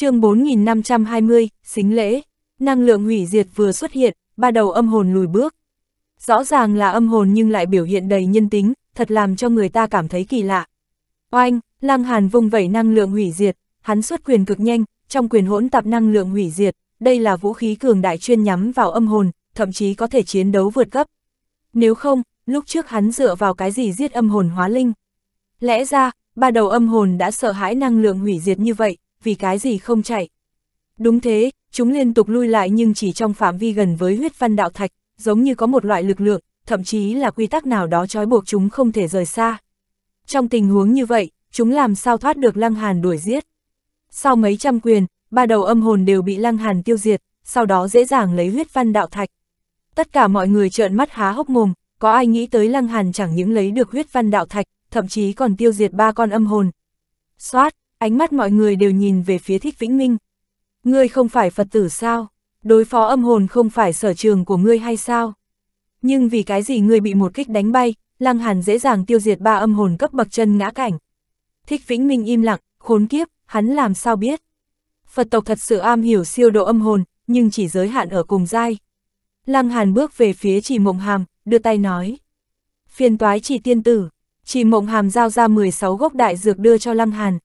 chương 4520, xính lễ, năng lượng hủy diệt vừa xuất hiện, ba đầu âm hồn lùi bước. Rõ ràng là âm hồn nhưng lại biểu hiện đầy nhân tính, thật làm cho người ta cảm thấy kỳ lạ. Oanh, lang Hàn vung vẩy năng lượng hủy diệt, hắn xuất quyền cực nhanh, trong quyền hỗn tạp năng lượng hủy diệt, đây là vũ khí cường đại chuyên nhắm vào âm hồn, thậm chí có thể chiến đấu vượt cấp. Nếu không, lúc trước hắn dựa vào cái gì giết âm hồn hóa linh? Lẽ ra, ba đầu âm hồn đã sợ hãi năng lượng hủy diệt như vậy, vì cái gì không chạy. Đúng thế, chúng liên tục lui lại nhưng chỉ trong phạm vi gần với huyết văn đạo thạch, giống như có một loại lực lượng, thậm chí là quy tắc nào đó trói buộc chúng không thể rời xa. Trong tình huống như vậy, chúng làm sao thoát được Lăng Hàn đuổi giết. Sau mấy trăm quyền, ba đầu âm hồn đều bị Lăng Hàn tiêu diệt, sau đó dễ dàng lấy huyết văn đạo thạch. Tất cả mọi người trợn mắt há hốc mồm, có ai nghĩ tới Lăng Hàn chẳng những lấy được huyết văn đạo thạch, thậm chí còn tiêu diệt ba con âm hồn. Xoát, Ánh mắt mọi người đều nhìn về phía Thích Vĩnh Minh. Ngươi không phải Phật tử sao? Đối phó âm hồn không phải sở trường của ngươi hay sao? Nhưng vì cái gì ngươi bị một kích đánh bay, Lăng Hàn dễ dàng tiêu diệt ba âm hồn cấp bậc chân ngã cảnh. Thích Vĩnh Minh im lặng, khốn kiếp, hắn làm sao biết? Phật tộc thật sự am hiểu siêu độ âm hồn, nhưng chỉ giới hạn ở cùng giai. Lăng Hàn bước về phía Chỉ Mộng Hàm, đưa tay nói. Phiền toái chỉ tiên tử, Chỉ Mộng Hàm giao ra 16 gốc đại dược đưa cho Lăng Hàn.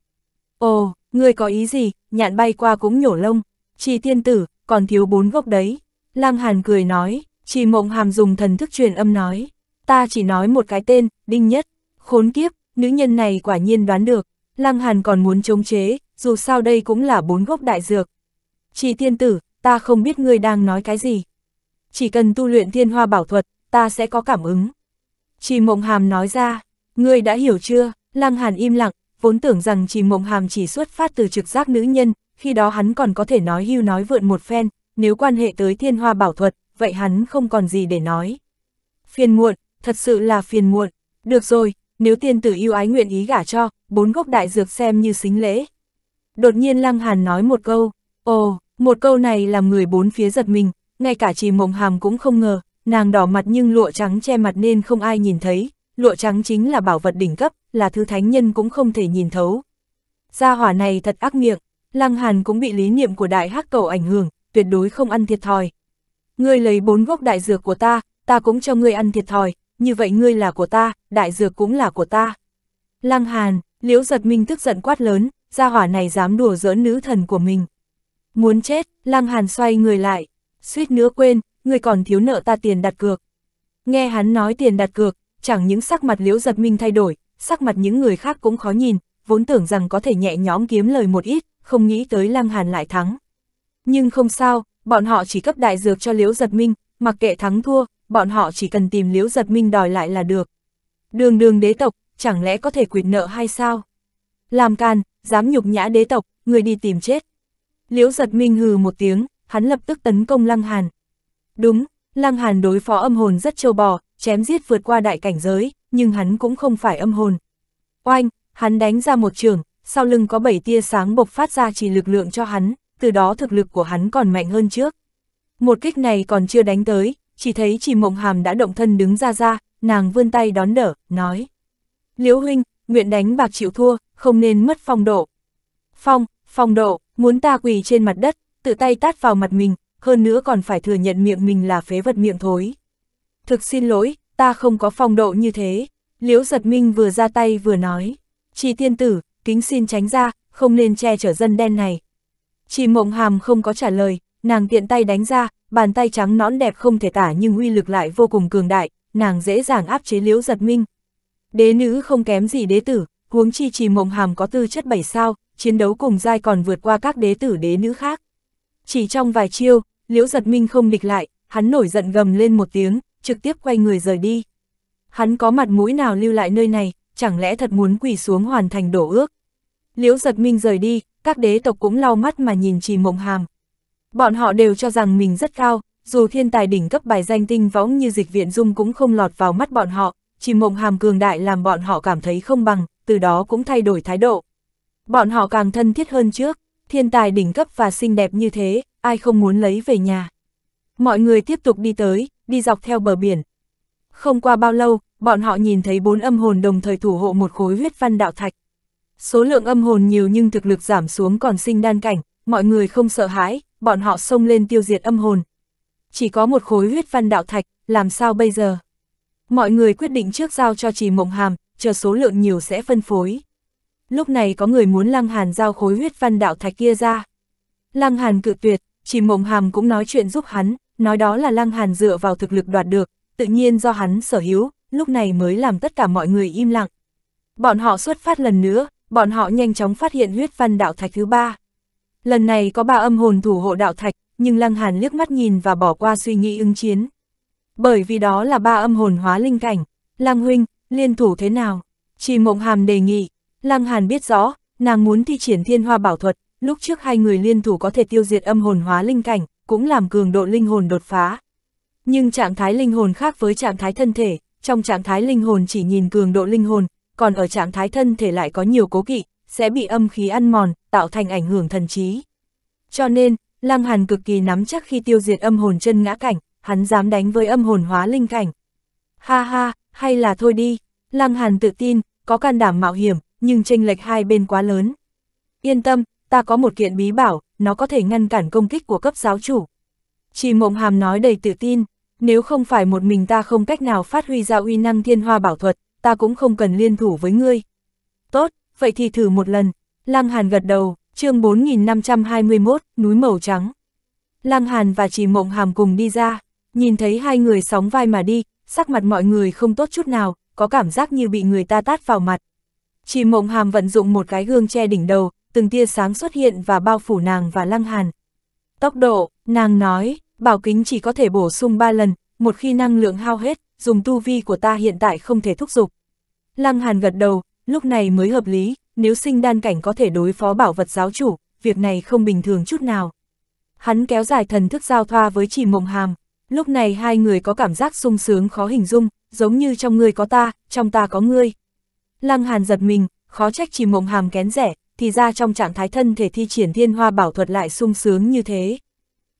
Ồ, ngươi có ý gì, nhạn bay qua cũng nhổ lông, chỉ tiên tử, còn thiếu bốn gốc đấy. Lăng Hàn cười nói, chỉ mộng hàm dùng thần thức truyền âm nói, ta chỉ nói một cái tên, đinh nhất, khốn kiếp, nữ nhân này quả nhiên đoán được, Lăng Hàn còn muốn chống chế, dù sao đây cũng là bốn gốc đại dược. Chỉ tiên tử, ta không biết ngươi đang nói cái gì. Chỉ cần tu luyện thiên hoa bảo thuật, ta sẽ có cảm ứng. Chỉ mộng hàm nói ra, ngươi đã hiểu chưa, Lăng Hàn im lặng, vốn tưởng rằng chỉ mộng hàm chỉ xuất phát từ trực giác nữ nhân, khi đó hắn còn có thể nói hưu nói vượn một phen, nếu quan hệ tới thiên hoa bảo thuật, vậy hắn không còn gì để nói. Phiền muộn, thật sự là phiền muộn. Được rồi, nếu tiên tử yêu ái nguyện ý gả cho, bốn gốc đại dược xem như xính lễ. Đột nhiên Lăng Hàn nói một câu, ồ, một câu này làm người bốn phía giật mình, ngay cả trì mộng hàm cũng không ngờ, nàng đỏ mặt nhưng lụa trắng che mặt nên không ai nhìn thấy, lụa trắng chính là bảo vật đỉnh cấp, là thứ thánh nhân cũng không thể nhìn thấu. Gia hỏa này thật ác miệng, Lăng Hàn cũng bị lý niệm của đại hắc cầu ảnh hưởng, tuyệt đối không ăn thiệt thòi. Ngươi lấy bốn gốc đại dược của ta, ta cũng cho ngươi ăn thiệt thòi, như vậy ngươi là của ta, đại dược cũng là của ta. Lăng Hàn, Liễu Giật Minh tức giận quát lớn, gia hỏa này dám đùa giỡn nữ thần của mình. Muốn chết, Lăng Hàn xoay người lại, suýt nữa quên, ngươi còn thiếu nợ ta tiền đặt cược. Nghe hắn nói tiền đặt cược, chẳng những sắc mặt Liễu Giật Minh thay đổi, sắc mặt những người khác cũng khó nhìn, vốn tưởng rằng có thể nhẹ nhõm kiếm lời một ít, không nghĩ tới Lăng Hàn lại thắng. Nhưng không sao, bọn họ chỉ cấp đại dược cho Liễu Giật Minh, mặc kệ thắng thua, bọn họ chỉ cần tìm Liễu Giật Minh đòi lại là được. Đường đường đế tộc, chẳng lẽ có thể quyệt nợ hay sao? Làm can, dám nhục nhã đế tộc, người đi tìm chết. Liễu Giật Minh hừ một tiếng, hắn lập tức tấn công Lăng Hàn. Đúng, Lăng Hàn đối phó âm hồn rất trâu bò, chém giết vượt qua đại cảnh giới, nhưng hắn cũng không phải âm hồn. Oanh, hắn đánh ra một trường, sau lưng có bảy tia sáng bộc phát ra chỉ lực lượng cho hắn, từ đó thực lực của hắn còn mạnh hơn trước. Một kích này còn chưa đánh tới, chỉ thấy chỉ mộng hàm đã động thân đứng ra ra, nàng vươn tay đón đỡ, nói. Liễu huynh, nguyện đánh bạc chịu thua, không nên mất phong độ. Phong, phong độ, muốn ta quỳ trên mặt đất, tự tay tát vào mặt mình, hơn nữa còn phải thừa nhận miệng mình là phế vật miệng thối. Thực xin lỗi, ta không có phong độ như thế. Liễu giật minh vừa ra tay vừa nói, chỉ tiên tử, kính xin tránh ra, không nên che chở dân đen này. Chỉ mộng hàm không có trả lời, nàng tiện tay đánh ra, bàn tay trắng nõn đẹp không thể tả nhưng uy lực lại vô cùng cường đại, nàng dễ dàng áp chế liễu giật minh. Đế nữ không kém gì đế tử, huống chi trì mộng hàm có tư chất bảy sao, chiến đấu cùng dai còn vượt qua các đế tử đế nữ khác. Chỉ trong vài chiêu, liễu giật minh không địch lại, hắn nổi giận gầm lên một tiếng, trực tiếp quay người rời đi. Hắn có mặt mũi nào lưu lại nơi này, chẳng lẽ thật muốn quỳ xuống hoàn thành đổ ước. Liễu giật minh rời đi, các đế tộc cũng lau mắt mà nhìn trì mộng hàm. Bọn họ đều cho rằng mình rất cao, dù thiên tài đỉnh cấp bài danh tinh võng như dịch viện dung cũng không lọt vào mắt bọn họ, trì mộng hàm cường đại làm bọn họ cảm thấy không bằng, từ đó cũng thay đổi thái độ. Bọn họ càng thân thiết hơn trước, thiên tài đỉnh cấp và xinh đẹp như thế, ai không muốn lấy về nhà. Mọi người tiếp tục đi tới, đi dọc theo bờ biển. Không qua bao lâu, bọn họ nhìn thấy bốn âm hồn đồng thời thủ hộ một khối huyết văn đạo thạch. Số lượng âm hồn nhiều nhưng thực lực giảm xuống còn sinh đan cảnh, mọi người không sợ hãi, bọn họ xông lên tiêu diệt âm hồn. Chỉ có một khối huyết văn đạo thạch, làm sao bây giờ? Mọi người quyết định trước giao cho trì mộng hàm, chờ số lượng nhiều sẽ phân phối. Lúc này có người muốn Lăng Hàn giao khối huyết văn đạo thạch kia ra. Lăng Hàn cự tuyệt, trì mộng hàm cũng nói chuyện giúp hắn, nói đó là Lăng Hàn dựa vào thực lực đoạt được, tự nhiên do hắn sở hữu, lúc này mới làm tất cả mọi người im lặng. Bọn họ xuất phát lần nữa, bọn họ nhanh chóng phát hiện huyết văn đạo thạch thứ ba. Lần này có ba âm hồn thủ hộ đạo thạch, nhưng Lăng Hàn liếc mắt nhìn và bỏ qua suy nghĩ ứng chiến. Bởi vì đó là ba âm hồn hóa linh cảnh, Lăng Huynh, liên thủ thế nào? Chỉ mộng hàm đề nghị, Lăng Hàn biết rõ, nàng muốn thi triển thiên hoa bảo thuật, lúc trước hai người liên thủ có thể tiêu diệt âm hồn hóa linh cảnh, cũng làm cường độ linh hồn đột phá. Nhưng trạng thái linh hồn khác với trạng thái thân thể, trong trạng thái linh hồn chỉ nhìn cường độ linh hồn, còn ở trạng thái thân thể lại có nhiều cố kỵ, sẽ bị âm khí ăn mòn, tạo thành ảnh hưởng thần trí. Cho nên, Lăng Hàn cực kỳ nắm chắc khi tiêu diệt âm hồn chân ngã cảnh, hắn dám đánh với âm hồn hóa linh cảnh. Ha ha, hay là thôi đi, Lăng Hàn tự tin, có can đảm mạo hiểm, nhưng tranh lệch hai bên quá lớn. Yên tâm, ta có một kiện bí bảo, nó có thể ngăn cản công kích của cấp giáo chủ. Chỉ mộng hàm nói đầy tự tin, nếu không phải một mình ta không cách nào phát huy ra uy năng thiên hoa bảo thuật, ta cũng không cần liên thủ với ngươi. Tốt, vậy thì thử một lần. Lăng Hàn gật đầu, chương 4521, núi màu trắng. Lăng Hàn và chỉ mộng hàm cùng đi ra, nhìn thấy hai người sóng vai mà đi, sắc mặt mọi người không tốt chút nào, có cảm giác như bị người ta tát vào mặt. Chỉ mộng hàm vận dụng một cái gương che đỉnh đầu, từng tia sáng xuất hiện và bao phủ nàng và Lăng Hàn. Tốc độ, nàng nói, bảo kính chỉ có thể bổ sung 3 lần, một khi năng lượng hao hết, dùng tu vi của ta hiện tại không thể thúc giục. Lăng Hàn gật đầu, lúc này mới hợp lý, nếu sinh đan cảnh có thể đối phó bảo vật giáo chủ, việc này không bình thường chút nào. Hắn kéo dài thần thức giao thoa với chỉ mộng hàm, lúc này hai người có cảm giác sung sướng khó hình dung, giống như trong người có ta, trong ta có ngươi. Lăng Hàn giật mình, khó trách chỉ mộng hàm kén rẻ, thì ra trong trạng thái thân thể thi triển thiên hoa bảo thuật lại sung sướng như thế.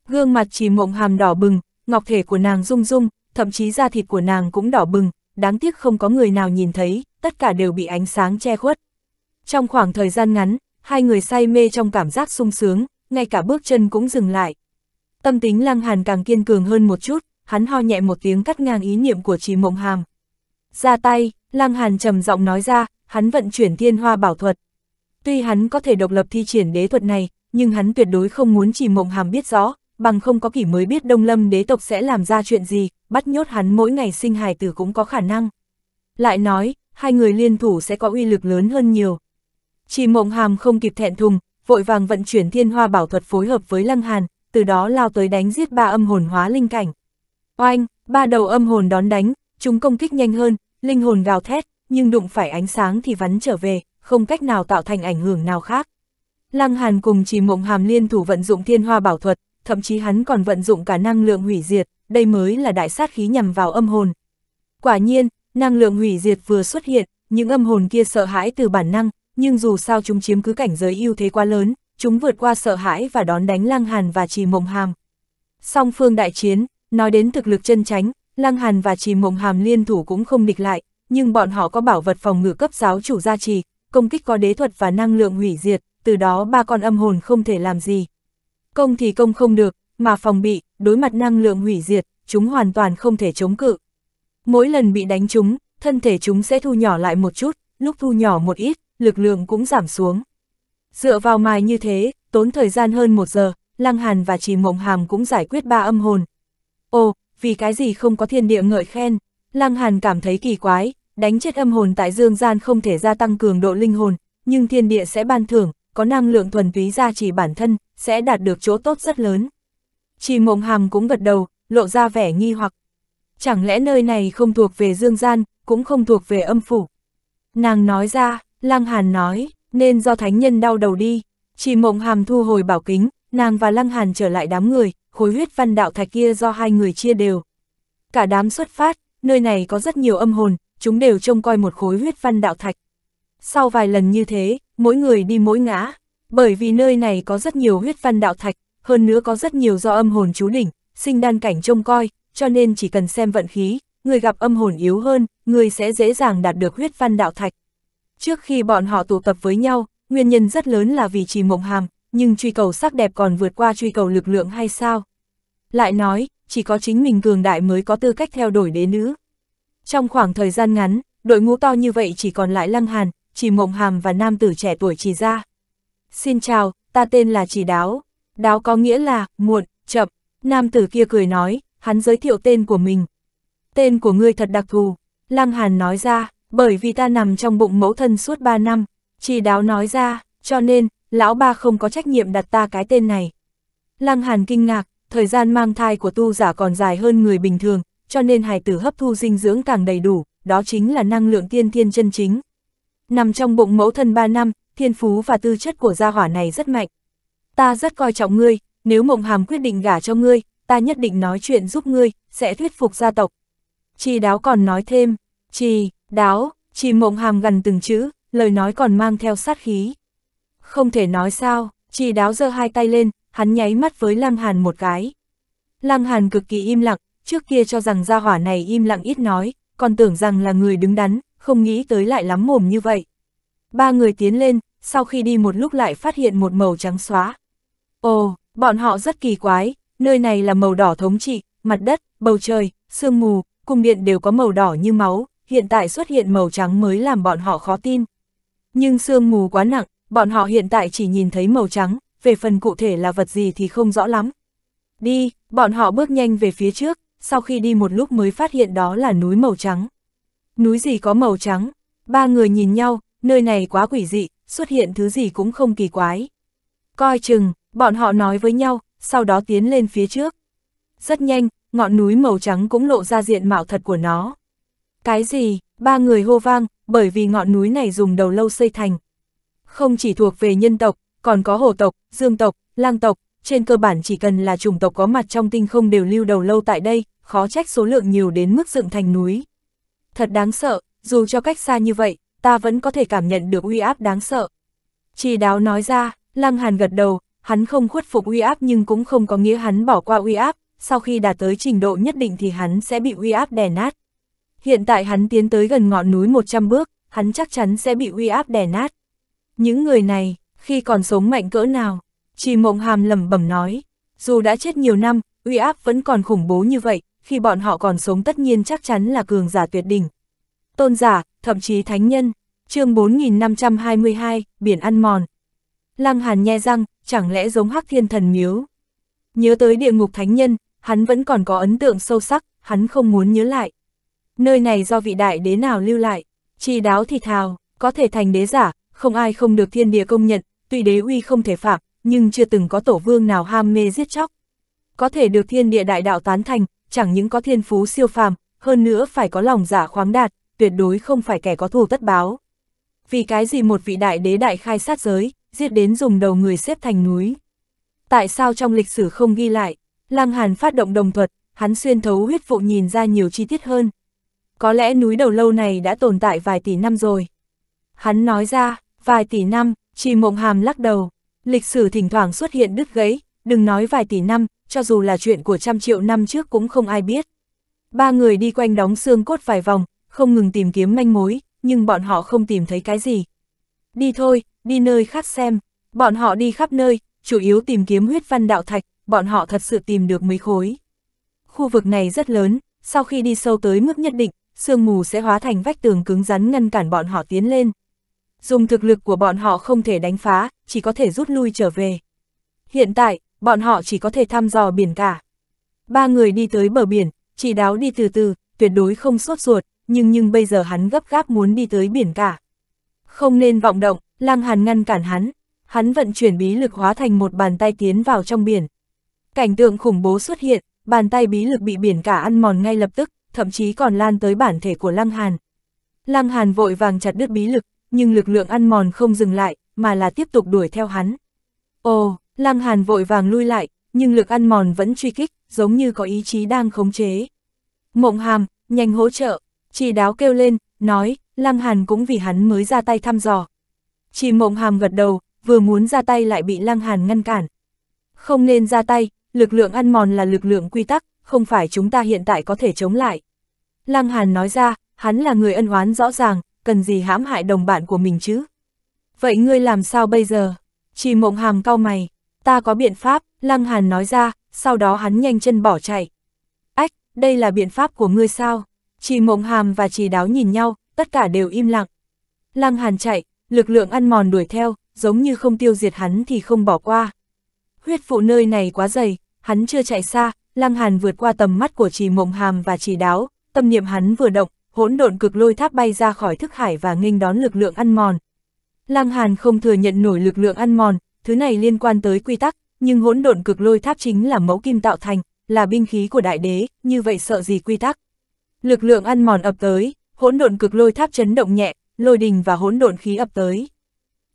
Gương mặt chỉ mộng hàm đỏ bừng, ngọc thể của nàng rung rung, thậm chí da thịt của nàng cũng đỏ bừng, đáng tiếc không có người nào nhìn thấy, tất cả đều bị ánh sáng che khuất. Trong khoảng thời gian ngắn, hai người say mê trong cảm giác sung sướng, ngay cả bước chân cũng dừng lại. Tâm tính Lăng Hàn càng kiên cường hơn một chút, hắn ho nhẹ một tiếng cắt ngang ý niệm của Trì Mộng Hàm. Ra tay, Lăng Hàn trầm giọng nói ra, hắn vận chuyển thiên hoa bảo thuật. Tuy hắn có thể độc lập thi triển đế thuật này, nhưng hắn tuyệt đối không muốn chỉ mộng hàm biết rõ, bằng không có kỷ mới biết đông lâm đế tộc sẽ làm ra chuyện gì, bắt nhốt hắn mỗi ngày sinh hài tử cũng có khả năng. Lại nói, hai người liên thủ sẽ có uy lực lớn hơn nhiều. Chỉ mộng hàm không kịp thẹn thùng, vội vàng vận chuyển thiên hoa bảo thuật phối hợp với lăng hàn, từ đó lao tới đánh giết ba âm hồn hóa linh cảnh. Oanh, ba đầu âm hồn đón đánh, chúng công kích nhanh hơn, linh hồn gào thét, nhưng đụng phải ánh sáng thì vắn trở về không cách nào tạo thành ảnh hưởng nào khác. Lăng Hàn cùng chỉ mộng hàm liên thủ vận dụng thiên hoa bảo thuật, thậm chí hắn còn vận dụng cả năng lượng hủy diệt, đây mới là đại sát khí nhằm vào âm hồn. Quả nhiên, năng lượng hủy diệt vừa xuất hiện, những âm hồn kia sợ hãi từ bản năng, nhưng dù sao chúng chiếm cứ cảnh giới ưu thế quá lớn, chúng vượt qua sợ hãi và đón đánh Lăng Hàn và Chỉ Mộng Hàm. Song phương đại chiến, nói đến thực lực chân tránh, Lăng Hàn và Chỉ Mộng Hàm liên thủ cũng không địch lại, nhưng bọn họ có bảo vật phòng ngự cấp giáo chủ gia trì, công kích có đế thuật và năng lượng hủy diệt, từ đó ba con âm hồn không thể làm gì. Công thì công không được, mà phòng bị, đối mặt năng lượng hủy diệt, chúng hoàn toàn không thể chống cự. Mỗi lần bị đánh chúng, thân thể chúng sẽ thu nhỏ lại một chút, lúc thu nhỏ một ít, lực lượng cũng giảm xuống. Dựa vào mài như thế, tốn thời gian hơn một giờ, Lăng Hàn và Trì Mộng Hàm cũng giải quyết ba âm hồn. Ồ, vì cái gì không có thiên địa ngợi khen? Lăng Hàn cảm thấy kỳ quái, đánh chết âm hồn tại dương gian không thể gia tăng cường độ linh hồn, nhưng thiên địa sẽ ban thưởng, có năng lượng thuần túy gia trì bản thân, sẽ đạt được chỗ tốt rất lớn. trì mộng hàm cũng gật đầu, lộ ra vẻ nghi hoặc. Chẳng lẽ nơi này không thuộc về dương gian, cũng không thuộc về âm phủ. Nàng nói ra, Lăng Hàn nói, nên do thánh nhân đau đầu đi. trì mộng hàm thu hồi bảo kính, nàng và Lăng Hàn trở lại đám người, khối huyết văn đạo thạch kia do hai người chia đều. Cả đám xuất phát, nơi này có rất nhiều âm hồn, chúng đều trông coi một khối huyết văn đạo thạch. Sau vài lần như thế, mỗi người đi mỗi ngã, bởi vì nơi này có rất nhiều huyết văn đạo thạch, hơn nữa có rất nhiều do âm hồn chú đỉnh, sinh đan cảnh trông coi, cho nên chỉ cần xem vận khí, người gặp âm hồn yếu hơn, người sẽ dễ dàng đạt được huyết văn đạo thạch. Trước khi bọn họ tụ tập với nhau, nguyên nhân rất lớn là vì trì mộng hàm, nhưng truy cầu sắc đẹp còn vượt qua truy cầu lực lượng hay sao? Lại nói, chỉ có chính mình cường đại mới có tư cách theo đuổi đế nữ. Trong khoảng thời gian ngắn, đội ngũ to như vậy chỉ còn lại Lăng Hàn, chỉ mộng hàm và nam tử trẻ tuổi chỉ gia Xin chào, ta tên là chỉ đáo. Đáo có nghĩa là, muộn, chậm. Nam tử kia cười nói, hắn giới thiệu tên của mình. Tên của ngươi thật đặc thù. Lăng Hàn nói ra, bởi vì ta nằm trong bụng mẫu thân suốt 3 năm. Chỉ đáo nói ra, cho nên, lão ba không có trách nhiệm đặt ta cái tên này. Lăng Hàn kinh ngạc, thời gian mang thai của tu giả còn dài hơn người bình thường, cho nên hài tử hấp thu dinh dưỡng càng đầy đủ, đó chính là năng lượng tiên thiên chân chính. Nằm trong bụng mẫu thân 3 năm, thiên phú và tư chất của gia hỏa này rất mạnh. Ta rất coi trọng ngươi, nếu mộng hàm quyết định gả cho ngươi, ta nhất định nói chuyện giúp ngươi, sẽ thuyết phục gia tộc. Chi đáo còn nói thêm, chi, đáo, chi mộng hàm gần từng chữ, lời nói còn mang theo sát khí. Không thể nói sao, chi đáo giơ hai tay lên, hắn nháy mắt với Lăng Hàn một cái. Lăng Hàn cực kỳ im lặng, trước kia cho rằng gia hỏa này im lặng ít nói, còn tưởng rằng là người đứng đắn, không nghĩ tới lại lắm mồm như vậy. Ba người tiến lên, sau khi đi một lúc lại phát hiện một màu trắng xóa. Ồ, bọn họ rất kỳ quái, nơi này là màu đỏ thống trị, mặt đất, bầu trời, sương mù, cung điện đều có màu đỏ như máu, hiện tại xuất hiện màu trắng mới làm bọn họ khó tin. Nhưng sương mù quá nặng, bọn họ hiện tại chỉ nhìn thấy màu trắng, về phần cụ thể là vật gì thì không rõ lắm. Đi, bọn họ bước nhanh về phía trước, sau khi đi một lúc mới phát hiện đó là núi màu trắng. Núi gì có màu trắng? Ba người nhìn nhau, nơi này quá quỷ dị, xuất hiện thứ gì cũng không kỳ quái. Coi chừng, bọn họ nói với nhau, sau đó tiến lên phía trước. Rất nhanh, ngọn núi màu trắng cũng lộ ra diện mạo thật của nó. Cái gì, ba người hô vang, bởi vì ngọn núi này dùng đầu lâu xây thành. Không chỉ thuộc về nhân tộc, còn có hồ tộc, dương tộc, lang tộc, trên cơ bản chỉ cần là chủng tộc có mặt trong tinh không đều lưu đầu lâu tại đây, khó trách số lượng nhiều đến mức dựng thành núi. Thật đáng sợ, dù cho cách xa như vậy, ta vẫn có thể cảm nhận được uy áp đáng sợ. Chỉ đáo nói ra, Lăng Hàn gật đầu, hắn không khuất phục uy áp nhưng cũng không có nghĩa hắn bỏ qua uy áp, sau khi đạt tới trình độ nhất định thì hắn sẽ bị uy áp đè nát. Hiện tại hắn tiến tới gần ngọn núi 100 bước, hắn chắc chắn sẽ bị uy áp đè nát. Những người này, khi còn sống mạnh cỡ nào, chỉ mộng hàm lẩm bẩm nói, dù đã chết nhiều năm, uy áp vẫn còn khủng bố như vậy, khi bọn họ còn sống tất nhiên chắc chắn là cường giả tuyệt đỉnh. Tôn giả, thậm chí thánh nhân, chương 4522, biển ăn mòn. Lăng Hàn nhe răng, chẳng lẽ giống hắc thiên thần miếu. Nhớ tới địa ngục thánh nhân, hắn vẫn còn có ấn tượng sâu sắc, hắn không muốn nhớ lại. Nơi này do vị đại đế nào lưu lại, chi đáo thì thào, có thể thành đế giả, không ai không được thiên địa công nhận, tuy đế uy không thể phạm, nhưng chưa từng có tổ vương nào ham mê giết chóc. Có thể được thiên địa đại đạo tán thành, chẳng những có thiên phú siêu phàm, hơn nữa phải có lòng giả dạ khoáng đạt, tuyệt đối không phải kẻ có thù tất báo. Vì cái gì một vị đại đế đại khai sát giới, giết đến dùng đầu người xếp thành núi. Tại sao trong lịch sử không ghi lại, Lăng Hàn phát động đồng thuật, hắn xuyên thấu huyết vụ nhìn ra nhiều chi tiết hơn. Có lẽ núi đầu lâu này đã tồn tại vài tỷ năm rồi. Hắn nói ra, vài tỷ năm, chỉ mộng hàm lắc đầu. Lịch sử thỉnh thoảng xuất hiện đứt gãy, đừng nói vài tỷ năm, cho dù là chuyện của trăm triệu năm trước cũng không ai biết. Ba người đi quanh đóng xương cốt vài vòng, không ngừng tìm kiếm manh mối, nhưng bọn họ không tìm thấy cái gì. Đi thôi, đi nơi khác xem. Bọn họ đi khắp nơi, chủ yếu tìm kiếm huyết văn đạo thạch, bọn họ thật sự tìm được mấy khối. Khu vực này rất lớn, sau khi đi sâu tới mức nhất định, sương mù sẽ hóa thành vách tường cứng rắn ngăn cản bọn họ tiến lên dùng thực lực của bọn họ không thể đánh phá, chỉ có thể rút lui trở về. Hiện tại, bọn họ chỉ có thể thăm dò biển cả. Ba người đi tới bờ biển, chỉ đáo đi từ từ, tuyệt đối không sốt ruột, nhưng nhưng bây giờ hắn gấp gáp muốn đi tới biển cả. Không nên vọng động, lang Hàn ngăn cản hắn, hắn vận chuyển bí lực hóa thành một bàn tay tiến vào trong biển. Cảnh tượng khủng bố xuất hiện, bàn tay bí lực bị biển cả ăn mòn ngay lập tức, thậm chí còn lan tới bản thể của Lăng Hàn. Lăng Hàn vội vàng chặt đứt bí lực, nhưng lực lượng ăn mòn không dừng lại, mà là tiếp tục đuổi theo hắn. Ồ, Lăng Hàn vội vàng lui lại, nhưng lực ăn mòn vẫn truy kích, giống như có ý chí đang khống chế. Mộng Hàm, nhanh hỗ trợ, chỉ đáo kêu lên, nói, Lăng Hàn cũng vì hắn mới ra tay thăm dò. Chỉ Mộng Hàm gật đầu, vừa muốn ra tay lại bị Lăng Hàn ngăn cản. Không nên ra tay, lực lượng ăn mòn là lực lượng quy tắc, không phải chúng ta hiện tại có thể chống lại. Lăng Hàn nói ra, hắn là người ân oán rõ ràng, cần gì hãm hại đồng bạn của mình chứ? Vậy ngươi làm sao bây giờ? Chỉ mộng hàm cau mày, ta có biện pháp, Lăng Hàn nói ra, sau đó hắn nhanh chân bỏ chạy. Ách, đây là biện pháp của ngươi sao? Chỉ mộng hàm và chỉ đáo nhìn nhau, tất cả đều im lặng. Lăng Hàn chạy, lực lượng ăn mòn đuổi theo, giống như không tiêu diệt hắn thì không bỏ qua. Huyết phụ nơi này quá dày, hắn chưa chạy xa, Lăng Hàn vượt qua tầm mắt của Trì Mộng Hàm và Trì Đáo, tâm niệm hắn vừa động, hỗn độn cực lôi tháp bay ra khỏi thức hải và nghênh đón lực lượng ăn mòn. Lăng Hàn không thừa nhận nổi lực lượng ăn mòn, thứ này liên quan tới quy tắc, nhưng hỗn độn cực lôi tháp chính là mẫu kim tạo thành, là binh khí của đại đế, như vậy sợ gì quy tắc. Lực lượng ăn mòn ập tới, hỗn độn cực lôi tháp chấn động nhẹ, lôi đình và hỗn độn khí ập tới.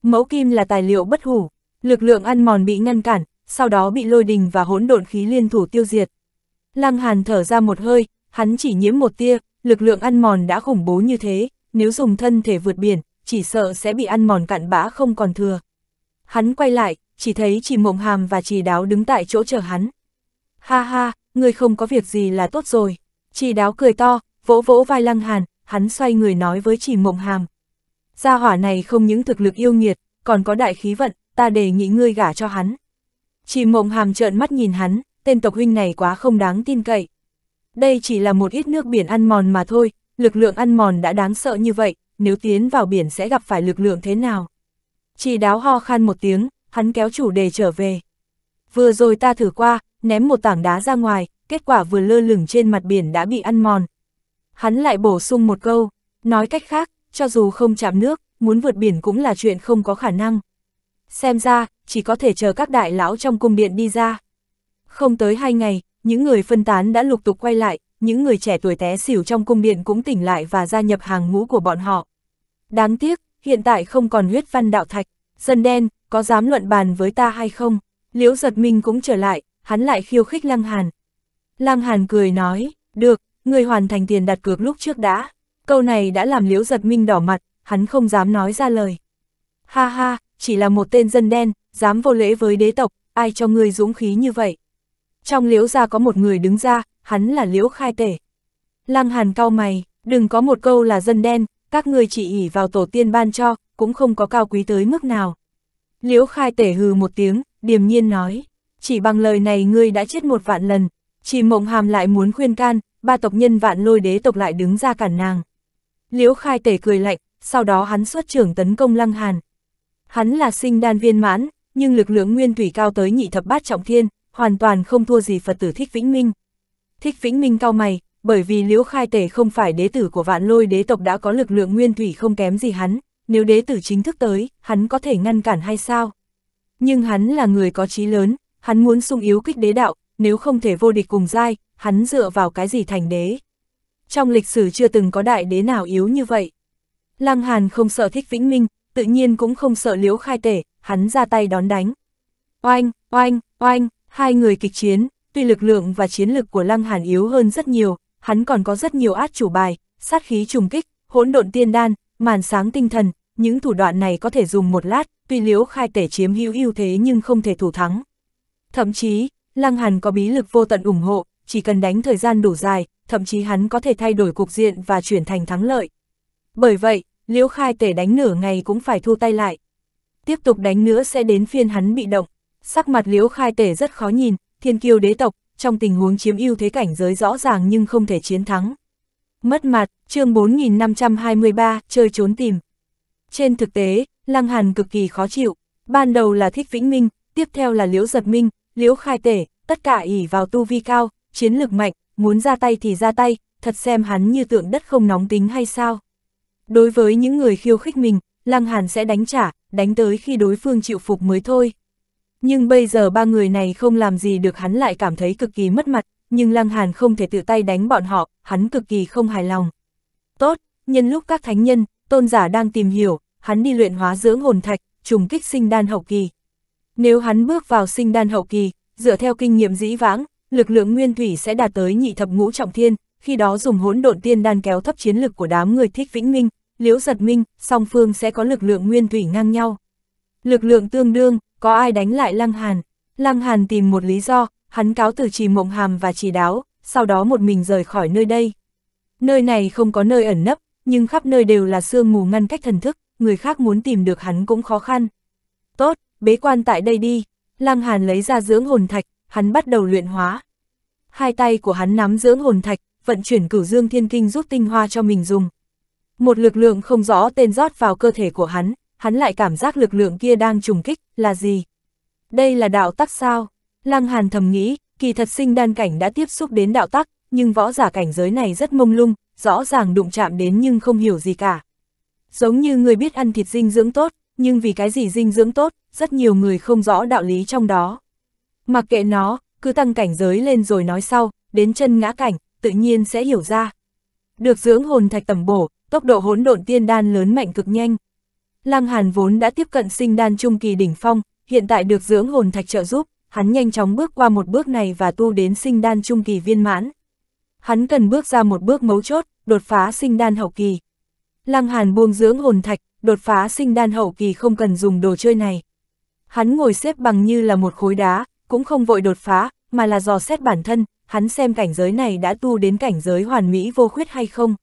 Mẫu kim là tài liệu bất hủ, lực lượng ăn mòn bị ngăn cản, sau đó bị lôi đình và hỗn độn khí liên thủ tiêu diệt. Lăng Hàn thở ra một hơi, hắn chỉ nhiễm một tia, lực lượng ăn mòn đã khủng bố như thế, nếu dùng thân thể vượt biển, chỉ sợ sẽ bị ăn mòn cạn bã không còn thừa. Hắn quay lại, chỉ thấy chỉ mộng hàm và chỉ đáo đứng tại chỗ chờ hắn. Ha ha, ngươi không có việc gì là tốt rồi. Chỉ đáo cười to, vỗ vỗ vai lăng hàn, hắn xoay người nói với chỉ mộng hàm. Gia hỏa này không những thực lực yêu nghiệt, còn có đại khí vận, ta đề nghị ngươi gả cho hắn. Chỉ mộng hàm trợn mắt nhìn hắn, tên tộc huynh này quá không đáng tin cậy. Đây chỉ là một ít nước biển ăn mòn mà thôi, lực lượng ăn mòn đã đáng sợ như vậy, nếu tiến vào biển sẽ gặp phải lực lượng thế nào? Chỉ đáo ho khan một tiếng, hắn kéo chủ đề trở về. Vừa rồi ta thử qua, ném một tảng đá ra ngoài, kết quả vừa lơ lửng trên mặt biển đã bị ăn mòn. Hắn lại bổ sung một câu, nói cách khác, cho dù không chạm nước, muốn vượt biển cũng là chuyện không có khả năng. Xem ra, chỉ có thể chờ các đại lão trong cung điện đi ra. Không tới hai ngày, những người phân tán đã lục tục quay lại, những người trẻ tuổi té xỉu trong cung điện cũng tỉnh lại và gia nhập hàng ngũ của bọn họ. Đáng tiếc, hiện tại không còn huyết văn đạo thạch, dân đen, có dám luận bàn với ta hay không? Liễu giật minh cũng trở lại, hắn lại khiêu khích Lăng Hàn. Lăng Hàn cười nói, được, người hoàn thành tiền đặt cược lúc trước đã. Câu này đã làm Liễu giật minh đỏ mặt, hắn không dám nói ra lời. Ha ha, chỉ là một tên dân đen, dám vô lễ với đế tộc, ai cho người dũng khí như vậy? trong liễu gia có một người đứng ra, hắn là liễu khai tể. Lăng hàn cao mày, đừng có một câu là dân đen, các người chỉ ỉ vào tổ tiên ban cho, cũng không có cao quý tới mức nào. Liễu khai tể hừ một tiếng, điềm nhiên nói, chỉ bằng lời này ngươi đã chết một vạn lần, chỉ mộng hàm lại muốn khuyên can, ba tộc nhân vạn lôi đế tộc lại đứng ra cản nàng. Liễu khai tể cười lạnh, sau đó hắn xuất trưởng tấn công lăng hàn. Hắn là sinh đan viên mãn, nhưng lực lượng nguyên thủy cao tới nhị thập bát trọng thiên, hoàn toàn không thua gì Phật tử Thích Vĩnh Minh. Thích Vĩnh Minh cao mày, bởi vì Liễu Khai Tể không phải đế tử của vạn lôi đế tộc đã có lực lượng nguyên thủy không kém gì hắn, nếu đế tử chính thức tới, hắn có thể ngăn cản hay sao? Nhưng hắn là người có trí lớn, hắn muốn sung yếu kích đế đạo, nếu không thể vô địch cùng giai, hắn dựa vào cái gì thành đế? Trong lịch sử chưa từng có đại đế nào yếu như vậy. Lăng Hàn không sợ thích Vĩnh Minh, tự nhiên cũng không sợ Liễu Khai Tể, hắn ra tay đón đánh. Oanh, oanh, oanh, Hai người kịch chiến, tuy lực lượng và chiến lực của Lăng Hàn yếu hơn rất nhiều, hắn còn có rất nhiều át chủ bài, sát khí trùng kích, hỗn độn tiên đan, màn sáng tinh thần, những thủ đoạn này có thể dùng một lát, tuy liễu khai tể chiếm hữu ưu thế nhưng không thể thủ thắng. Thậm chí, Lăng Hàn có bí lực vô tận ủng hộ, chỉ cần đánh thời gian đủ dài, thậm chí hắn có thể thay đổi cục diện và chuyển thành thắng lợi. Bởi vậy, liễu khai tể đánh nửa ngày cũng phải thu tay lại. Tiếp tục đánh nữa sẽ đến phiên hắn bị động. Sắc mặt liễu khai tể rất khó nhìn, thiên kiêu đế tộc, trong tình huống chiếm ưu thế cảnh giới rõ ràng nhưng không thể chiến thắng. Mất mặt, chương 4523, chơi trốn tìm. Trên thực tế, Lăng Hàn cực kỳ khó chịu, ban đầu là thích vĩnh minh, tiếp theo là liễu giật minh, liễu khai tể, tất cả ỉ vào tu vi cao, chiến lực mạnh, muốn ra tay thì ra tay, thật xem hắn như tượng đất không nóng tính hay sao. Đối với những người khiêu khích mình, Lăng Hàn sẽ đánh trả, đánh tới khi đối phương chịu phục mới thôi. Nhưng bây giờ ba người này không làm gì được hắn lại cảm thấy cực kỳ mất mặt, nhưng Lăng Hàn không thể tự tay đánh bọn họ, hắn cực kỳ không hài lòng. Tốt, nhân lúc các thánh nhân, tôn giả đang tìm hiểu, hắn đi luyện hóa dưỡng hồn thạch, trùng kích sinh đan hậu kỳ. Nếu hắn bước vào sinh đan hậu kỳ, dựa theo kinh nghiệm dĩ vãng, lực lượng nguyên thủy sẽ đạt tới nhị thập ngũ trọng thiên, khi đó dùng hỗn độn tiên đan kéo thấp chiến lực của đám người thích vĩnh minh, liễu giật minh, song phương sẽ có lực lượng nguyên thủy ngang nhau. Lực lượng tương đương, có ai đánh lại Lăng Hàn. Lăng Hàn tìm một lý do, hắn cáo từ trì mộng hàm và trì đáo, sau đó một mình rời khỏi nơi đây. Nơi này không có nơi ẩn nấp, nhưng khắp nơi đều là sương mù ngăn cách thần thức, người khác muốn tìm được hắn cũng khó khăn. Tốt, bế quan tại đây đi. Lăng Hàn lấy ra dưỡng hồn thạch, hắn bắt đầu luyện hóa. Hai tay của hắn nắm dưỡng hồn thạch, vận chuyển cửu dương thiên kinh rút tinh hoa cho mình dùng. Một lực lượng không rõ tên rót vào cơ thể của hắn, hắn lại cảm giác lực lượng kia đang trùng kích, là gì? Đây là đạo tắc sao? Lăng Hàn thầm nghĩ, kỳ thật sinh đan cảnh đã tiếp xúc đến đạo tắc, nhưng võ giả cảnh giới này rất mông lung, rõ ràng đụng chạm đến nhưng không hiểu gì cả. Giống như người biết ăn thịt dinh dưỡng tốt, nhưng vì cái gì dinh dưỡng tốt, rất nhiều người không rõ đạo lý trong đó. Mặc kệ nó, cứ tăng cảnh giới lên rồi nói sau, đến chân ngã cảnh, tự nhiên sẽ hiểu ra. Được dưỡng hồn thạch tầm bổ, tốc độ hỗn độn tiên đan lớn mạnh cực nhanh, Lăng Hàn vốn đã tiếp cận sinh đan trung kỳ đỉnh phong, hiện tại được dưỡng hồn thạch trợ giúp, hắn nhanh chóng bước qua một bước này và tu đến sinh đan trung kỳ viên mãn. Hắn cần bước ra một bước mấu chốt, đột phá sinh đan hậu kỳ. Lăng Hàn buông dưỡng hồn thạch, đột phá sinh đan hậu kỳ không cần dùng đồ chơi này. Hắn ngồi xếp bằng như là một khối đá, cũng không vội đột phá, mà là dò xét bản thân, hắn xem cảnh giới này đã tu đến cảnh giới hoàn mỹ vô khuyết hay không.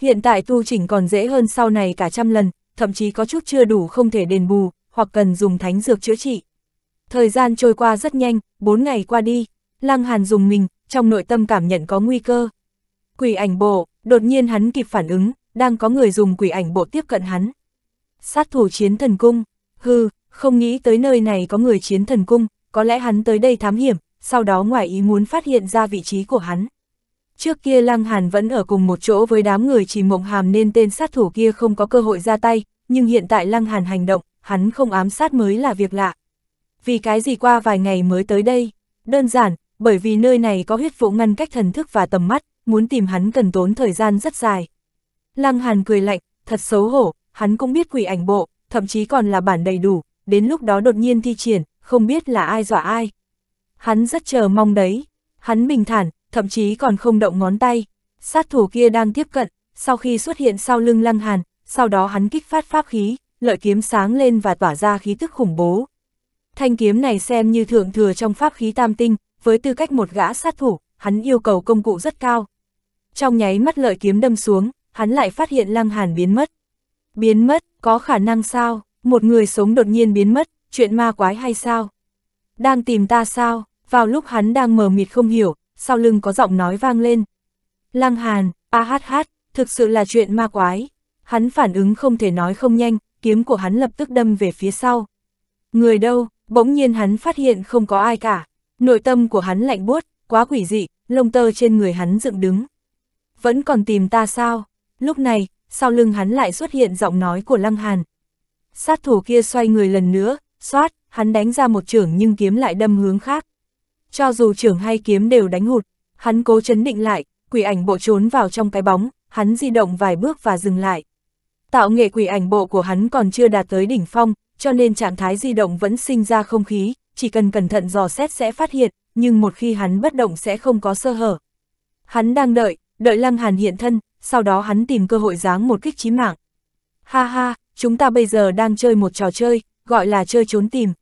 Hiện tại tu chỉnh còn dễ hơn sau này cả trăm lần, thậm chí có chút chưa đủ không thể đền bù, hoặc cần dùng thánh dược chữa trị. Thời gian trôi qua rất nhanh, 4 ngày qua đi, Lăng Hàn dùng mình, trong nội tâm cảm nhận có nguy cơ. Quỷ ảnh bộ, đột nhiên hắn kịp phản ứng, đang có người dùng quỷ ảnh bộ tiếp cận hắn. Sát thủ chiến thần cung, hư, không nghĩ tới nơi này có người chiến thần cung, có lẽ hắn tới đây thám hiểm, sau đó ngoài ý muốn phát hiện ra vị trí của hắn. Trước kia Lăng Hàn vẫn ở cùng một chỗ với đám người chỉ mộng hàm nên tên sát thủ kia không có cơ hội ra tay, nhưng hiện tại Lăng Hàn hành động, hắn không ám sát mới là việc lạ. Vì cái gì qua vài ngày mới tới đây? Đơn giản, bởi vì nơi này có huyết vụ ngăn cách thần thức và tầm mắt, muốn tìm hắn cần tốn thời gian rất dài. Lăng Hàn cười lạnh, thật xấu hổ, hắn cũng biết quỷ ảnh bộ, thậm chí còn là bản đầy đủ, đến lúc đó đột nhiên thi triển, không biết là ai dọa ai. Hắn rất chờ mong đấy. Hắn bình thản, thậm chí còn không động ngón tay. Sát thủ kia đang tiếp cận, sau khi xuất hiện sau lưng Lăng Hàn, sau đó hắn kích phát pháp khí, lợi kiếm sáng lên và tỏa ra khí tức khủng bố. Thanh kiếm này xem như thượng thừa trong pháp khí tam tinh, với tư cách một gã sát thủ, hắn yêu cầu công cụ rất cao. Trong nháy mắt lợi kiếm đâm xuống, hắn lại phát hiện Lăng Hàn biến mất. Biến mất, có khả năng sao, một người sống đột nhiên biến mất, chuyện ma quái hay sao? Đang tìm ta sao? Vào lúc hắn đang mờ mịt không hiểu, sau lưng có giọng nói vang lên. Lăng Hàn, a hát hát, thực sự là chuyện ma quái. Hắn phản ứng không thể nói không nhanh, kiếm của hắn lập tức đâm về phía sau. Người đâu, bỗng nhiên hắn phát hiện không có ai cả. Nội tâm của hắn lạnh buốt, quá quỷ dị, lông tơ trên người hắn dựng đứng. Vẫn còn tìm ta sao? Lúc này, sau lưng hắn lại xuất hiện giọng nói của Lăng Hàn. Sát thủ kia xoay người lần nữa, xoát, hắn đánh ra một trưởng nhưng kiếm lại đâm hướng khác cho dù trưởng hay kiếm đều đánh hụt, hắn cố chấn định lại, quỷ ảnh bộ trốn vào trong cái bóng, hắn di động vài bước và dừng lại. Tạo nghệ quỷ ảnh bộ của hắn còn chưa đạt tới đỉnh phong, cho nên trạng thái di động vẫn sinh ra không khí, chỉ cần cẩn thận dò xét sẽ phát hiện, nhưng một khi hắn bất động sẽ không có sơ hở. Hắn đang đợi, đợi Lăng Hàn hiện thân, sau đó hắn tìm cơ hội giáng một kích chí mạng. Ha ha, chúng ta bây giờ đang chơi một trò chơi, gọi là chơi trốn tìm.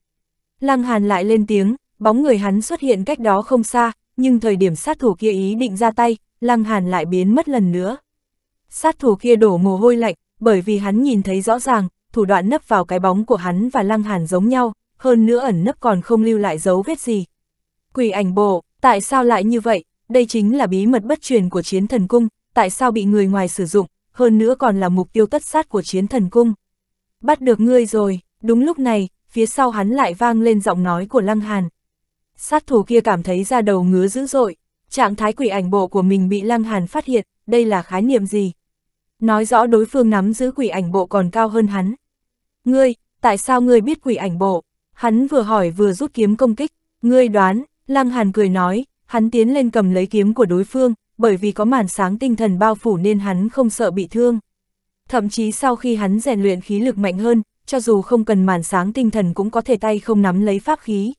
Lăng Hàn lại lên tiếng, bóng người hắn xuất hiện cách đó không xa, nhưng thời điểm sát thủ kia ý định ra tay, Lăng Hàn lại biến mất lần nữa. Sát thủ kia đổ mồ hôi lạnh, bởi vì hắn nhìn thấy rõ ràng, thủ đoạn nấp vào cái bóng của hắn và Lăng Hàn giống nhau, hơn nữa ẩn nấp còn không lưu lại dấu vết gì. Quỷ ảnh bộ, tại sao lại như vậy? Đây chính là bí mật bất truyền của chiến thần cung, tại sao bị người ngoài sử dụng, hơn nữa còn là mục tiêu tất sát của chiến thần cung. Bắt được ngươi rồi, đúng lúc này, phía sau hắn lại vang lên giọng nói của Lăng Hàn sát thủ kia cảm thấy ra đầu ngứa dữ dội, trạng thái quỷ ảnh bộ của mình bị Lăng Hàn phát hiện, đây là khái niệm gì? Nói rõ đối phương nắm giữ quỷ ảnh bộ còn cao hơn hắn. Ngươi, tại sao ngươi biết quỷ ảnh bộ? Hắn vừa hỏi vừa rút kiếm công kích, ngươi đoán, Lăng Hàn cười nói, hắn tiến lên cầm lấy kiếm của đối phương, bởi vì có màn sáng tinh thần bao phủ nên hắn không sợ bị thương. Thậm chí sau khi hắn rèn luyện khí lực mạnh hơn, cho dù không cần màn sáng tinh thần cũng có thể tay không nắm lấy pháp khí.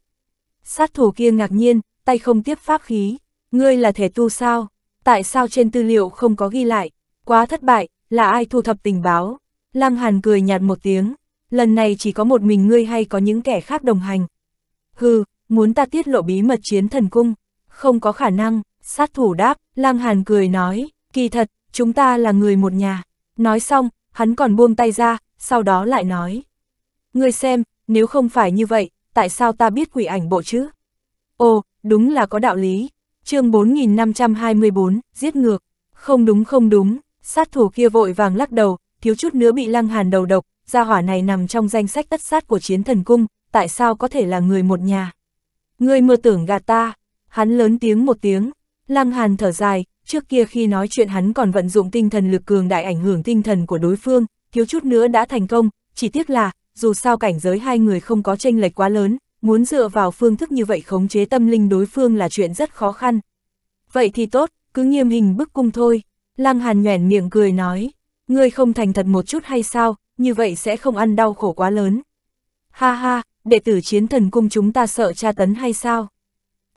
Sát thủ kia ngạc nhiên, tay không tiếp pháp khí. Ngươi là thể tu sao? Tại sao trên tư liệu không có ghi lại? Quá thất bại, là ai thu thập tình báo? Lăng Hàn cười nhạt một tiếng. Lần này chỉ có một mình ngươi hay có những kẻ khác đồng hành. Hừ, muốn ta tiết lộ bí mật chiến thần cung. Không có khả năng, sát thủ đáp, Lăng Hàn cười nói, kỳ thật, chúng ta là người một nhà. Nói xong, hắn còn buông tay ra, sau đó lại nói. Ngươi xem, nếu không phải như vậy, tại sao ta biết quỷ ảnh bộ chứ? Ồ, đúng là có đạo lý. chương 4524, giết ngược. Không đúng không đúng, sát thủ kia vội vàng lắc đầu, thiếu chút nữa bị lăng hàn đầu độc, gia hỏa này nằm trong danh sách tất sát của chiến thần cung, tại sao có thể là người một nhà? Ngươi mơ tưởng gạt ta, hắn lớn tiếng một tiếng, lăng hàn thở dài, trước kia khi nói chuyện hắn còn vận dụng tinh thần lực cường đại ảnh hưởng tinh thần của đối phương, thiếu chút nữa đã thành công, chỉ tiếc là, dù sao cảnh giới hai người không có tranh lệch quá lớn, muốn dựa vào phương thức như vậy khống chế tâm linh đối phương là chuyện rất khó khăn. Vậy thì tốt, cứ nghiêm hình bức cung thôi, Lăng Hàn nhoẻn miệng cười nói, ngươi không thành thật một chút hay sao, như vậy sẽ không ăn đau khổ quá lớn. Ha ha, đệ tử chiến thần cung chúng ta sợ tra tấn hay sao?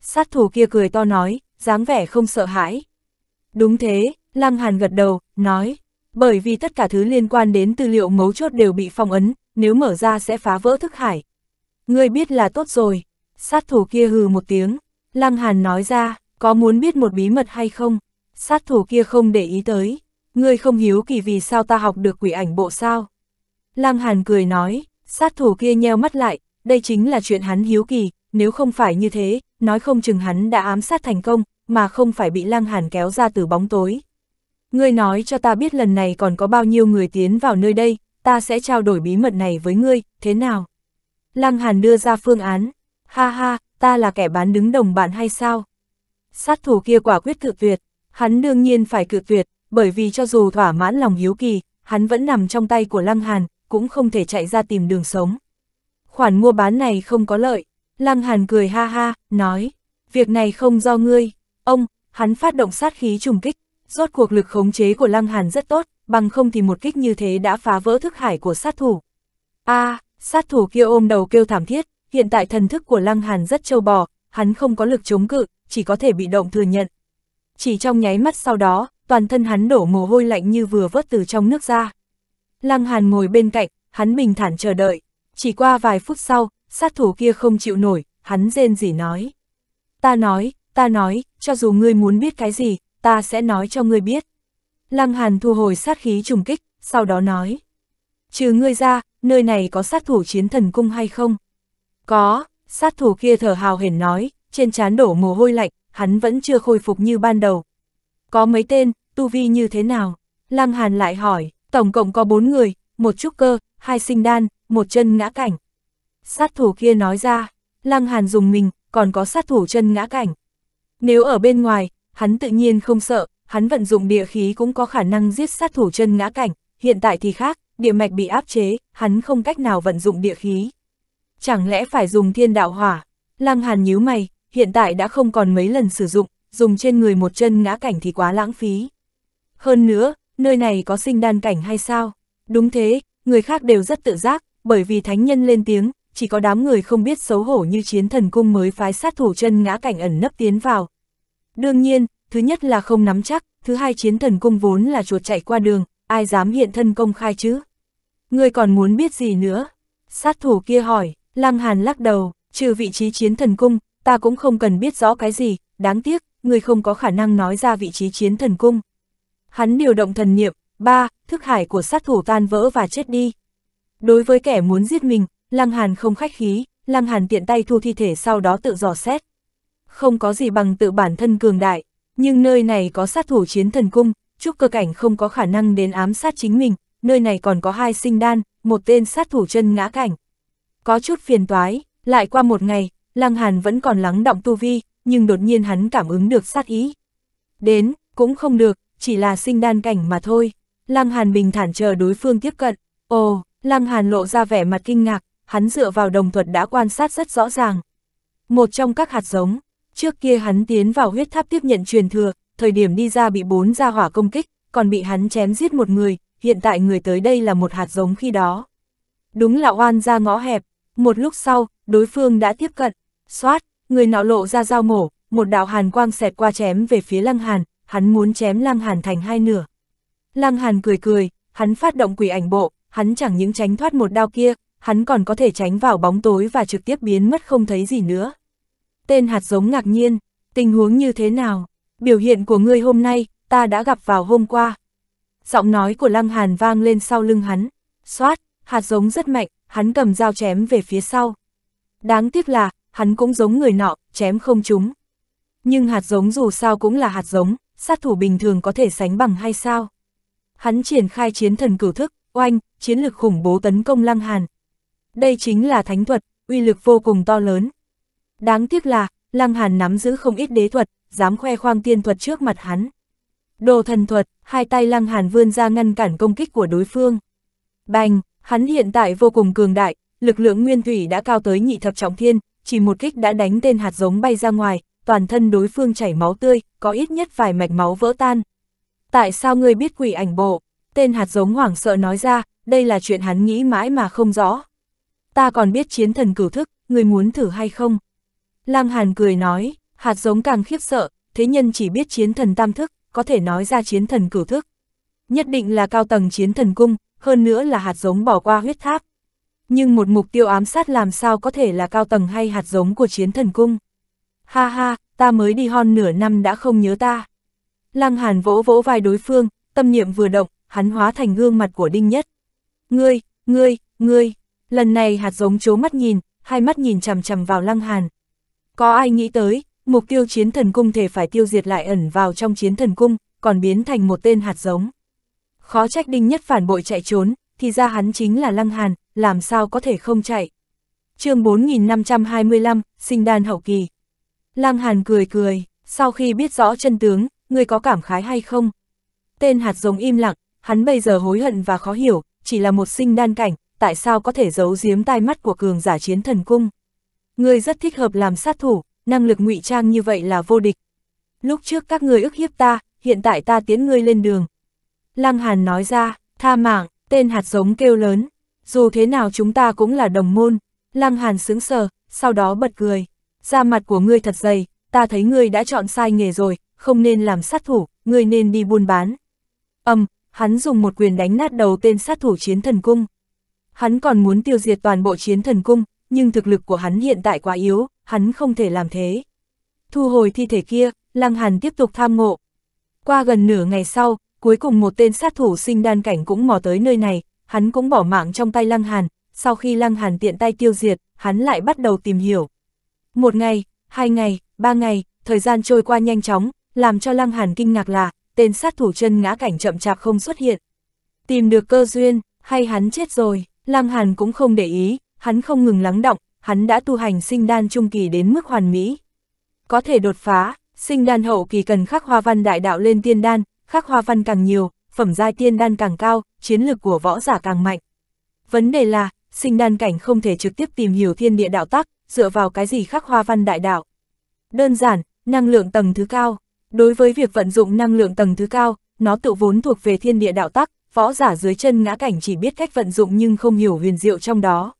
Sát thủ kia cười to nói, dáng vẻ không sợ hãi. Đúng thế, Lăng Hàn gật đầu, nói, bởi vì tất cả thứ liên quan đến tư liệu mấu chốt đều bị phong ấn, nếu mở ra sẽ phá vỡ thức hải. Ngươi biết là tốt rồi, sát thủ kia hừ một tiếng, Lăng Hàn nói ra, có muốn biết một bí mật hay không? Sát thủ kia không để ý tới, ngươi không hiếu kỳ vì sao ta học được quỷ ảnh bộ sao? Lăng Hàn cười nói, sát thủ kia nheo mắt lại, đây chính là chuyện hắn hiếu kỳ, nếu không phải như thế, nói không chừng hắn đã ám sát thành công, mà không phải bị Lăng Hàn kéo ra từ bóng tối. Ngươi nói cho ta biết lần này còn có bao nhiêu người tiến vào nơi đây, ta sẽ trao đổi bí mật này với ngươi, thế nào? Lăng Hàn đưa ra phương án, ha ha, ta là kẻ bán đứng đồng bạn hay sao? Sát thủ kia quả quyết cự tuyệt, hắn đương nhiên phải cự tuyệt, bởi vì cho dù thỏa mãn lòng hiếu kỳ, hắn vẫn nằm trong tay của Lăng Hàn, cũng không thể chạy ra tìm đường sống. Khoản mua bán này không có lợi, Lăng Hàn cười ha ha, nói, việc này không do ngươi, ông, hắn phát động sát khí trùng kích, rốt cuộc lực khống chế của Lăng Hàn rất tốt, bằng không thì một kích như thế đã phá vỡ thức hải của sát thủ. a à, sát thủ kia ôm đầu kêu thảm thiết, hiện tại thần thức của Lăng Hàn rất trâu bò, hắn không có lực chống cự, chỉ có thể bị động thừa nhận. Chỉ trong nháy mắt sau đó, toàn thân hắn đổ mồ hôi lạnh như vừa vớt từ trong nước ra. Lăng Hàn ngồi bên cạnh, hắn bình thản chờ đợi. Chỉ qua vài phút sau, sát thủ kia không chịu nổi, hắn rên rỉ nói. Ta nói, ta nói, cho dù ngươi muốn biết cái gì, ta sẽ nói cho ngươi biết. Lăng Hàn thu hồi sát khí trùng kích, sau đó nói. Trừ ngươi ra, nơi này có sát thủ chiến thần cung hay không? Có, sát thủ kia thở hào hển nói, trên trán đổ mồ hôi lạnh, hắn vẫn chưa khôi phục như ban đầu. Có mấy tên, tu vi như thế nào? Lăng Hàn lại hỏi, tổng cộng có bốn người, một trúc cơ, hai sinh đan, một chân ngã cảnh. Sát thủ kia nói ra, Lăng Hàn dùng mình, còn có sát thủ chân ngã cảnh. Nếu ở bên ngoài, hắn tự nhiên không sợ, hắn vận dụng địa khí cũng có khả năng giết sát thủ chân ngã cảnh, hiện tại thì khác, địa mạch bị áp chế, hắn không cách nào vận dụng địa khí. Chẳng lẽ phải dùng thiên đạo hỏa? Lăng Hàn nhíu mày, hiện tại đã không còn mấy lần sử dụng, dùng trên người một chân ngã cảnh thì quá lãng phí. Hơn nữa, nơi này có sinh đan cảnh hay sao? Đúng thế, người khác đều rất tự giác, bởi vì thánh nhân lên tiếng, chỉ có đám người không biết xấu hổ như chiến thần cung mới phái sát thủ chân ngã cảnh ẩn nấp tiến vào. Đương nhiên, thứ nhất là không nắm chắc, thứ hai chiến thần cung vốn là chuột chạy qua đường, ai dám hiện thân công khai chứ? Ngươi còn muốn biết gì nữa? Sát thủ kia hỏi, Lăng Hàn lắc đầu, trừ vị trí chiến thần cung, ta cũng không cần biết rõ cái gì, đáng tiếc, ngươi không có khả năng nói ra vị trí chiến thần cung. Hắn điều động thần niệm, ba, thức hải của sát thủ tan vỡ và chết đi. Đối với kẻ muốn giết mình, Lăng Hàn không khách khí, Lăng Hàn tiện tay thu thi thể sau đó tự dò xét. Không có gì bằng tự bản thân cường đại, nhưng nơi này có sát thủ chiến thần cung, trúc cơ cảnh không có khả năng đến ám sát chính mình, nơi này còn có hai sinh đan, một tên sát thủ chân ngã cảnh. Có chút phiền toái, lại qua một ngày, Lăng Hàn vẫn còn lắng động tu vi, nhưng đột nhiên hắn cảm ứng được sát ý. Đến, cũng không được, chỉ là sinh đan cảnh mà thôi. Lăng Hàn bình thản chờ đối phương tiếp cận. Ồ, Lăng Hàn lộ ra vẻ mặt kinh ngạc, hắn dựa vào đồng thuật đã quan sát rất rõ ràng. Một trong các hạt giống, Trước kia hắn tiến vào huyết tháp tiếp nhận truyền thừa, thời điểm đi ra bị bốn gia hỏa công kích, còn bị hắn chém giết một người, hiện tại người tới đây là một hạt giống khi đó. Đúng là oan ra ngõ hẹp, một lúc sau, đối phương đã tiếp cận, xoát, người nọ lộ ra dao mổ, một đạo hàn quang xẹt qua chém về phía Lăng Hàn, hắn muốn chém Lăng Hàn thành hai nửa. Lăng Hàn cười cười, hắn phát động quỷ ảnh bộ, hắn chẳng những tránh thoát một đao kia, hắn còn có thể tránh vào bóng tối và trực tiếp biến mất không thấy gì nữa. Tên hạt giống ngạc nhiên, tình huống như thế nào? Biểu hiện của ngươi hôm nay, ta đã gặp vào hôm qua. Giọng nói của Lăng Hàn vang lên sau lưng hắn. Xoát, hạt giống rất mạnh, hắn cầm dao chém về phía sau. Đáng tiếc là, hắn cũng giống người nọ, chém không trúng. Nhưng hạt giống dù sao cũng là hạt giống, sát thủ bình thường có thể sánh bằng hay sao? Hắn triển khai chiến thần cửu thức, oanh, chiến lực khủng bố tấn công Lăng Hàn. Đây chính là thánh thuật, uy lực vô cùng to lớn, Đáng tiếc là, Lăng Hàn nắm giữ không ít đế thuật, dám khoe khoang tiên thuật trước mặt hắn. Đồ thần thuật, hai tay Lăng Hàn vươn ra ngăn cản công kích của đối phương. Bành, hắn hiện tại vô cùng cường đại, lực lượng nguyên thủy đã cao tới nhị thập trọng thiên, chỉ một kích đã đánh tên hạt giống bay ra ngoài, toàn thân đối phương chảy máu tươi, có ít nhất vài mạch máu vỡ tan. Tại sao ngươi biết quỷ ảnh bộ? Tên hạt giống hoảng sợ nói ra, đây là chuyện hắn nghĩ mãi mà không rõ. Ta còn biết chiến thần cửu thức, ngươi muốn thử hay không? Lăng Hàn cười nói, hạt giống càng khiếp sợ, thế nhân chỉ biết chiến thần tam thức, có thể nói ra chiến thần cửu thức. Nhất định là cao tầng chiến thần cung, hơn nữa là hạt giống bỏ qua huyết tháp. Nhưng một mục tiêu ám sát làm sao có thể là cao tầng hay hạt giống của chiến thần cung. Ha ha, ta mới đi hon nửa năm đã không nhớ ta. Lăng Hàn vỗ vỗ vai đối phương, tâm niệm vừa động, hắn hóa thành gương mặt của Đinh Nhất. Ngươi, ngươi, ngươi, lần này hạt giống chố mắt nhìn, hai mắt nhìn chằm chằm vào Lăng Hàn, có ai nghĩ tới, mục tiêu chiến thần cung thể phải tiêu diệt lại ẩn vào trong chiến thần cung, còn biến thành một tên hạt giống. Khó trách Đinh Nhất phản bội chạy trốn, thì ra hắn chính là Lăng Hàn, làm sao có thể không chạy. chương 4525, sinh đan hậu kỳ. Lăng Hàn cười cười, sau khi biết rõ chân tướng, người có cảm khái hay không? Tên hạt giống im lặng, hắn bây giờ hối hận và khó hiểu, chỉ là một sinh đan cảnh, tại sao có thể giấu giếm tai mắt của cường giả chiến thần cung? Ngươi rất thích hợp làm sát thủ, năng lực ngụy trang như vậy là vô địch. Lúc trước các ngươi ức hiếp ta, hiện tại ta tiến ngươi lên đường. Lăng Hàn nói ra, tha mạng, tên hạt giống kêu lớn. Dù thế nào chúng ta cũng là đồng môn. Lăng Hàn sướng sờ, sau đó bật cười. Da mặt của ngươi thật dày, ta thấy ngươi đã chọn sai nghề rồi, không nên làm sát thủ, ngươi nên đi buôn bán. Âm, hắn dùng một quyền đánh nát đầu tên sát thủ chiến thần cung. Hắn còn muốn tiêu diệt toàn bộ chiến thần cung, nhưng thực lực của hắn hiện tại quá yếu, hắn không thể làm thế. Thu hồi thi thể kia, Lăng Hàn tiếp tục tham ngộ. Qua gần nửa ngày sau, cuối cùng một tên sát thủ sinh đan cảnh cũng mò tới nơi này, hắn cũng bỏ mạng trong tay Lăng Hàn, sau khi Lăng Hàn tiện tay tiêu diệt, hắn lại bắt đầu tìm hiểu. Một ngày, hai ngày, ba ngày, thời gian trôi qua nhanh chóng, làm cho Lăng Hàn kinh ngạc là, tên sát thủ chân ngã cảnh chậm chạp không xuất hiện. Tìm được cơ duyên, hay hắn chết rồi, Lăng Hàn cũng không để ý, hắn không ngừng lắng động, hắn đã tu hành sinh đan trung kỳ đến mức hoàn mỹ. Có thể đột phá, sinh đan hậu kỳ cần khắc hoa văn đại đạo lên tiên đan, khắc hoa văn càng nhiều, phẩm giai tiên đan càng cao, chiến lược của võ giả càng mạnh. Vấn đề là, sinh đan cảnh không thể trực tiếp tìm hiểu thiên địa đạo tắc, dựa vào cái gì khắc hoa văn đại đạo. Đơn giản, năng lượng tầng thứ cao. Đối với việc vận dụng năng lượng tầng thứ cao, nó tự vốn thuộc về thiên địa đạo tắc, võ giả dưới chân ngã cảnh chỉ biết cách vận dụng nhưng không hiểu huyền diệu trong đó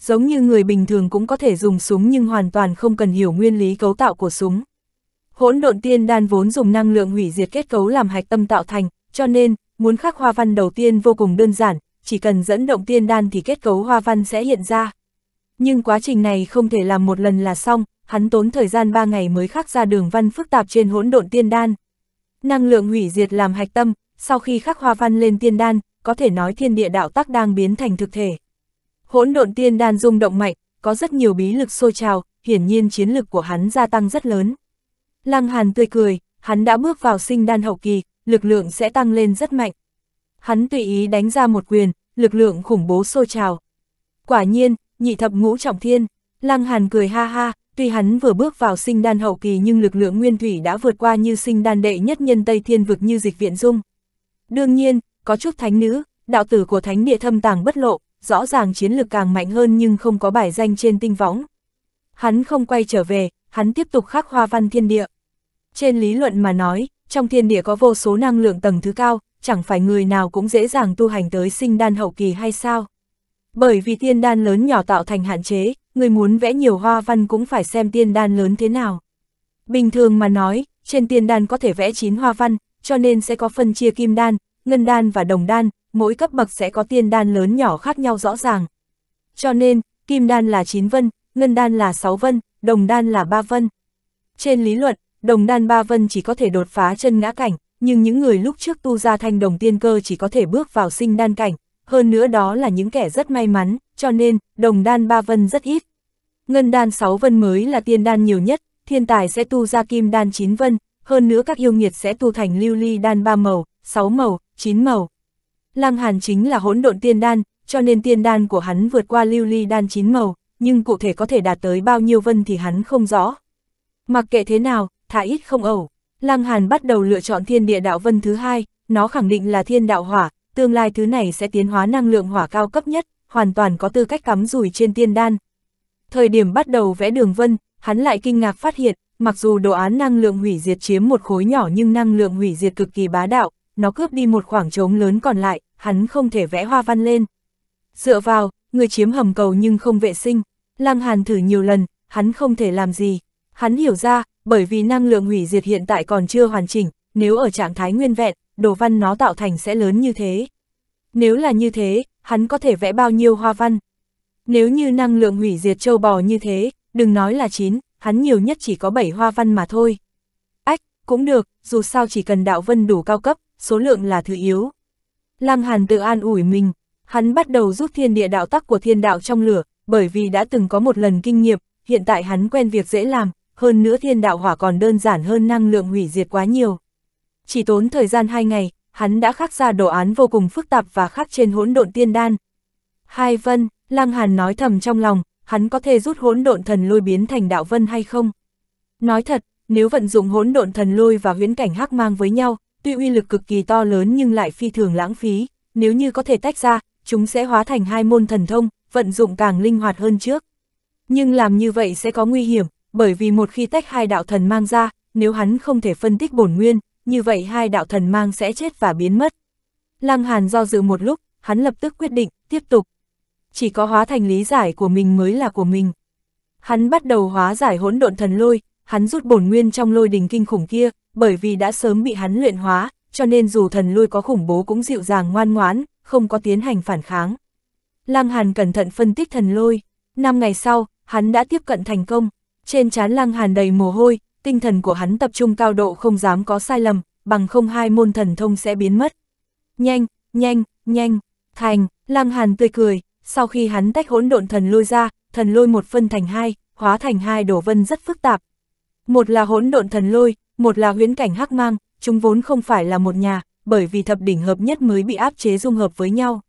giống như người bình thường cũng có thể dùng súng nhưng hoàn toàn không cần hiểu nguyên lý cấu tạo của súng. Hỗn độn tiên đan vốn dùng năng lượng hủy diệt kết cấu làm hạch tâm tạo thành, cho nên, muốn khắc hoa văn đầu tiên vô cùng đơn giản, chỉ cần dẫn động tiên đan thì kết cấu hoa văn sẽ hiện ra. Nhưng quá trình này không thể làm một lần là xong, hắn tốn thời gian 3 ngày mới khắc ra đường văn phức tạp trên hỗn độn tiên đan. Năng lượng hủy diệt làm hạch tâm, sau khi khắc hoa văn lên tiên đan, có thể nói thiên địa đạo tắc đang biến thành thực thể. Hỗn độn tiên đan rung động mạnh, có rất nhiều bí lực sôi trào, hiển nhiên chiến lực của hắn gia tăng rất lớn. Lăng Hàn tươi cười, hắn đã bước vào sinh đan hậu kỳ, lực lượng sẽ tăng lên rất mạnh. Hắn tùy ý đánh ra một quyền, lực lượng khủng bố sôi trào. Quả nhiên, nhị thập ngũ trọng thiên, Lăng Hàn cười ha ha, tuy hắn vừa bước vào sinh đan hậu kỳ nhưng lực lượng nguyên thủy đã vượt qua như sinh đan đệ nhất nhân Tây Thiên vực như dịch viện dung. Đương nhiên, có chút thánh nữ, đạo tử của thánh địa thâm tàng bất lộ, rõ ràng chiến lược càng mạnh hơn nhưng không có bài danh trên tinh võng. Hắn không quay trở về, hắn tiếp tục khắc hoa văn thiên địa. Trên lý luận mà nói, trong thiên địa có vô số năng lượng tầng thứ cao, chẳng phải người nào cũng dễ dàng tu hành tới sinh đan hậu kỳ hay sao? Bởi vì thiên đan lớn nhỏ tạo thành hạn chế, người muốn vẽ nhiều hoa văn cũng phải xem thiên đan lớn thế nào. Bình thường mà nói, trên thiên đan có thể vẽ 9 hoa văn, cho nên sẽ có phân chia kim đan, ngân đan và đồng đan, mỗi cấp bậc sẽ có tiên đan lớn nhỏ khác nhau rõ ràng. Cho nên, kim đan là 9 vân, ngân đan là 6 vân, đồng đan là 3 vân. Trên lý luận, đồng đan 3 vân chỉ có thể đột phá chân ngã cảnh, nhưng những người lúc trước tu ra thanh đồng tiên cơ chỉ có thể bước vào sinh đan cảnh, hơn nữa đó là những kẻ rất may mắn, cho nên, đồng đan 3 vân rất ít. Ngân đan 6 vân mới là tiên đan nhiều nhất, thiên tài sẽ tu ra kim đan 9 vân, hơn nữa các yêu nghiệt sẽ tu thành lưu ly đan 3 màu, 6 màu, 9 màu, Lăng Hàn chính là hỗn độn tiên đan, cho nên tiên đan của hắn vượt qua lưu ly đan chín màu, nhưng cụ thể có thể đạt tới bao nhiêu vân thì hắn không rõ. Mặc kệ thế nào, thả ít không ẩu, Lăng Hàn bắt đầu lựa chọn thiên địa đạo vân thứ hai, nó khẳng định là thiên đạo hỏa, tương lai thứ này sẽ tiến hóa năng lượng hỏa cao cấp nhất, hoàn toàn có tư cách cắm rủi trên tiên đan. Thời điểm bắt đầu vẽ đường vân, hắn lại kinh ngạc phát hiện, mặc dù đồ án năng lượng hủy diệt chiếm một khối nhỏ nhưng năng lượng hủy diệt cực kỳ bá đạo, nó cướp đi một khoảng trống lớn còn lại, hắn không thể vẽ hoa văn lên. Dựa vào, người chiếm hầm cầu nhưng không vệ sinh, Lăng Hàn thử nhiều lần, hắn không thể làm gì. Hắn hiểu ra, bởi vì năng lượng hủy diệt hiện tại còn chưa hoàn chỉnh, nếu ở trạng thái nguyên vẹn, đồ văn nó tạo thành sẽ lớn như thế. Nếu là như thế, hắn có thể vẽ bao nhiêu hoa văn. Nếu như năng lượng hủy diệt châu bò như thế, đừng nói là 9, hắn nhiều nhất chỉ có 7 hoa văn mà thôi. Ách, cũng được, dù sao chỉ cần đạo vân đủ cao cấp, số lượng là thứ yếu. Lam Hàn tự an ủi mình, hắn bắt đầu rút thiên địa đạo tắc của thiên đạo trong lửa, bởi vì đã từng có một lần kinh nghiệm, hiện tại hắn quen việc dễ làm, hơn nữa thiên đạo hỏa còn đơn giản hơn năng lượng hủy diệt quá nhiều. Chỉ tốn thời gian hai ngày, hắn đã khắc ra đồ án vô cùng phức tạp và khắc trên hỗn độn tiên đan. Hai vân, Lăng Hàn nói thầm trong lòng, hắn có thể rút hỗn độn thần lôi biến thành đạo vân hay không? Nói thật, nếu vận dụng hỗn độn thần lôi và huyễn cảnh hắc mang với nhau, tuy uy lực cực kỳ to lớn nhưng lại phi thường lãng phí, nếu như có thể tách ra, chúng sẽ hóa thành hai môn thần thông, vận dụng càng linh hoạt hơn trước. Nhưng làm như vậy sẽ có nguy hiểm, bởi vì một khi tách hai đạo thần mang ra, nếu hắn không thể phân tích bổn nguyên, như vậy hai đạo thần mang sẽ chết và biến mất. Lăng Hàn do dự một lúc, hắn lập tức quyết định, tiếp tục. Chỉ có hóa thành lý giải của mình mới là của mình. Hắn bắt đầu hóa giải hỗn độn thần lôi, hắn rút bổn nguyên trong lôi đình kinh khủng kia, bởi vì đã sớm bị hắn luyện hóa, cho nên dù thần lui có khủng bố cũng dịu dàng ngoan ngoãn, không có tiến hành phản kháng. Lăng Hàn cẩn thận phân tích thần lôi, năm ngày sau, hắn đã tiếp cận thành công, trên trán Lăng Hàn đầy mồ hôi, tinh thần của hắn tập trung cao độ không dám có sai lầm, bằng không hai môn thần thông sẽ biến mất. Nhanh, nhanh, nhanh, thành, Lăng Hàn tươi cười, sau khi hắn tách hỗn độn thần lôi ra, thần lôi một phân thành hai, hóa thành hai đổ vân rất phức tạp, một là hỗn độn thần lôi, một là huyễn cảnh hắc mang, chúng vốn không phải là một nhà, bởi vì thập đỉnh hợp nhất mới bị áp chế dung hợp với nhau.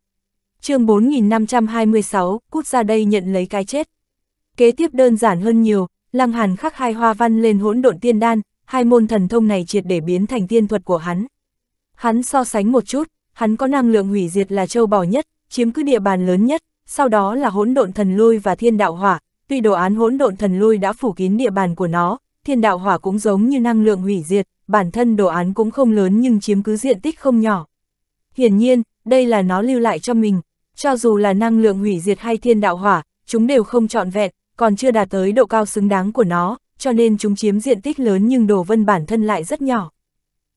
chương 4526, cút ra đây nhận lấy cái chết. Kế tiếp đơn giản hơn nhiều, Lăng Hàn khắc hai hoa văn lên hỗn độn tiên đan, hai môn thần thông này triệt để biến thành tiên thuật của hắn. Hắn so sánh một chút, hắn có năng lượng hủy diệt là châu bò nhất, chiếm cứ địa bàn lớn nhất, sau đó là hỗn độn thần lôi và thiên đạo hỏa, tuy đồ án hỗn độn thần lôi đã phủ kín địa bàn của nó, thiên đạo hỏa cũng giống như năng lượng hủy diệt, bản thân đồ án cũng không lớn nhưng chiếm cứ diện tích không nhỏ. Hiển nhiên, đây là nó lưu lại cho mình, cho dù là năng lượng hủy diệt hay thiên đạo hỏa, chúng đều không trọn vẹn, còn chưa đạt tới độ cao xứng đáng của nó, cho nên chúng chiếm diện tích lớn nhưng đồ vân bản thân lại rất nhỏ.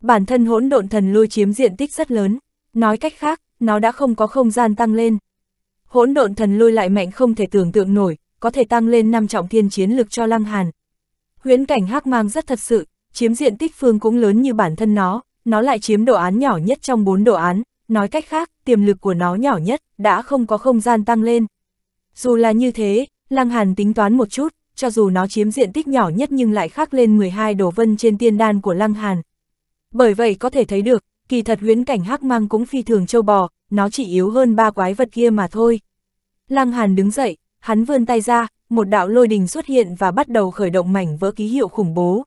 Bản thân hỗn độn thần lôi chiếm diện tích rất lớn, nói cách khác, nó đã không có không gian tăng lên. Hỗn độn thần lôi lại mạnh không thể tưởng tượng nổi, có thể tăng lên năm trọng thiên chiến lực cho Lăng Hàn, huyễn cảnh hắc mang rất thật sự, chiếm diện tích phương cũng lớn như bản thân nó, nó lại chiếm đồ án nhỏ nhất trong bốn đồ án, nói cách khác, tiềm lực của nó nhỏ nhất, đã không có không gian tăng lên. Dù là như thế, Lăng Hàn tính toán một chút, cho dù nó chiếm diện tích nhỏ nhất nhưng lại khắc lên 12 đồ vân trên tiên đan của Lăng Hàn. Bởi vậy có thể thấy được, kỳ thật huyễn cảnh hắc mang cũng phi thường châu bò, nó chỉ yếu hơn ba quái vật kia mà thôi. Lăng Hàn đứng dậy, hắn vươn tay ra, một đạo lôi đình xuất hiện và bắt đầu khởi động mảnh vỡ ký hiệu khủng bố.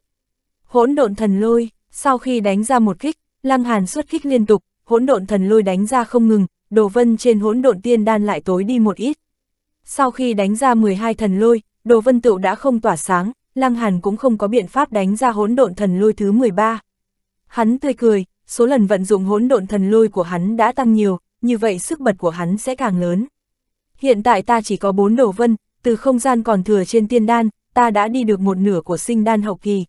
Hỗn độn thần lôi, sau khi đánh ra một kích, Lăng Hàn xuất kích liên tục, hỗn độn thần lôi đánh ra không ngừng, đồ vân trên hỗn độn tiên đan lại tối đi một ít. Sau khi đánh ra 12 thần lôi, đồ vân tựu đã không tỏa sáng, Lăng Hàn cũng không có biện pháp đánh ra hỗn độn thần lôi thứ 13. Hắn tươi cười, số lần vận dụng hỗn độn thần lôi của hắn đã tăng nhiều, như vậy sức bật của hắn sẽ càng lớn. Hiện tại ta chỉ có 4 đồ vân, từ không gian còn thừa trên tiên đan, ta đã đi được một nửa của sinh đan hậu kỳ.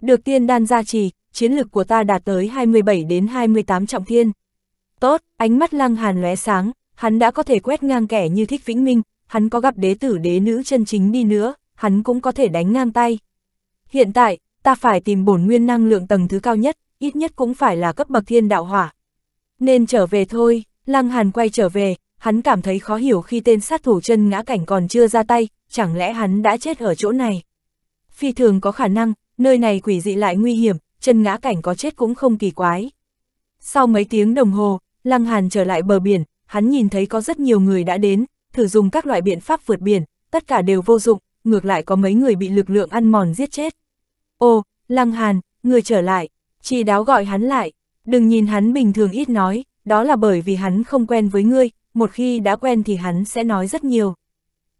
Được tiên đan gia trì, chiến lực của ta đạt tới 27 đến 28 trọng thiên. Tốt, ánh mắt lăng hàn lóe sáng, hắn đã có thể quét ngang kẻ như thích vĩnh minh, hắn có gặp đế tử đế nữ chân chính đi nữa, hắn cũng có thể đánh ngang tay. Hiện tại, ta phải tìm bổn nguyên năng lượng tầng thứ cao nhất, ít nhất cũng phải là cấp bậc thiên đạo hỏa. Nên trở về thôi, lăng hàn quay trở về, hắn cảm thấy khó hiểu khi tên sát thủ chân ngã cảnh còn chưa ra tay, chẳng lẽ hắn đã chết ở chỗ này. Phi thường có khả năng, nơi này quỷ dị lại nguy hiểm, chân ngã cảnh có chết cũng không kỳ quái. Sau mấy tiếng đồng hồ, Lăng Hàn trở lại bờ biển, hắn nhìn thấy có rất nhiều người đã đến, thử dùng các loại biện pháp vượt biển, tất cả đều vô dụng, ngược lại có mấy người bị lực lượng ăn mòn giết chết. Ô, Lăng Hàn, người trở lại, chỉ đáo gọi hắn lại, đừng nhìn hắn bình thường ít nói, đó là bởi vì hắn không quen với ngươi, một khi đã quen thì hắn sẽ nói rất nhiều.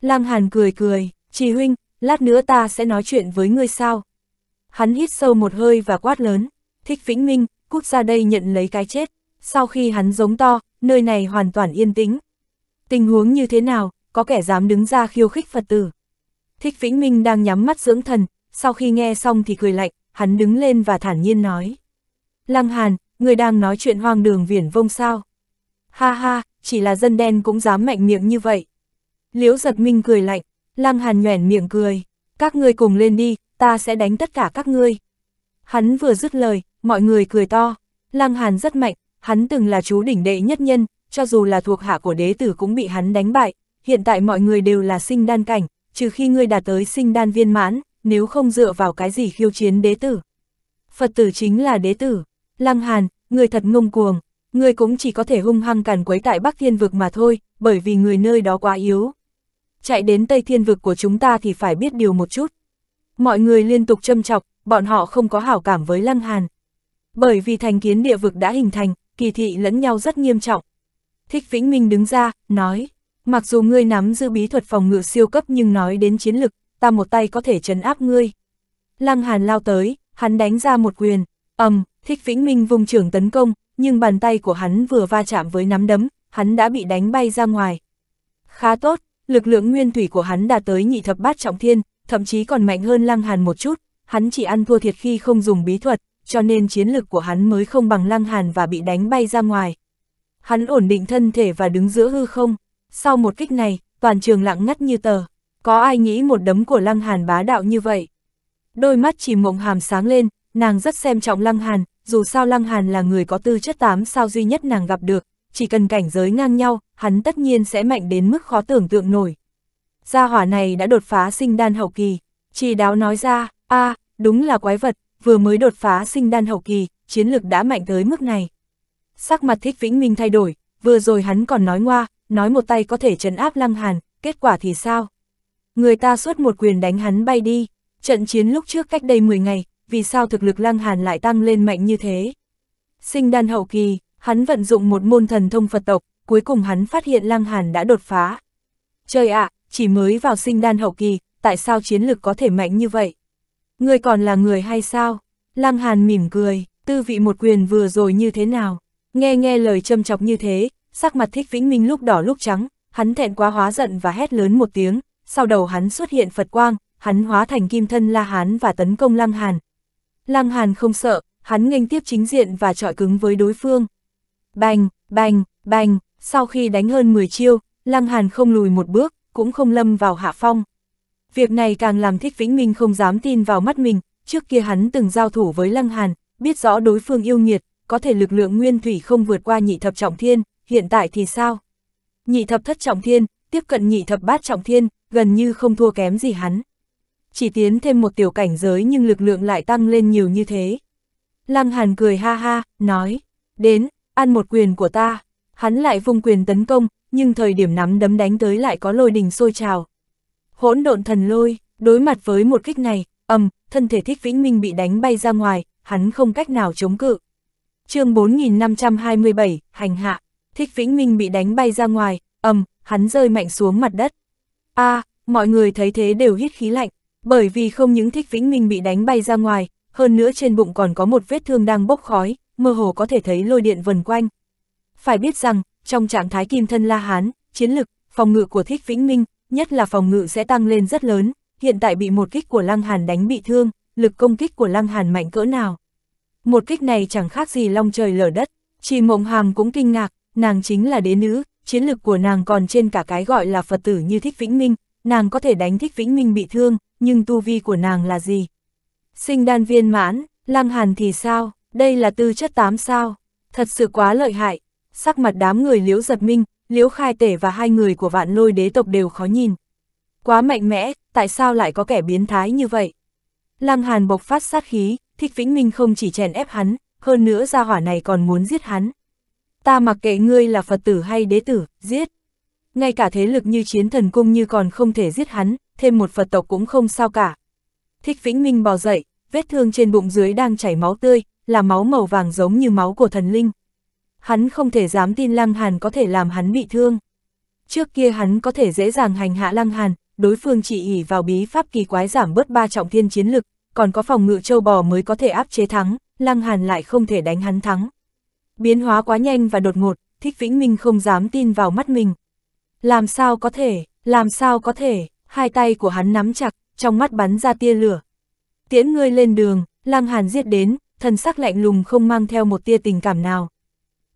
Lăng Hàn cười cười, trì huynh, lát nữa ta sẽ nói chuyện với ngươi sao. Hắn hít sâu một hơi và quát lớn, thích vĩnh minh, cút ra đây nhận lấy cái chết. Sau khi hắn giống to, nơi này hoàn toàn yên tĩnh. Tình huống như thế nào, có kẻ dám đứng ra khiêu khích Phật tử. Thích Vĩnh Minh đang nhắm mắt dưỡng thần, sau khi nghe xong thì cười lạnh, hắn đứng lên và thản nhiên nói. Lăng Hàn, người đang nói chuyện hoang đường viển vông sao? Ha ha, chỉ là dân đen cũng dám mạnh miệng như vậy. Liễu giật minh cười lạnh, Lăng Hàn nhoẻn miệng cười, các ngươi cùng lên đi, ta sẽ đánh tất cả các ngươi. Hắn vừa dứt lời, mọi người cười to, Lăng Hàn rất mạnh, hắn từng là chú đỉnh đệ nhất nhân, cho dù là thuộc hạ của đế tử cũng bị hắn đánh bại, hiện tại mọi người đều là sinh đan cảnh, trừ khi ngươi đạt tới sinh đan viên mãn, nếu không dựa vào cái gì khiêu chiến đế tử. Phật tử chính là đế tử, Lăng Hàn, người thật ngông cuồng, ngươi cũng chỉ có thể hung hăng càn quấy tại Bắc Thiên Vực mà thôi, bởi vì người nơi đó quá yếu. Chạy đến Tây Thiên Vực của chúng ta thì phải biết điều một chút. Mọi người liên tục châm chọc, bọn họ không có hảo cảm với Lăng Hàn. Bởi vì thành kiến địa vực đã hình thành, kỳ thị lẫn nhau rất nghiêm trọng. Thích Vĩnh Minh đứng ra, nói, mặc dù ngươi nắm giữ bí thuật phòng ngự siêu cấp nhưng nói đến chiến lực, ta một tay có thể trấn áp ngươi. Lăng Hàn lao tới, hắn đánh ra một quyền, ầm, Thích Vĩnh Minh vùng trưởng tấn công, nhưng bàn tay của hắn vừa va chạm với nắm đấm, hắn đã bị đánh bay ra ngoài. Khá tốt, lực lượng nguyên thủy của hắn đã tới nhị thập bát trọng thiên, thậm chí còn mạnh hơn Lăng Hàn một chút, hắn chỉ ăn thua thiệt khi không dùng bí thuật, cho nên chiến lực của hắn mới không bằng Lăng Hàn và bị đánh bay ra ngoài. Hắn ổn định thân thể và đứng giữa hư không, sau một kích này, toàn trường lặng ngắt như tờ, có ai nghĩ một đấm của Lăng Hàn bá đạo như vậy. Đôi mắt chỉ mộng hàm sáng lên, nàng rất xem trọng Lăng Hàn, dù sao Lăng Hàn là người có tư chất tám sao duy nhất nàng gặp được, chỉ cần cảnh giới ngang nhau, hắn tất nhiên sẽ mạnh đến mức khó tưởng tượng nổi. Gia hỏa này đã đột phá sinh đan hậu kỳ, chỉ đáo nói ra, a à, đúng là quái vật, vừa mới đột phá sinh đan hậu kỳ, chiến lực đã mạnh tới mức này. Sắc mặt thích vĩnh minh thay đổi, vừa rồi hắn còn nói ngoa, nói một tay có thể trấn áp lăng hàn, kết quả thì sao? Người ta suốt một quyền đánh hắn bay đi, trận chiến lúc trước cách đây 10 ngày, vì sao thực lực Lăng Hàn lại tăng lên mạnh như thế. Sinh đan hậu kỳ, hắn vận dụng một môn thần thông Phật tộc, cuối cùng hắn phát hiện Lăng Hàn đã đột phá. Trời ạ, chỉ mới vào sinh đan hậu kỳ, tại sao chiến lực có thể mạnh như vậy? người còn là người hay sao? Lăng Hàn mỉm cười, tư vị một quyền vừa rồi như thế nào? Nghe nghe lời châm chọc như thế, sắc mặt thích vĩnh minh lúc đỏ lúc trắng, hắn thẹn quá hóa giận và hét lớn một tiếng, sau đầu hắn xuất hiện Phật quang, hắn hóa thành kim thân La Hán và tấn công Lăng Hàn, Lăng Hàn không sợ, hắn nghênh tiếp chính diện và trọi cứng với đối phương. Bành, bành, bành, sau khi đánh hơn 10 chiêu, Lăng Hàn không lùi một bước, cũng không lâm vào hạ phong. Việc này càng làm Thích Vĩnh Minh không dám tin vào mắt mình, trước kia hắn từng giao thủ với Lăng Hàn, biết rõ đối phương yêu nghiệt, có thể lực lượng nguyên thủy không vượt qua nhị thập trọng thiên, hiện tại thì sao? Nhị thập thất trọng thiên, tiếp cận nhị thập bát trọng thiên, gần như không thua kém gì hắn chỉ tiến thêm một tiểu cảnh giới nhưng lực lượng lại tăng lên nhiều như thế. Lăng Hàn cười ha ha, nói, đến, ăn một quyền của ta. Hắn lại vung quyền tấn công, nhưng thời điểm nắm đấm đánh tới lại có lôi đình sôi trào. Hỗn độn thần lôi, đối mặt với một kích này, ầm, thân thể thích vĩnh minh bị đánh bay ra ngoài, hắn không cách nào chống cự. chương 4527, hành hạ, thích vĩnh minh bị đánh bay ra ngoài, ầm, hắn rơi mạnh xuống mặt đất. a à, mọi người thấy thế đều hít khí lạnh, bởi vì không những Thích Vĩnh Minh bị đánh bay ra ngoài, hơn nữa trên bụng còn có một vết thương đang bốc khói, mơ hồ có thể thấy lôi điện vần quanh. Phải biết rằng, trong trạng thái kim thân La Hán, chiến lực, phòng ngự của Thích Vĩnh Minh, nhất là phòng ngự sẽ tăng lên rất lớn, hiện tại bị một kích của Lăng Hàn đánh bị thương, lực công kích của Lăng Hàn mạnh cỡ nào. Một kích này chẳng khác gì long trời lở đất, chỉ mộng hàm cũng kinh ngạc, nàng chính là đế nữ, chiến lực của nàng còn trên cả cái gọi là Phật tử như Thích Vĩnh Minh, nàng có thể đánh Thích Vĩnh Minh bị thương, nhưng tu vi của nàng là gì? Sinh đan viên mãn, lăng hàn thì sao? Đây là tư chất tám sao? Thật sự quá lợi hại. Sắc mặt đám người liễu giật minh, liễu khai tể và hai người của vạn lôi đế tộc đều khó nhìn. Quá mạnh mẽ, tại sao lại có kẻ biến thái như vậy? Lăng hàn bộc phát sát khí, thích vĩnh minh không chỉ chèn ép hắn, hơn nữa gia hỏa này còn muốn giết hắn. Ta mặc kệ ngươi là Phật tử hay đế tử, giết ngay cả thế lực như chiến thần cung như còn không thể giết hắn, thêm một Phật tộc cũng không sao cả. Thích Vĩnh Minh bò dậy, vết thương trên bụng dưới đang chảy máu tươi, là máu màu vàng giống như máu của thần linh. Hắn không thể dám tin Lăng Hàn có thể làm hắn bị thương. Trước kia hắn có thể dễ dàng hành hạ Lăng Hàn, đối phương chỉ ỉ vào bí pháp kỳ quái giảm bớt ba trọng thiên chiến lực, còn có phòng ngự châu bò mới có thể áp chế thắng, Lăng Hàn lại không thể đánh hắn thắng. Biến hóa quá nhanh và đột ngột, Thích Vĩnh Minh không dám tin vào mắt mình, làm sao có thể, làm sao có thể, hai tay của hắn nắm chặt, trong mắt bắn ra tia lửa. Tiễn ngươi lên đường, Lăng Hàn giết đến, thần sắc lạnh lùng không mang theo một tia tình cảm nào.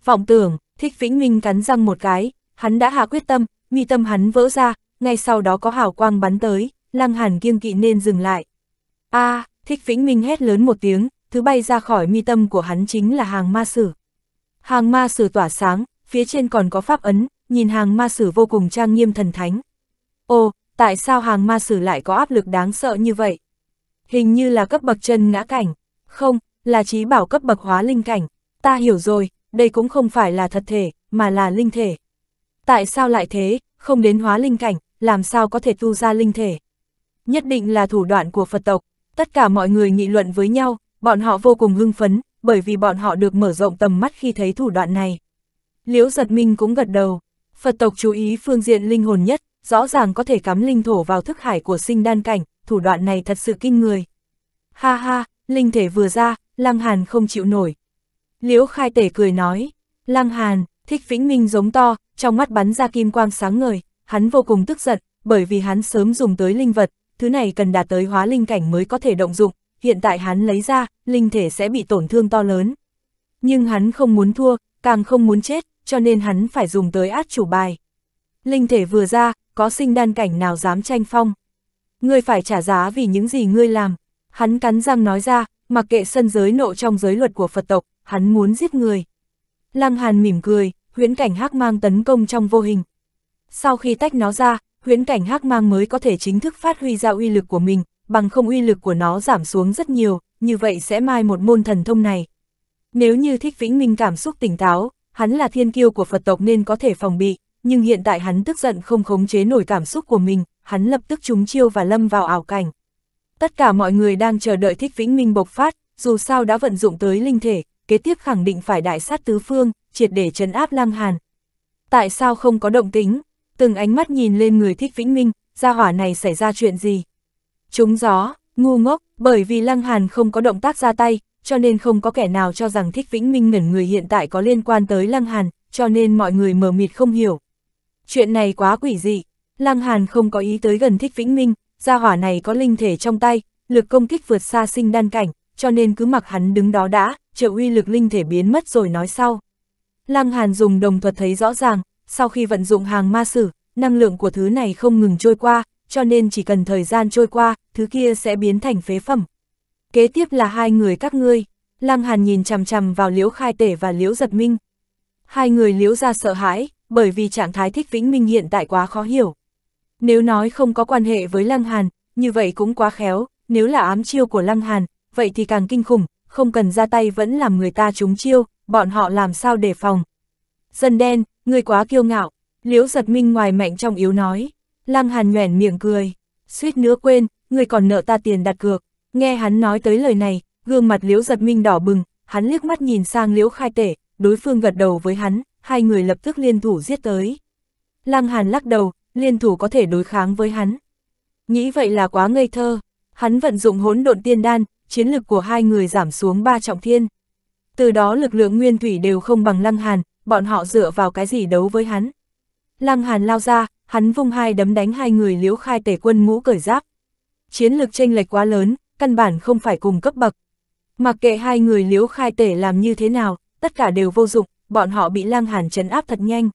Vọng tưởng, Thích Vĩnh Minh cắn răng một cái, hắn đã hạ quyết tâm, mi tâm hắn vỡ ra, ngay sau đó có hào quang bắn tới, Lăng Hàn kiêng kỵ nên dừng lại. A, à, Thích Vĩnh Minh hét lớn một tiếng, thứ bay ra khỏi mi tâm của hắn chính là hàng ma sử. Hàng ma sử tỏa sáng, phía trên còn có pháp ấn, nhìn hàng ma sử vô cùng trang nghiêm thần thánh. Ồ, tại sao hàng ma sử lại có áp lực đáng sợ như vậy? Hình như là cấp bậc chân ngã cảnh, không, là trí bảo cấp bậc hóa linh cảnh. Ta hiểu rồi, đây cũng không phải là thật thể, mà là linh thể. Tại sao lại thế, không đến hóa linh cảnh, làm sao có thể tu ra linh thể? Nhất định là thủ đoạn của Phật tộc, tất cả mọi người nghị luận với nhau, bọn họ vô cùng hưng phấn, bởi vì bọn họ được mở rộng tầm mắt khi thấy thủ đoạn này. Liễu giật minh cũng gật đầu, Phật tộc chú ý phương diện linh hồn nhất, rõ ràng có thể cắm linh thổ vào thức hải của sinh đan cảnh, thủ đoạn này thật sự kinh người. Ha ha, linh thể vừa ra, Lăng Hàn không chịu nổi. Liễu khai tể cười nói, Lăng Hàn, thích vĩnh minh giống to, trong mắt bắn ra kim quang sáng ngời, hắn vô cùng tức giận, bởi vì hắn sớm dùng tới linh vật, thứ này cần đạt tới hóa linh cảnh mới có thể động dụng, hiện tại hắn lấy ra, linh thể sẽ bị tổn thương to lớn. Nhưng hắn không muốn thua, càng không muốn chết, cho nên hắn phải dùng tới át chủ bài. Linh thể vừa ra, có sinh đan cảnh nào dám tranh phong. Ngươi phải trả giá vì những gì ngươi làm. Hắn cắn răng nói ra, mặc kệ sân giới nộ trong giới luật của Phật tộc, hắn muốn giết người. Lăng Hàn mỉm cười, huyễn cảnh hắc mang tấn công trong vô hình. Sau khi tách nó ra, huyễn cảnh hắc mang mới có thể chính thức phát huy ra uy lực của mình, bằng không uy lực của nó giảm xuống rất nhiều, như vậy sẽ mai một môn thần thông này. Nếu như thích vĩnh minh cảm xúc tỉnh táo, hắn là thiên kiêu của Phật tộc nên có thể phòng bị, nhưng hiện tại hắn tức giận không khống chế nổi cảm xúc của mình, hắn lập tức trúng chiêu và lâm vào ảo cảnh. Tất cả mọi người đang chờ đợi thích vĩnh minh bộc phát, dù sao đã vận dụng tới linh thể, kế tiếp khẳng định phải đại sát tứ phương, triệt để trấn áp lang hàn. Tại sao không có động tính? Từng ánh mắt nhìn lên người thích vĩnh minh, gia hỏa này xảy ra chuyện gì? Trúng gió, ngu ngốc, bởi vì lăng hàn không có động tác ra tay, cho nên không có kẻ nào cho rằng Thích Vĩnh Minh ngẩn người hiện tại có liên quan tới Lăng Hàn, cho nên mọi người mờ mịt không hiểu. Chuyện này quá quỷ dị, Lăng Hàn không có ý tới gần Thích Vĩnh Minh, gia hỏa này có linh thể trong tay, lực công kích vượt xa sinh đan cảnh, cho nên cứ mặc hắn đứng đó đã, trợ uy lực linh thể biến mất rồi nói sau. Lăng Hàn dùng đồng thuật thấy rõ ràng, sau khi vận dụng hàng ma sử, năng lượng của thứ này không ngừng trôi qua, cho nên chỉ cần thời gian trôi qua, thứ kia sẽ biến thành phế phẩm, Kế tiếp là hai người các ngươi, Lăng Hàn nhìn chằm chằm vào Liễu Khai Tể và Liễu Giật Minh. Hai người Liễu ra sợ hãi, bởi vì trạng thái thích Vĩnh Minh hiện tại quá khó hiểu. Nếu nói không có quan hệ với Lăng Hàn, như vậy cũng quá khéo, nếu là ám chiêu của Lăng Hàn, vậy thì càng kinh khủng, không cần ra tay vẫn làm người ta trúng chiêu, bọn họ làm sao đề phòng. Dân đen, người quá kiêu ngạo, Liễu Giật Minh ngoài mạnh trong yếu nói. Lăng Hàn nhoẻn miệng cười, suýt nữa quên, người còn nợ ta tiền đặt cược. Nghe hắn nói tới lời này, gương mặt Liễu Giật Minh đỏ bừng, hắn liếc mắt nhìn sang Liễu Khai Tể, đối phương gật đầu với hắn, hai người lập tức liên thủ giết tới. Lăng Hàn lắc đầu, liên thủ có thể đối kháng với hắn. Nghĩ vậy là quá ngây thơ, hắn vận dụng hỗn độn tiên đan, chiến lực của hai người giảm xuống ba trọng thiên. Từ đó lực lượng nguyên thủy đều không bằng Lăng Hàn, bọn họ dựa vào cái gì đấu với hắn. Lăng Hàn lao ra, hắn vung hai đấm đánh hai người liễu khai tể quân ngũ cởi giáp. Chiến lực chênh lệch quá lớn, căn bản không phải cùng cấp bậc. Mặc kệ hai người liếu khai tể làm như thế nào, tất cả đều vô dụng, bọn họ bị lang hàn chấn áp thật nhanh.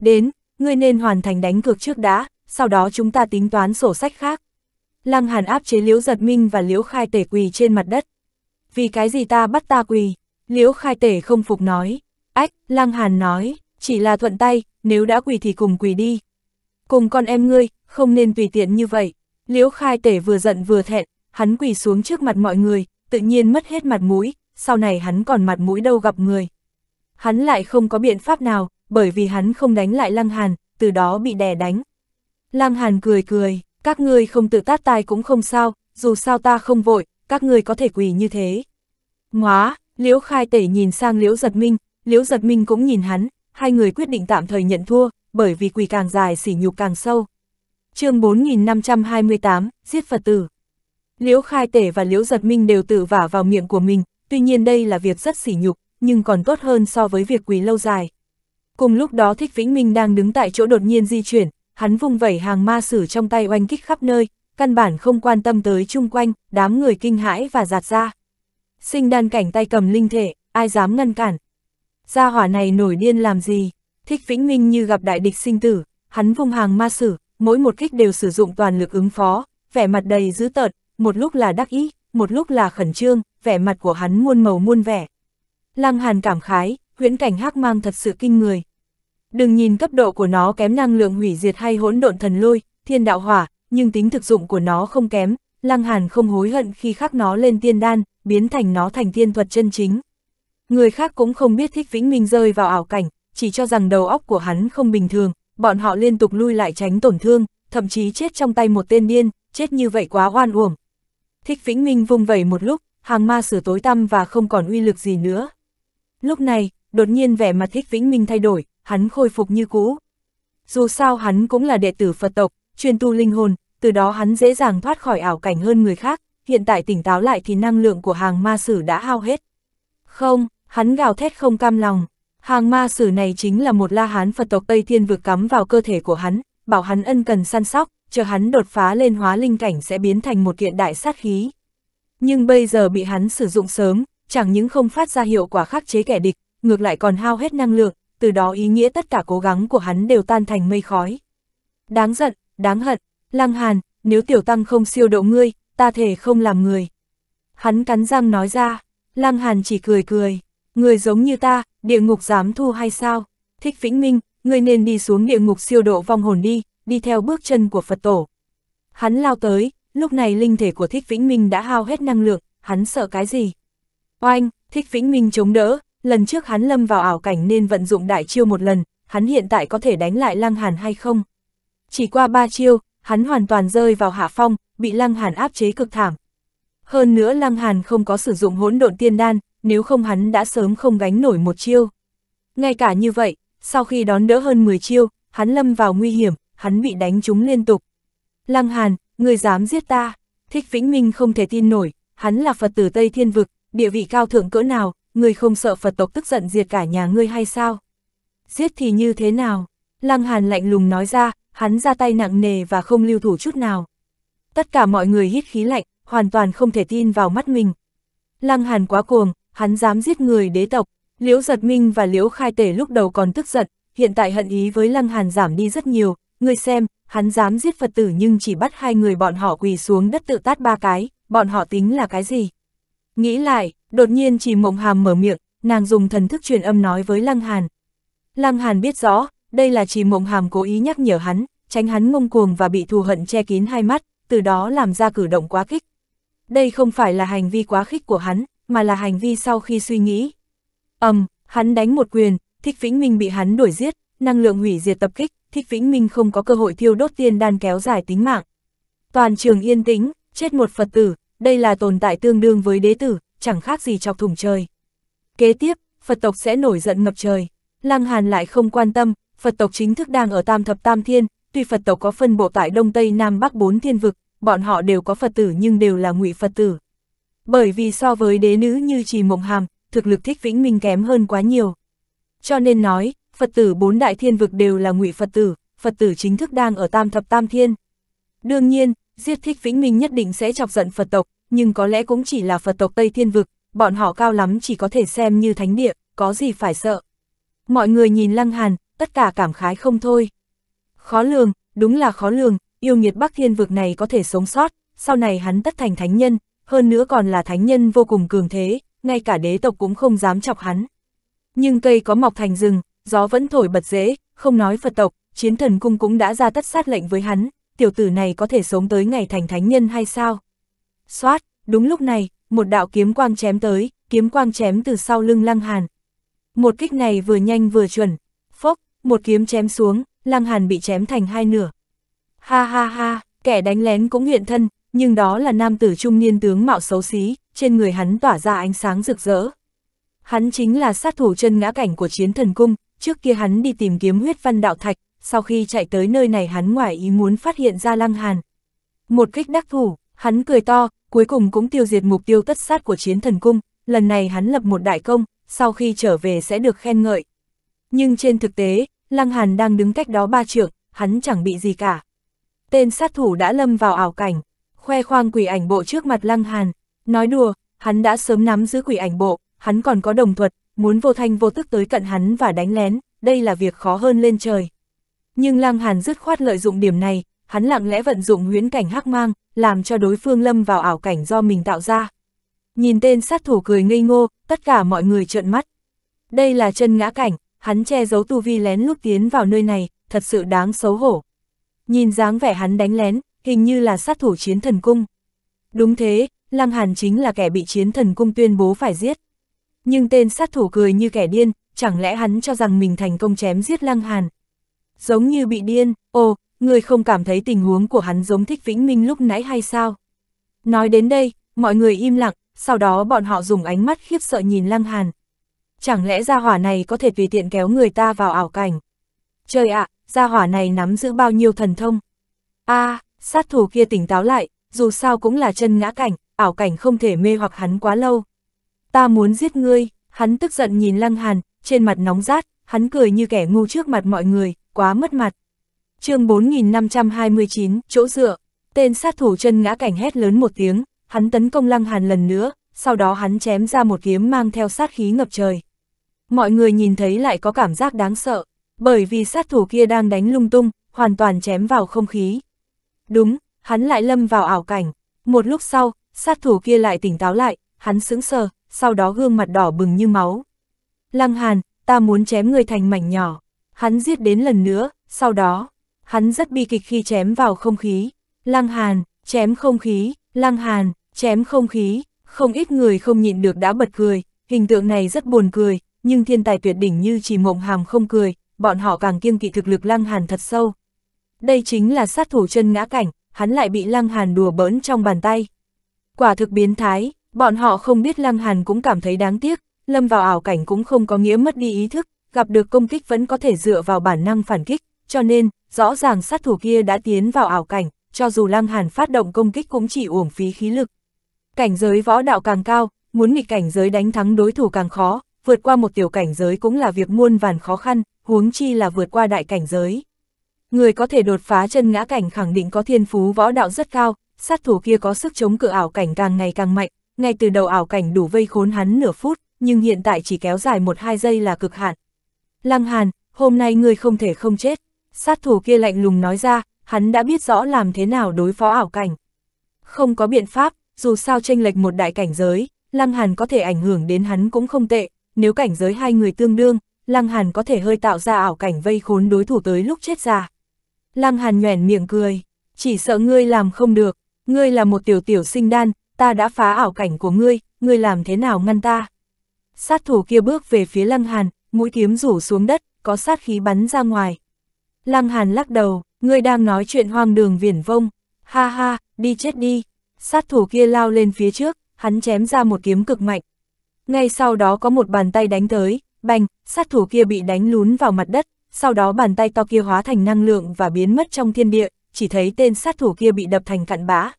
Đến, ngươi nên hoàn thành đánh cược trước đã, sau đó chúng ta tính toán sổ sách khác. Lăng hàn áp chế liếu giật minh và liếu khai tể quỳ trên mặt đất. Vì cái gì ta bắt ta quỳ? Liễu khai tể không phục nói. Ách, lăng hàn nói, chỉ là thuận tay, nếu đã quỳ thì cùng quỳ đi. Cùng con em ngươi, không nên tùy tiện như vậy. Liễu khai tể vừa giận vừa thẹn, hắn quỳ xuống trước mặt mọi người, tự nhiên mất hết mặt mũi, sau này hắn còn mặt mũi đâu gặp người. Hắn lại không có biện pháp nào, bởi vì hắn không đánh lại Lăng Hàn, từ đó bị đè đánh. Lăng Hàn cười cười, các ngươi không tự tát tai cũng không sao, dù sao ta không vội, các ngươi có thể quỳ như thế. Ngoá, Liễu Khai Tể nhìn sang Liễu Giật Minh, Liễu Giật Minh cũng nhìn hắn, hai người quyết định tạm thời nhận thua, bởi vì quỳ càng dài sỉ nhục càng sâu. chương 4528, giết Phật tử. Liễu Khai Tể và Liễu Giật Minh đều tự vả vào miệng của mình, tuy nhiên đây là việc rất sỉ nhục, nhưng còn tốt hơn so với việc quỳ lâu dài. Cùng lúc đó Thích Vĩnh Minh đang đứng tại chỗ đột nhiên di chuyển, hắn vung vẩy hàng ma sử trong tay oanh kích khắp nơi, căn bản không quan tâm tới chung quanh, đám người kinh hãi và giạt ra. Sinh đan cảnh tay cầm linh thể, ai dám ngăn cản. Gia hỏa này nổi điên làm gì? Thích Vĩnh Minh như gặp đại địch sinh tử, hắn vung hàng ma sử, mỗi một kích đều sử dụng toàn lực ứng phó, vẻ mặt đầy dữ tợn, một lúc là đắc ý, một lúc là khẩn trương, vẻ mặt của hắn muôn màu muôn vẻ. Lăng Hàn cảm khái, huyễn cảnh hắc mang thật sự kinh người. Đừng nhìn cấp độ của nó kém năng lượng hủy diệt hay hỗn độn thần lôi, thiên đạo hỏa, nhưng tính thực dụng của nó không kém, Lăng Hàn không hối hận khi khắc nó lên tiên đan, biến thành nó thành tiên thuật chân chính. Người khác cũng không biết thích Vĩnh Minh rơi vào ảo cảnh, chỉ cho rằng đầu óc của hắn không bình thường, bọn họ liên tục lui lại tránh tổn thương, thậm chí chết trong tay một tên điên, chết như vậy quá oan uổng, Thích Vĩnh Minh vung vẩy một lúc, hàng ma sử tối tăm và không còn uy lực gì nữa. Lúc này, đột nhiên vẻ mặt Thích Vĩnh Minh thay đổi, hắn khôi phục như cũ. Dù sao hắn cũng là đệ tử Phật tộc, chuyên tu linh hồn, từ đó hắn dễ dàng thoát khỏi ảo cảnh hơn người khác, hiện tại tỉnh táo lại thì năng lượng của hàng ma sử đã hao hết. Không, hắn gào thét không cam lòng. Hàng ma sử này chính là một la hán Phật tộc Tây Thiên vực cắm vào cơ thể của hắn, bảo hắn ân cần săn sóc, chờ hắn đột phá lên hóa linh cảnh sẽ biến thành một kiện đại sát khí. Nhưng bây giờ bị hắn sử dụng sớm, chẳng những không phát ra hiệu quả khắc chế kẻ địch, ngược lại còn hao hết năng lượng, từ đó ý nghĩa tất cả cố gắng của hắn đều tan thành mây khói. Đáng giận, đáng hận, Lăng Hàn, nếu tiểu tăng không siêu độ ngươi, ta thể không làm người. Hắn cắn răng nói ra, Lăng Hàn chỉ cười cười, người giống như ta, địa ngục dám thu hay sao? Thích Vĩnh Minh, ngươi nên đi xuống địa ngục siêu độ vong hồn đi, đi theo bước chân của Phật tổ. Hắn lao tới, lúc này linh thể của Thích Vĩnh Minh đã hao hết năng lượng, hắn sợ cái gì? Oanh, Thích Vĩnh Minh chống đỡ, lần trước hắn lâm vào ảo cảnh nên vận dụng đại chiêu một lần, hắn hiện tại có thể đánh lại Lăng Hàn hay không? Chỉ qua ba chiêu, hắn hoàn toàn rơi vào hạ phong, bị Lăng Hàn áp chế cực thảm. Hơn nữa Lăng Hàn không có sử dụng hỗn độn tiên đan, nếu không hắn đã sớm không gánh nổi một chiêu. Ngay cả như vậy, sau khi đón đỡ hơn 10 chiêu, hắn lâm vào nguy hiểm, hắn bị đánh chúng liên tục. Lăng Hàn, người dám giết ta, thích vĩnh minh không thể tin nổi, hắn là Phật tử Tây Thiên Vực, địa vị cao thượng cỡ nào, người không sợ Phật tộc tức giận diệt cả nhà ngươi hay sao? Giết thì như thế nào? Lăng Hàn lạnh lùng nói ra, hắn ra tay nặng nề và không lưu thủ chút nào. Tất cả mọi người hít khí lạnh, hoàn toàn không thể tin vào mắt mình. Lăng Hàn quá cuồng, hắn dám giết người đế tộc, Liễu Giật Minh và Liễu Khai Tể lúc đầu còn tức giận, hiện tại hận ý với Lăng Hàn giảm đi rất nhiều, ngươi xem, hắn dám giết Phật tử nhưng chỉ bắt hai người bọn họ quỳ xuống đất tự tát ba cái, bọn họ tính là cái gì? Nghĩ lại, đột nhiên chỉ mộng hàm mở miệng, nàng dùng thần thức truyền âm nói với Lăng Hàn. Lăng Hàn biết rõ, đây là chỉ mộng hàm cố ý nhắc nhở hắn, tránh hắn ngông cuồng và bị thù hận che kín hai mắt, từ đó làm ra cử động quá khích. Đây không phải là hành vi quá khích của hắn, mà là hành vi sau khi suy nghĩ. ầm, um, hắn đánh một quyền, Thích Vĩnh Minh bị hắn đuổi giết, năng lượng hủy diệt tập kích, Thích Vĩnh Minh không có cơ hội thiêu đốt tiên đan kéo dài tính mạng. Toàn trường yên tĩnh, chết một Phật tử, đây là tồn tại tương đương với đế tử, chẳng khác gì chọc thủng trời. Kế tiếp, Phật tộc sẽ nổi giận ngập trời. Lăng Hàn lại không quan tâm, Phật tộc chính thức đang ở Tam Thập Tam Thiên, tuy Phật tộc có phân bộ tại Đông Tây Nam Bắc bốn thiên vực, bọn họ đều có Phật tử nhưng đều là ngụy Phật tử. Bởi vì so với đế nữ như Trì Mộng Hàm, thực lực thích Vĩnh Minh kém hơn quá nhiều. Cho nên nói, Phật tử bốn đại thiên vực đều là ngụy Phật tử, Phật tử chính thức đang ở tam thập tam thiên. Đương nhiên, giết thích vĩnh minh nhất định sẽ chọc giận Phật tộc, nhưng có lẽ cũng chỉ là Phật tộc Tây Thiên Vực, bọn họ cao lắm chỉ có thể xem như thánh địa, có gì phải sợ. Mọi người nhìn Lăng Hàn, tất cả cảm khái không thôi. Khó lường, đúng là khó lường, yêu nghiệt Bắc Thiên Vực này có thể sống sót, sau này hắn tất thành thánh nhân, hơn nữa còn là thánh nhân vô cùng cường thế, ngay cả đế tộc cũng không dám chọc hắn. Nhưng cây có mọc thành rừng, gió vẫn thổi bật dễ, không nói Phật tộc, chiến thần cung cũng đã ra tất sát lệnh với hắn, tiểu tử này có thể sống tới ngày thành thánh nhân hay sao? Xoát, đúng lúc này, một đạo kiếm quang chém tới, kiếm quang chém từ sau lưng Lăng Hàn. Một kích này vừa nhanh vừa chuẩn, phốc, một kiếm chém xuống, Lăng Hàn bị chém thành hai nửa. Ha ha ha, kẻ đánh lén cũng hiện thân, nhưng đó là nam tử trung niên tướng mạo xấu xí, trên người hắn tỏa ra ánh sáng rực rỡ. Hắn chính là sát thủ chân ngã cảnh của chiến thần cung, trước kia hắn đi tìm kiếm huyết văn đạo thạch, sau khi chạy tới nơi này hắn ngoài ý muốn phát hiện ra lăng hàn. Một kích đắc thủ, hắn cười to, cuối cùng cũng tiêu diệt mục tiêu tất sát của chiến thần cung, lần này hắn lập một đại công, sau khi trở về sẽ được khen ngợi. Nhưng trên thực tế, lăng hàn đang đứng cách đó ba trượng, hắn chẳng bị gì cả. Tên sát thủ đã lâm vào ảo cảnh, khoe khoang quỷ ảnh bộ trước mặt lăng hàn, nói đùa, hắn đã sớm nắm giữ quỷ ảnh bộ, hắn còn có đồng thuật, muốn vô thanh vô tức tới cận hắn và đánh lén, đây là việc khó hơn lên trời. Nhưng Lăng Hàn dứt khoát lợi dụng điểm này, hắn lặng lẽ vận dụng huyễn cảnh hắc mang, làm cho đối phương lâm vào ảo cảnh do mình tạo ra. Nhìn tên sát thủ cười ngây ngô, tất cả mọi người trợn mắt. Đây là chân ngã cảnh, hắn che giấu tu vi lén lút tiến vào nơi này, thật sự đáng xấu hổ. Nhìn dáng vẻ hắn đánh lén, hình như là sát thủ chiến thần cung. Đúng thế, Lăng Hàn chính là kẻ bị chiến thần cung tuyên bố phải giết nhưng tên sát thủ cười như kẻ điên, chẳng lẽ hắn cho rằng mình thành công chém giết Lăng Hàn. Giống như bị điên, ồ, người không cảm thấy tình huống của hắn giống thích Vĩnh Minh lúc nãy hay sao? Nói đến đây, mọi người im lặng, sau đó bọn họ dùng ánh mắt khiếp sợ nhìn Lăng Hàn. Chẳng lẽ gia hỏa này có thể vì tiện kéo người ta vào ảo cảnh? Trời ạ, gia hỏa này nắm giữ bao nhiêu thần thông? a à, sát thủ kia tỉnh táo lại, dù sao cũng là chân ngã cảnh, ảo cảnh không thể mê hoặc hắn quá lâu ta muốn giết ngươi, hắn tức giận nhìn Lăng Hàn, trên mặt nóng rát, hắn cười như kẻ ngu trước mặt mọi người, quá mất mặt. chương 4529, chỗ dựa, tên sát thủ chân ngã cảnh hét lớn một tiếng, hắn tấn công Lăng Hàn lần nữa, sau đó hắn chém ra một kiếm mang theo sát khí ngập trời. Mọi người nhìn thấy lại có cảm giác đáng sợ, bởi vì sát thủ kia đang đánh lung tung, hoàn toàn chém vào không khí. Đúng, hắn lại lâm vào ảo cảnh. Một lúc sau, sát thủ kia lại tỉnh táo lại, hắn sững sờ, sau đó gương mặt đỏ bừng như máu. Lăng Hàn, ta muốn chém người thành mảnh nhỏ. Hắn giết đến lần nữa, sau đó, hắn rất bi kịch khi chém vào không khí. Lăng Hàn, chém không khí, Lăng Hàn, chém không khí, không ít người không nhịn được đã bật cười, hình tượng này rất buồn cười, nhưng thiên tài tuyệt đỉnh như chỉ mộng hàm không cười, bọn họ càng kiêng kỵ thực lực Lăng Hàn thật sâu. Đây chính là sát thủ chân ngã cảnh, hắn lại bị Lăng Hàn đùa bỡn trong bàn tay. Quả thực biến thái, Bọn họ không biết Lăng Hàn cũng cảm thấy đáng tiếc, lâm vào ảo cảnh cũng không có nghĩa mất đi ý thức, gặp được công kích vẫn có thể dựa vào bản năng phản kích, cho nên, rõ ràng sát thủ kia đã tiến vào ảo cảnh, cho dù Lăng Hàn phát động công kích cũng chỉ uổng phí khí lực. Cảnh giới võ đạo càng cao, muốn nghịch cảnh giới đánh thắng đối thủ càng khó, vượt qua một tiểu cảnh giới cũng là việc muôn vàn khó khăn, huống chi là vượt qua đại cảnh giới. Người có thể đột phá chân ngã cảnh khẳng định có thiên phú võ đạo rất cao, sát thủ kia có sức chống cự ảo cảnh càng ngày càng mạnh, ngay từ đầu ảo cảnh đủ vây khốn hắn nửa phút, nhưng hiện tại chỉ kéo dài một hai giây là cực hạn. Lăng Hàn, hôm nay ngươi không thể không chết, sát thủ kia lạnh lùng nói ra, hắn đã biết rõ làm thế nào đối phó ảo cảnh. Không có biện pháp, dù sao tranh lệch một đại cảnh giới, Lăng Hàn có thể ảnh hưởng đến hắn cũng không tệ, nếu cảnh giới hai người tương đương, Lăng Hàn có thể hơi tạo ra ảo cảnh vây khốn đối thủ tới lúc chết già. Lăng Hàn nhoẻn miệng cười, chỉ sợ ngươi làm không được, ngươi là một tiểu tiểu sinh đan, ta đã phá ảo cảnh của ngươi, ngươi làm thế nào ngăn ta? Sát thủ kia bước về phía Lăng Hàn, mũi kiếm rủ xuống đất, có sát khí bắn ra ngoài. Lăng Hàn lắc đầu, ngươi đang nói chuyện hoang đường viển vông, ha ha, đi chết đi. Sát thủ kia lao lên phía trước, hắn chém ra một kiếm cực mạnh. Ngay sau đó có một bàn tay đánh tới, bành, sát thủ kia bị đánh lún vào mặt đất, sau đó bàn tay to kia hóa thành năng lượng và biến mất trong thiên địa, chỉ thấy tên sát thủ kia bị đập thành cặn bã.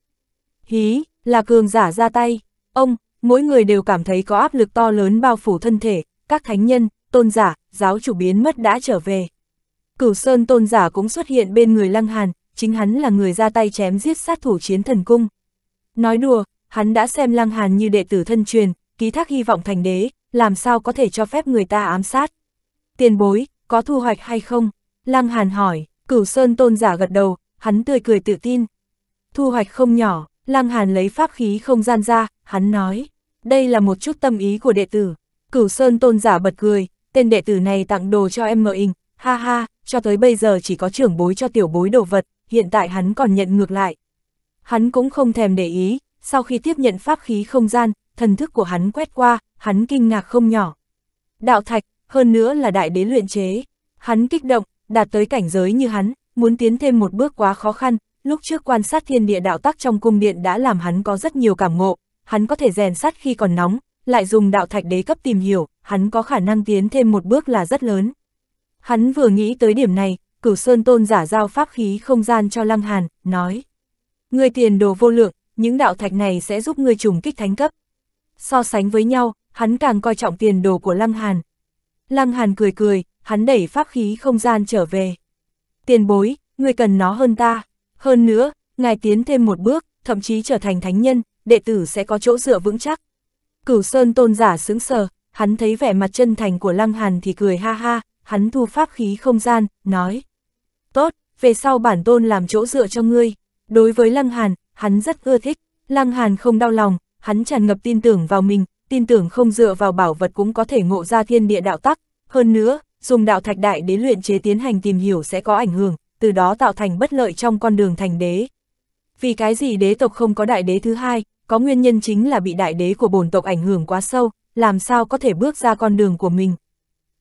Hí, là cường giả ra tay, ông, mỗi người đều cảm thấy có áp lực to lớn bao phủ thân thể, các thánh nhân, tôn giả, giáo chủ biến mất đã trở về. Cửu Sơn tôn giả cũng xuất hiện bên người Lăng Hàn, chính hắn là người ra tay chém giết sát thủ chiến thần cung. Nói đùa, hắn đã xem Lăng Hàn như đệ tử thân truyền, ký thác hy vọng thành đế, làm sao có thể cho phép người ta ám sát. Tiền bối, có thu hoạch hay không? Lăng Hàn hỏi, cửu sơn tôn giả gật đầu, hắn tươi cười tự tin. Thu hoạch không nhỏ, Lăng Hàn lấy pháp khí không gian ra, hắn nói, đây là một chút tâm ý của đệ tử. Cửu Sơn tôn giả bật cười, tên đệ tử này tặng đồ cho em mờ inh, ha ha, cho tới bây giờ chỉ có trưởng bối cho tiểu bối đồ vật, hiện tại hắn còn nhận ngược lại. Hắn cũng không thèm để ý, sau khi tiếp nhận pháp khí không gian, thần thức của hắn quét qua, hắn kinh ngạc không nhỏ. Đạo thạch, hơn nữa là đại đế luyện chế. Hắn kích động, đạt tới cảnh giới như hắn, muốn tiến thêm một bước quá khó khăn, lúc trước quan sát thiên địa đạo tắc trong cung điện đã làm hắn có rất nhiều cảm ngộ, hắn có thể rèn sắt khi còn nóng, lại dùng đạo thạch đế cấp tìm hiểu, hắn có khả năng tiến thêm một bước là rất lớn. Hắn vừa nghĩ tới điểm này, cửu sơn tôn giả giao pháp khí không gian cho Lăng Hàn, nói. Người tiền đồ vô lượng, những đạo thạch này sẽ giúp người trùng kích thánh cấp. So sánh với nhau, hắn càng coi trọng tiền đồ của Lăng Hàn. Lăng Hàn cười cười, hắn đẩy pháp khí không gian trở về. Tiền bối, người cần nó hơn ta. Hơn nữa, ngài tiến thêm một bước, thậm chí trở thành thánh nhân, đệ tử sẽ có chỗ dựa vững chắc. Cửu Sơn tôn giả sững sờ, hắn thấy vẻ mặt chân thành của Lăng Hàn thì cười ha ha, hắn thu pháp khí không gian, nói. Tốt, về sau bản tôn làm chỗ dựa cho ngươi. Đối với Lăng Hàn, hắn rất ưa thích, Lăng Hàn không đau lòng, hắn tràn ngập tin tưởng vào mình, tin tưởng không dựa vào bảo vật cũng có thể ngộ ra thiên địa đạo tắc. Hơn nữa, dùng đạo thạch đại đế luyện chế tiến hành tìm hiểu sẽ có ảnh hưởng, từ đó tạo thành bất lợi trong con đường thành đế. Vì cái gì đế tộc không có đại đế thứ hai, có nguyên nhân chính là bị đại đế của bổn tộc ảnh hưởng quá sâu, làm sao có thể bước ra con đường của mình.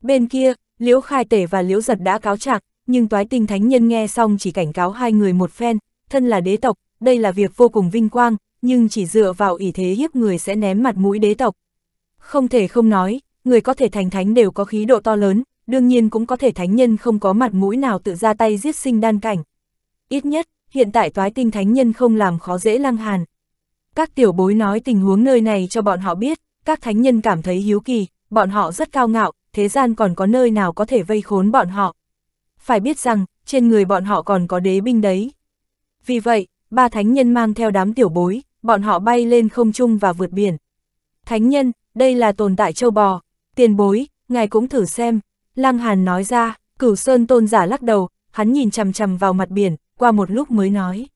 Bên kia, Liễu Khai Tể và Liễu Giật đã cáo trạng, nhưng Toái Tinh Thánh Nhân nghe xong chỉ cảnh cáo hai người một phen, thân là đế tộc, đây là việc vô cùng vinh quang, nhưng chỉ dựa vào ỷ thế hiếp người sẽ ném mặt mũi đế tộc. Không thể không nói, người có thể thành thánh đều có khí độ to lớn, đương nhiên cũng có thể thánh nhân không có mặt mũi nào tự ra tay giết sinh đan cảnh. Ít nhất, hiện tại toái tinh thánh nhân không làm khó dễ lăng hàn. Các tiểu bối nói tình huống nơi này cho bọn họ biết, các thánh nhân cảm thấy hiếu kỳ, bọn họ rất cao ngạo, thế gian còn có nơi nào có thể vây khốn bọn họ. Phải biết rằng, trên người bọn họ còn có đế binh đấy. Vì vậy, ba thánh nhân mang theo đám tiểu bối, bọn họ bay lên không trung và vượt biển. Thánh nhân, đây là tồn tại châu bò, tiền bối, ngài cũng thử xem, Lăng Hàn nói ra, cửu sơn tôn giả lắc đầu, hắn nhìn chằm chằm vào mặt biển, qua một lúc mới nói.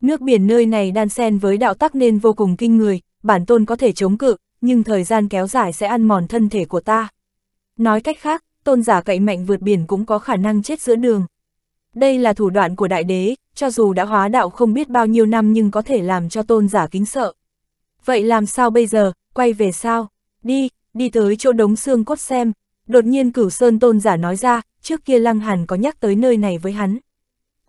Nước biển nơi này đan xen với đạo tắc nên vô cùng kinh người, bản tôn có thể chống cự, nhưng thời gian kéo dài sẽ ăn mòn thân thể của ta. Nói cách khác, tôn giả cậy mạnh vượt biển cũng có khả năng chết giữa đường. Đây là thủ đoạn của đại đế, cho dù đã hóa đạo không biết bao nhiêu năm nhưng có thể làm cho tôn giả kính sợ. Vậy làm sao bây giờ, quay về sao? Đi, đi tới chỗ đống xương cốt xem, Đột nhiên cửu sơn tôn giả nói ra, trước kia Lăng Hàn có nhắc tới nơi này với hắn.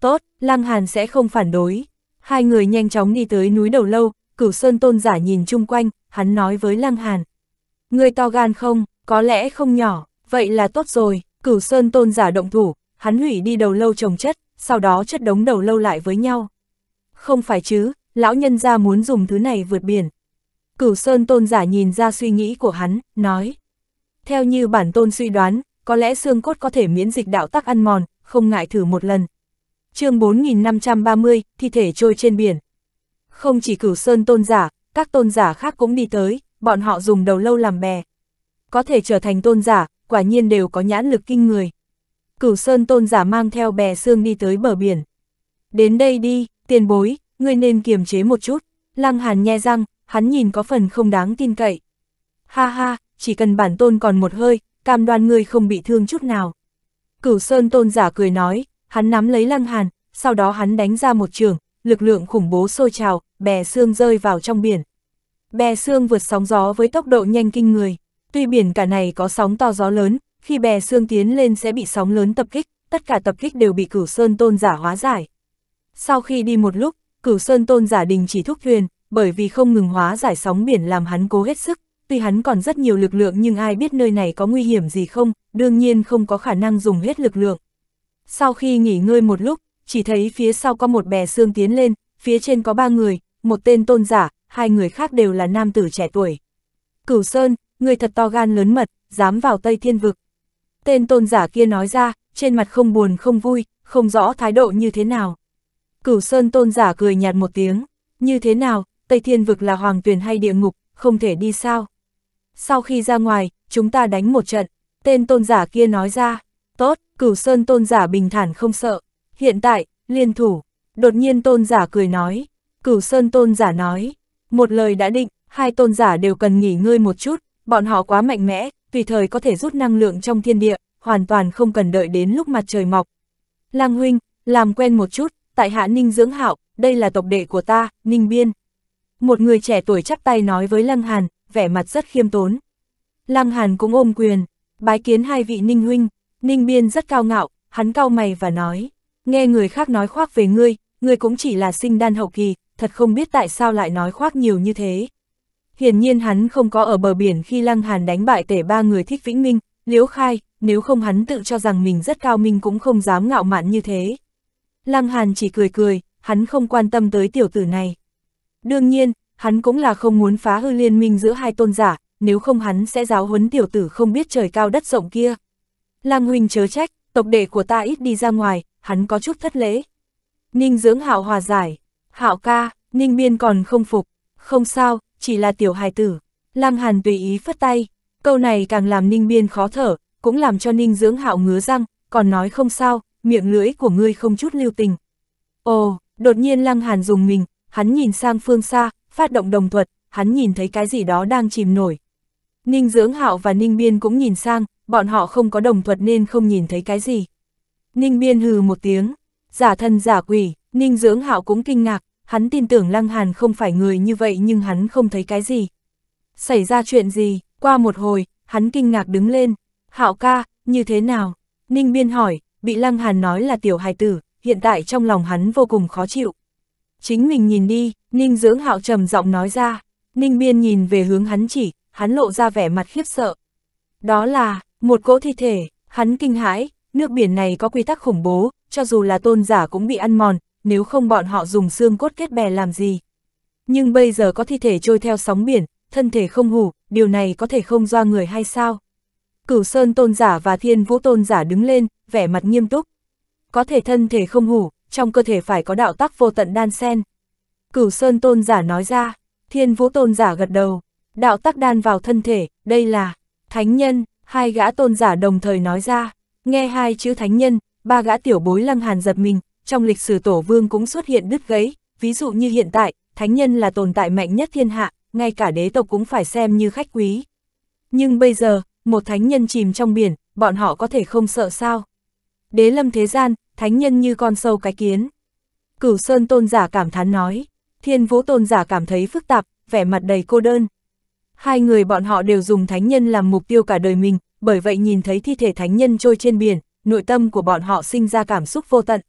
Tốt, Lăng Hàn sẽ không phản đối. Hai người nhanh chóng đi tới núi đầu lâu, cửu sơn tôn giả nhìn chung quanh, hắn nói với Lăng Hàn. Người to gan không, có lẽ không nhỏ, vậy là tốt rồi, cửu sơn tôn giả động thủ, hắn hủy đi đầu lâu trồng chất, sau đó chất đống đầu lâu lại với nhau. Không phải chứ, lão nhân gia muốn dùng thứ này vượt biển. Cửu sơn tôn giả nhìn ra suy nghĩ của hắn, nói. Theo như bản tôn suy đoán, có lẽ xương cốt có thể miễn dịch đạo tắc ăn mòn, không ngại thử một lần. chương 4530, thi thể trôi trên biển. Không chỉ cửu sơn tôn giả, các tôn giả khác cũng đi tới, bọn họ dùng đầu lâu làm bè. Có thể trở thành tôn giả, quả nhiên đều có nhãn lực kinh người. Cửu sơn tôn giả mang theo bè xương đi tới bờ biển. Đến đây đi, tiền bối, ngươi nên kiềm chế một chút. Lăng hàn nhe răng, hắn nhìn có phần không đáng tin cậy. Ha ha, chỉ cần bản tôn còn một hơi, cam đoan ngươi không bị thương chút nào. Cửu Sơn tôn giả cười nói, hắn nắm lấy lăng hàn, sau đó hắn đánh ra một trường, lực lượng khủng bố sôi trào, bè xương rơi vào trong biển. Bè xương vượt sóng gió với tốc độ nhanh kinh người, tuy biển cả này có sóng to gió lớn, khi bè xương tiến lên sẽ bị sóng lớn tập kích, tất cả tập kích đều bị cửu sơn tôn giả hóa giải. Sau khi đi một lúc, cửu sơn tôn giả đình chỉ thúc thuyền, bởi vì không ngừng hóa giải sóng biển làm hắn cố hết sức, tuy hắn còn rất nhiều lực lượng nhưng ai biết nơi này có nguy hiểm gì không, đương nhiên không có khả năng dùng hết lực lượng. Sau khi nghỉ ngơi một lúc, chỉ thấy phía sau có một bè xương tiến lên, phía trên có ba người, một tên tôn giả, hai người khác đều là nam tử trẻ tuổi. Cửu Sơn, người thật to gan lớn mật, dám vào Tây Thiên Vực. Tên tôn giả kia nói ra, trên mặt không buồn không vui, không rõ thái độ như thế nào. Cửu Sơn tôn giả cười nhạt một tiếng, như thế nào, Tây Thiên Vực là hoàng tuyển hay địa ngục, không thể đi sao sau khi ra ngoài, chúng ta đánh một trận, tên tôn giả kia nói ra, tốt, cửu sơn tôn giả bình thản không sợ, hiện tại, liên thủ, đột nhiên tôn giả cười nói, cửu sơn tôn giả nói, một lời đã định, hai tôn giả đều cần nghỉ ngơi một chút, bọn họ quá mạnh mẽ, tùy thời có thể rút năng lượng trong thiên địa, hoàn toàn không cần đợi đến lúc mặt trời mọc. Lang huynh, làm quen một chút, tại hạ Ninh Dưỡng Hạo, đây là tộc đệ của ta, Ninh Biên. Một người trẻ tuổi chắp tay nói với Lăng Hàn, vẻ mặt rất khiêm tốn. Lăng Hàn cũng ôm quyền, bái kiến hai vị Ninh huynh, Ninh Biên rất cao ngạo, hắn cau mày và nói, nghe người khác nói khoác về ngươi, ngươi cũng chỉ là sinh đan hậu kỳ, thật không biết tại sao lại nói khoác nhiều như thế. Hiển nhiên hắn không có ở bờ biển khi Lăng Hàn đánh bại tể ba người thích vĩnh minh, liễu khai, nếu không hắn tự cho rằng mình rất cao minh cũng không dám ngạo mạn như thế. Lăng Hàn chỉ cười cười, hắn không quan tâm tới tiểu tử này. Đương nhiên, hắn cũng là không muốn phá hư liên minh giữa hai tôn giả, nếu không hắn sẽ giáo huấn tiểu tử không biết trời cao đất rộng kia. Lang huynh chớ trách, tộc đệ của ta ít đi ra ngoài, hắn có chút thất lễ. Ninh dưỡng hạo hòa giải, hạo ca, ninh biên còn không phục, không sao, chỉ là tiểu hài tử. Lăng hàn tùy ý phất tay, câu này càng làm ninh biên khó thở, cũng làm cho ninh dưỡng hạo ngứa răng, còn nói không sao, miệng lưỡi của ngươi không chút lưu tình. Ồ, đột nhiên lăng hàn dùng mình, hắn nhìn sang phương xa, phát động đồng thuật, hắn nhìn thấy cái gì đó đang chìm nổi. Ninh Dưỡng Hạo và Ninh Biên cũng nhìn sang, bọn họ không có đồng thuật nên không nhìn thấy cái gì. Ninh Biên hừ một tiếng, giả thân giả quỷ, Ninh Dưỡng Hạo cũng kinh ngạc, hắn tin tưởng Lăng Hàn không phải người như vậy nhưng hắn không thấy cái gì. Xảy ra chuyện gì, qua một hồi, hắn kinh ngạc đứng lên, Hạo ca, như thế nào? Ninh Biên hỏi, bị Lăng Hàn nói là tiểu hài tử, hiện tại trong lòng hắn vô cùng khó chịu. Chính mình nhìn đi, Ninh dưỡng hạo trầm giọng nói ra, Ninh biên nhìn về hướng hắn chỉ, hắn lộ ra vẻ mặt khiếp sợ. Đó là, một cỗ thi thể, hắn kinh hãi, nước biển này có quy tắc khủng bố, cho dù là tôn giả cũng bị ăn mòn, nếu không bọn họ dùng xương cốt kết bè làm gì. Nhưng bây giờ có thi thể trôi theo sóng biển, thân thể không hủ, điều này có thể không do người hay sao? Cửu Sơn tôn giả và Thiên Vũ tôn giả đứng lên, vẻ mặt nghiêm túc. Có thể thân thể không hủ, trong cơ thể phải có đạo tắc vô tận đan sen, Cửu Sơn tôn giả nói ra, Thiên Vũ tôn giả gật đầu, đạo tắc đan vào thân thể, đây là thánh nhân, hai gã tôn giả đồng thời nói ra, nghe hai chữ thánh nhân, ba gã tiểu bối lăng hàn giật mình, trong lịch sử tổ vương cũng xuất hiện đứt gấy, ví dụ như hiện tại, thánh nhân là tồn tại mạnh nhất thiên hạ, ngay cả đế tộc cũng phải xem như khách quý. Nhưng bây giờ, một thánh nhân chìm trong biển, bọn họ có thể không sợ sao? Đế lâm thế gian, thánh nhân như con sâu cái kiến. Cửu Sơn tôn giả cảm thán nói, Thiên vũ tôn giả cảm thấy phức tạp, vẻ mặt đầy cô đơn. Hai người bọn họ đều dùng thánh nhân làm mục tiêu cả đời mình, bởi vậy nhìn thấy thi thể thánh nhân trôi trên biển, nội tâm của bọn họ sinh ra cảm xúc vô tận.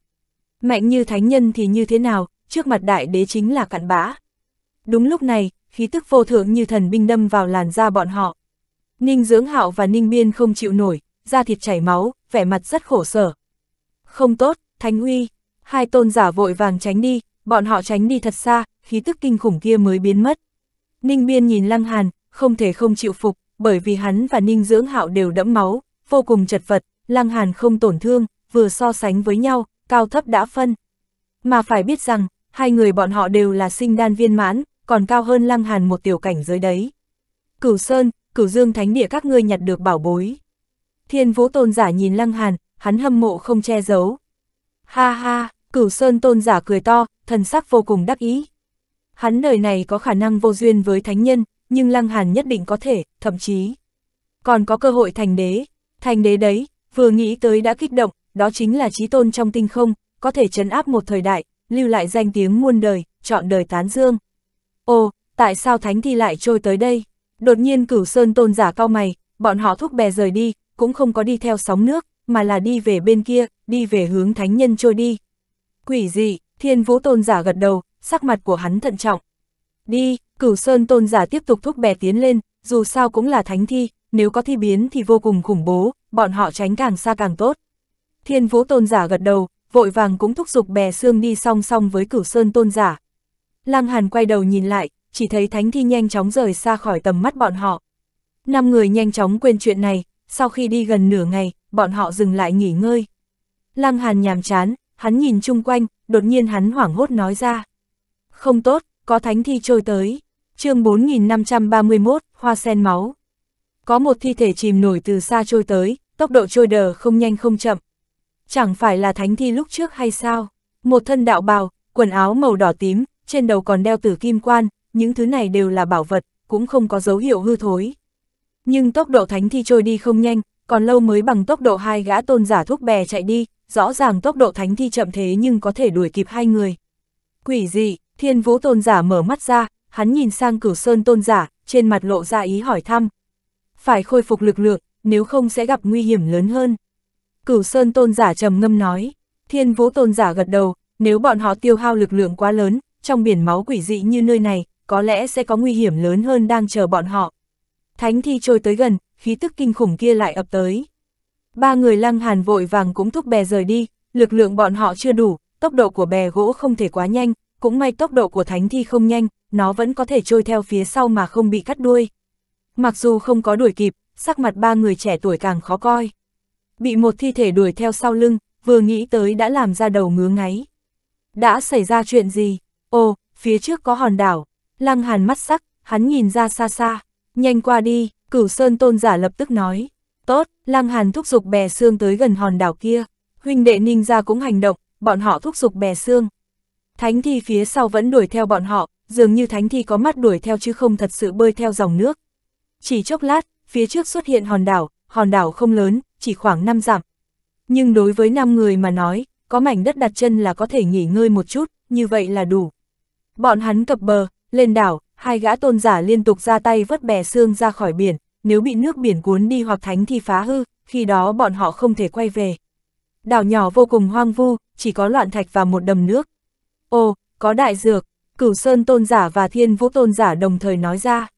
Mạnh như thánh nhân thì như thế nào, trước mặt đại đế chính là cặn bã. Đúng lúc này, khí tức vô thượng như thần binh đâm vào làn da bọn họ. Ninh Dưỡng Hạo và Ninh Biên không chịu nổi, da thịt chảy máu, vẻ mặt rất khổ sở. Không tốt, Thánh Huy, hai tôn giả vội vàng tránh đi, bọn họ tránh đi thật xa, khí tức kinh khủng kia mới biến mất. Ninh Biên nhìn Lăng Hàn, không thể không chịu phục, bởi vì hắn và Ninh Dưỡng Hạo đều đẫm máu, vô cùng chật vật, Lăng Hàn không tổn thương, vừa so sánh với nhau, cao thấp đã phân. Mà phải biết rằng, hai người bọn họ đều là sinh đan viên mãn, còn cao hơn Lăng Hàn một tiểu cảnh giới đấy. Cửu Sơn, Cửu Dương Thánh Địa các ngươi nhặt được bảo bối. Thiên Vũ Tôn Giả nhìn Lăng Hàn, hắn hâm mộ không che giấu. Ha ha, Cửu Sơn Tôn Giả cười to, thần sắc vô cùng đắc ý. Hắn đời này có khả năng vô duyên với thánh nhân, nhưng Lăng Hàn nhất định có thể, thậm chí còn có cơ hội thành đế. Thành đế đấy, vừa nghĩ tới đã kích động, đó chính là trí tôn trong tinh không, có thể chấn áp một thời đại, lưu lại danh tiếng muôn đời, chọn đời tán dương. Ồ, tại sao thánh thi lại trôi tới đây? Đột nhiên cửu sơn tôn giả cao mày, bọn họ thúc bè rời đi, cũng không có đi theo sóng nước, mà là đi về bên kia, đi về hướng thánh nhân trôi đi. Quỷ gì? Thiên vũ tôn giả gật đầu, sắc mặt của hắn thận trọng. Đi, cửu sơn tôn giả tiếp tục thúc bè tiến lên, dù sao cũng là thánh thi, nếu có thi biến thì vô cùng khủng bố, bọn họ tránh càng xa càng tốt. Thiên vũ tôn giả gật đầu, vội vàng cũng thúc giục bè xương đi song song với cửu sơn tôn giả. Lăng Hàn quay đầu nhìn lại, chỉ thấy thánh thi nhanh chóng rời xa khỏi tầm mắt bọn họ. Năm người nhanh chóng quên chuyện này, sau khi đi gần nửa ngày, bọn họ dừng lại nghỉ ngơi. Lăng Hàn nhàm chán, hắn nhìn chung quanh, đột nhiên hắn hoảng hốt nói ra. Không tốt, có thánh thi trôi tới. chương 4531, hoa sen máu. Có một thi thể chìm nổi từ xa trôi tới, tốc độ trôi đờ không nhanh không chậm. Chẳng phải là thánh thi lúc trước hay sao? Một thân đạo bào, quần áo màu đỏ tím, trên đầu còn đeo tử kim quan, những thứ này đều là bảo vật, cũng không có dấu hiệu hư thối. Nhưng tốc độ thánh thi trôi đi không nhanh, còn lâu mới bằng tốc độ hai gã tôn giả thúc bè chạy đi, rõ ràng tốc độ thánh thi chậm thế nhưng có thể đuổi kịp hai người. Quỷ gì, thiên vũ tôn giả mở mắt ra, hắn nhìn sang cửu sơn tôn giả, trên mặt lộ ra ý hỏi thăm. Phải khôi phục lực lượng, nếu không sẽ gặp nguy hiểm lớn hơn. Cửu sơn tôn giả trầm ngâm nói, thiên vũ tôn giả gật đầu, nếu bọn họ tiêu hao lực lượng quá lớn, trong biển máu quỷ dị như nơi này, có lẽ sẽ có nguy hiểm lớn hơn đang chờ bọn họ. Thánh thi trôi tới gần, khí tức kinh khủng kia lại ập tới. Ba người lăng hàn vội vàng cũng thúc bè rời đi, lực lượng bọn họ chưa đủ, tốc độ của bè gỗ không thể quá nhanh, cũng may tốc độ của thánh thi không nhanh, nó vẫn có thể trôi theo phía sau mà không bị cắt đuôi. Mặc dù không có đuổi kịp, sắc mặt ba người trẻ tuổi càng khó coi. Bị một thi thể đuổi theo sau lưng, vừa nghĩ tới đã làm ra đầu ngứa ngáy. Đã xảy ra chuyện gì? Ồ, phía trước có hòn đảo. Lăng hàn mắt sắc, hắn nhìn ra xa xa. Nhanh qua đi, Cửu Sơn tôn giả lập tức nói, tốt, Lăng Hàn thúc giục bè xương tới gần hòn đảo kia, huynh đệ ninh ra cũng hành động, bọn họ thúc giục bè xương. Thánh thi phía sau vẫn đuổi theo bọn họ, dường như thánh thi có mắt đuổi theo chứ không thật sự bơi theo dòng nước. Chỉ chốc lát, phía trước xuất hiện hòn đảo, hòn đảo không lớn, chỉ khoảng 5 dặm. Nhưng đối với 5 người mà nói, có mảnh đất đặt chân là có thể nghỉ ngơi một chút, như vậy là đủ. Bọn hắn cập bờ, lên đảo, hai gã tôn giả liên tục ra tay vớt bè xương ra khỏi biển, nếu bị nước biển cuốn đi hoặc thánh thì phá hư, khi đó bọn họ không thể quay về. Đảo nhỏ vô cùng hoang vu, chỉ có loạn thạch và một đầm nước. Ồ, có đại dược, cửu sơn tôn giả và thiên vũ tôn giả đồng thời nói ra.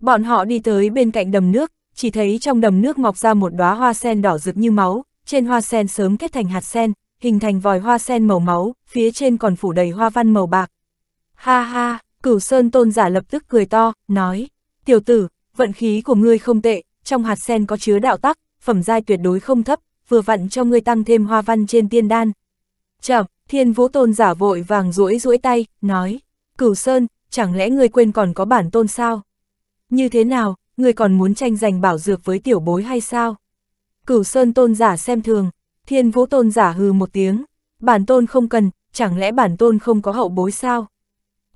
Bọn họ đi tới bên cạnh đầm nước, chỉ thấy trong đầm nước mọc ra một đóa hoa sen đỏ rực như máu, trên hoa sen sớm kết thành hạt sen, hình thành vòi hoa sen màu máu, phía trên còn phủ đầy hoa văn màu bạc. Ha ha, Cửu Sơn tôn giả lập tức cười to, nói, tiểu tử, vận khí của ngươi không tệ, trong hạt sen có chứa đạo tắc, phẩm giai tuyệt đối không thấp, vừa vặn cho ngươi tăng thêm hoa văn trên tiên đan. Chậm, thiên vũ tôn giả vội vàng duỗi rũi tay, nói, Cửu Sơn, chẳng lẽ ngươi quên còn có bản tôn sao? Như thế nào, ngươi còn muốn tranh giành bảo dược với tiểu bối hay sao? Cửu Sơn tôn giả xem thường, thiên vũ tôn giả hừ một tiếng, bản tôn không cần, chẳng lẽ bản tôn không có hậu bối sao?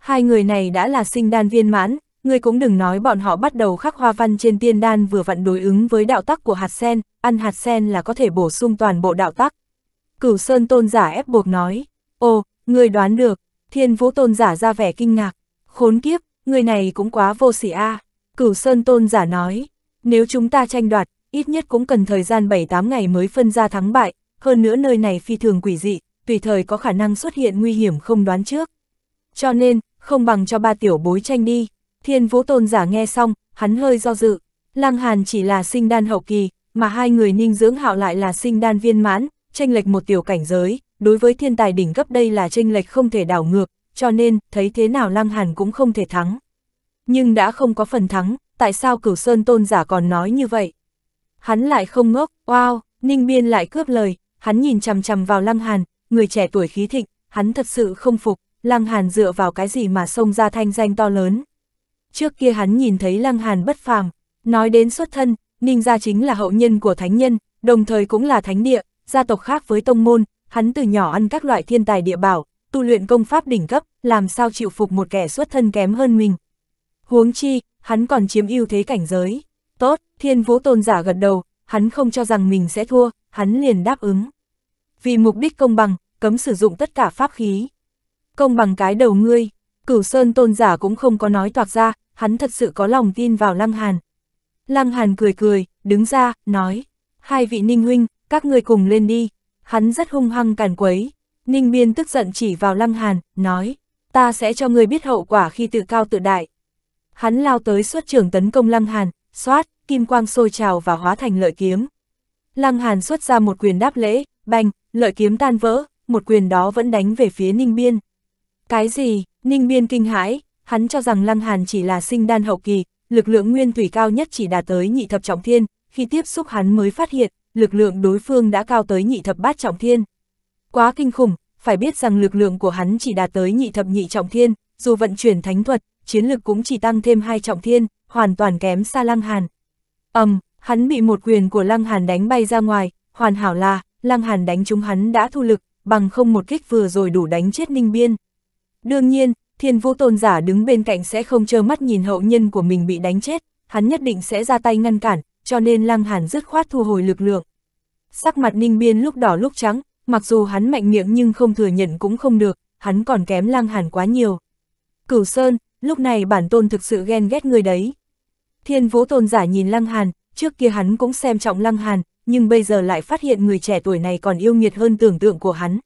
Hai người này đã là sinh đan viên mãn, ngươi cũng đừng nói bọn họ bắt đầu khắc hoa văn trên tiên đan vừa vặn đối ứng với đạo tắc của hạt sen, ăn hạt sen là có thể bổ sung toàn bộ đạo tắc. Cửu Sơn tôn giả ép buộc nói, ồ, ngươi đoán được, thiên vũ tôn giả ra vẻ kinh ngạc, khốn kiếp, người này cũng quá vô sỉ a. Cửu Sơn tôn giả nói, nếu chúng ta tranh đoạt, ít nhất cũng cần thời gian 7-8 ngày mới phân ra thắng bại, hơn nữa nơi này phi thường quỷ dị, tùy thời có khả năng xuất hiện nguy hiểm không đoán trước. Cho nên, không bằng cho ba tiểu bối tranh đi. Thiên vũ tôn giả nghe xong, hắn hơi do dự. Lăng Hàn chỉ là sinh đan hậu kỳ, mà hai người ninh dưỡng hạo lại là sinh đan viên mãn, tranh lệch một tiểu cảnh giới. Đối với thiên tài đỉnh cấp đây là tranh lệch không thể đảo ngược, cho nên, thấy thế nào Lăng Hàn cũng không thể thắng. Nhưng đã không có phần thắng, tại sao cửu sơn tôn giả còn nói như vậy? Hắn lại không ngốc, wow, Ninh Biên lại cướp lời, hắn nhìn chằm chằm vào Lăng Hàn, người trẻ tuổi khí thịnh, hắn thật sự không phục, Lăng Hàn dựa vào cái gì mà xông ra thanh danh to lớn. Trước kia hắn nhìn thấy Lăng Hàn bất phàm, nói đến xuất thân, Ninh gia chính là hậu nhân của thánh nhân, đồng thời cũng là thánh địa, gia tộc khác với tông môn, hắn từ nhỏ ăn các loại thiên tài địa bảo, tu luyện công pháp đỉnh cấp, làm sao chịu phục một kẻ xuất thân kém hơn mình. Huống chi, hắn còn chiếm ưu thế cảnh giới. Tốt, thiên vũ tôn giả gật đầu, hắn không cho rằng mình sẽ thua, hắn liền đáp ứng. Vì mục đích công bằng, cấm sử dụng tất cả pháp khí công bằng cái đầu ngươi, cửu sơn tôn giả cũng không có nói toạc ra, hắn thật sự có lòng tin vào Lăng Hàn. Lăng Hàn cười cười, đứng ra, nói, hai vị ninh huynh, các ngươi cùng lên đi, hắn rất hung hăng càn quấy. Ninh biên tức giận chỉ vào Lăng Hàn, nói, ta sẽ cho ngươi biết hậu quả khi tự cao tự đại. Hắn lao tới xuất trưởng tấn công Lăng Hàn, xoát, kim quang sôi trào và hóa thành lợi kiếm. Lăng Hàn xuất ra một quyền đáp lễ, bành, lợi kiếm tan vỡ, một quyền đó vẫn đánh về phía Ninh Biên. Cái gì? Ninh Biên kinh hãi, hắn cho rằng Lăng Hàn chỉ là sinh đan hậu kỳ, lực lượng nguyên thủy cao nhất chỉ đạt tới nhị thập trọng thiên, khi tiếp xúc hắn mới phát hiện, lực lượng đối phương đã cao tới nhị thập bát trọng thiên. Quá kinh khủng, phải biết rằng lực lượng của hắn chỉ đạt tới nhị thập nhị trọng thiên, dù vận chuyển thánh thuật, chiến lực cũng chỉ tăng thêm hai trọng thiên, hoàn toàn kém xa Lăng Hàn. Ầm, um, hắn bị một quyền của Lăng Hàn đánh bay ra ngoài, hoàn hảo là Lăng Hàn đánh trúng hắn đã thu lực, bằng không một kích vừa rồi đủ đánh chết Ninh Biên. Đương nhiên, thiên vũ tôn giả đứng bên cạnh sẽ không trơ mắt nhìn hậu nhân của mình bị đánh chết, hắn nhất định sẽ ra tay ngăn cản, cho nên lăng hàn dứt khoát thu hồi lực lượng. Sắc mặt ninh biên lúc đỏ lúc trắng, mặc dù hắn mạnh miệng nhưng không thừa nhận cũng không được, hắn còn kém lăng hàn quá nhiều. Cửu Sơn, lúc này bản tôn thực sự ghen ghét người đấy. Thiên vũ tôn giả nhìn lăng hàn, trước kia hắn cũng xem trọng lăng hàn, nhưng bây giờ lại phát hiện người trẻ tuổi này còn yêu nghiệt hơn tưởng tượng của hắn.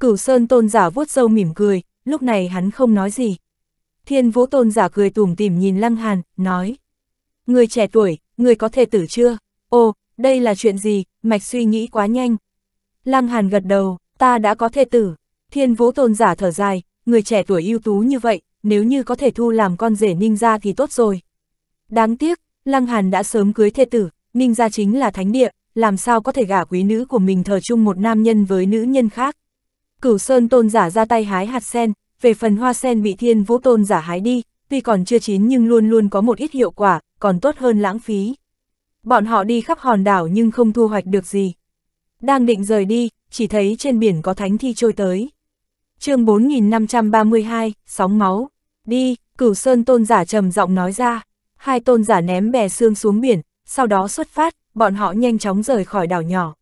Cửu Sơn tôn giả vuốt râu mỉm cười, lúc này hắn không nói gì. Thiên vũ tôn giả cười tủm tỉm nhìn Lăng Hàn, nói. Người trẻ tuổi, người có thể tử chưa? Ồ, đây là chuyện gì, mạch suy nghĩ quá nhanh. Lăng Hàn gật đầu, ta đã có thể tử. Thiên vũ tôn giả thở dài, người trẻ tuổi ưu tú như vậy, nếu như có thể thu làm con rể ninh ra thì tốt rồi. Đáng tiếc, Lăng Hàn đã sớm cưới thê tử, ninh ra chính là thánh địa, làm sao có thể gả quý nữ của mình thờ chung một nam nhân với nữ nhân khác. Cửu Sơn tôn giả ra tay hái hạt sen, về phần hoa sen bị thiên vũ tôn giả hái đi, tuy còn chưa chín nhưng luôn luôn có một ít hiệu quả, còn tốt hơn lãng phí. Bọn họ đi khắp hòn đảo nhưng không thu hoạch được gì. Đang định rời đi, chỉ thấy trên biển có thánh thi trôi tới. chương 4532, sóng máu. Đi, cửu sơn tôn giả trầm giọng nói ra. Hai tôn giả ném bè xương xuống biển, sau đó xuất phát, bọn họ nhanh chóng rời khỏi đảo nhỏ.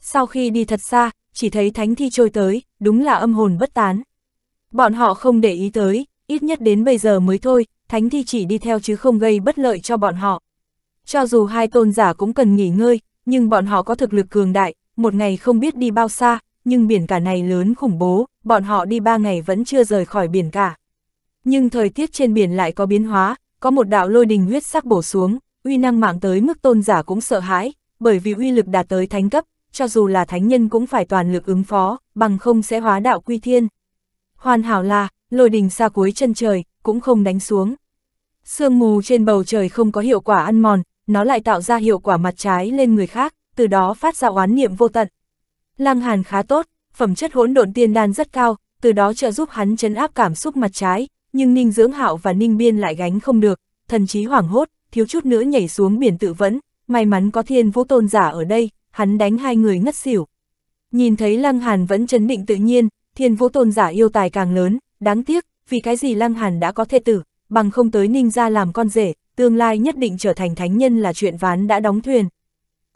Sau khi đi thật xa, chỉ thấy thánh thi trôi tới, đúng là âm hồn bất tán. Bọn họ không để ý tới, ít nhất đến bây giờ mới thôi, thánh thi chỉ đi theo chứ không gây bất lợi cho bọn họ. Cho dù hai tôn giả cũng cần nghỉ ngơi, nhưng bọn họ có thực lực cường đại, một ngày không biết đi bao xa, nhưng biển cả này lớn khủng bố, bọn họ đi ba ngày vẫn chưa rời khỏi biển cả. Nhưng thời tiết trên biển lại có biến hóa, có một đạo lôi đình huyết sắc bổ xuống, uy năng mạng tới mức tôn giả cũng sợ hãi, bởi vì uy lực đạt tới thánh cấp, cho dù là thánh nhân cũng phải toàn lực ứng phó, bằng không sẽ hóa đạo quy thiên. Hoàn hảo là, lôi đình xa cuối chân trời, cũng không đánh xuống. Sương mù trên bầu trời không có hiệu quả ăn mòn, nó lại tạo ra hiệu quả mặt trái lên người khác, từ đó phát ra oán niệm vô tận. Lăng Hàn khá tốt, phẩm chất hỗn độn tiên đan rất cao, từ đó trợ giúp hắn chấn áp cảm xúc mặt trái, nhưng Ninh Dưỡng Hạo và Ninh Biên lại gánh không được, thần chí hoảng hốt, thiếu chút nữa nhảy xuống biển tự vẫn, may mắn có Thiên Vũ Tôn giả ở đây, hắn đánh hai người ngất xỉu. Nhìn thấy Lăng Hàn vẫn chấn định tự nhiên, thiên vũ tôn giả yêu tài càng lớn, đáng tiếc, vì cái gì Lăng Hàn đã có thể tử, bằng không tới ninh ra làm con rể, tương lai nhất định trở thành thánh nhân là chuyện ván đã đóng thuyền.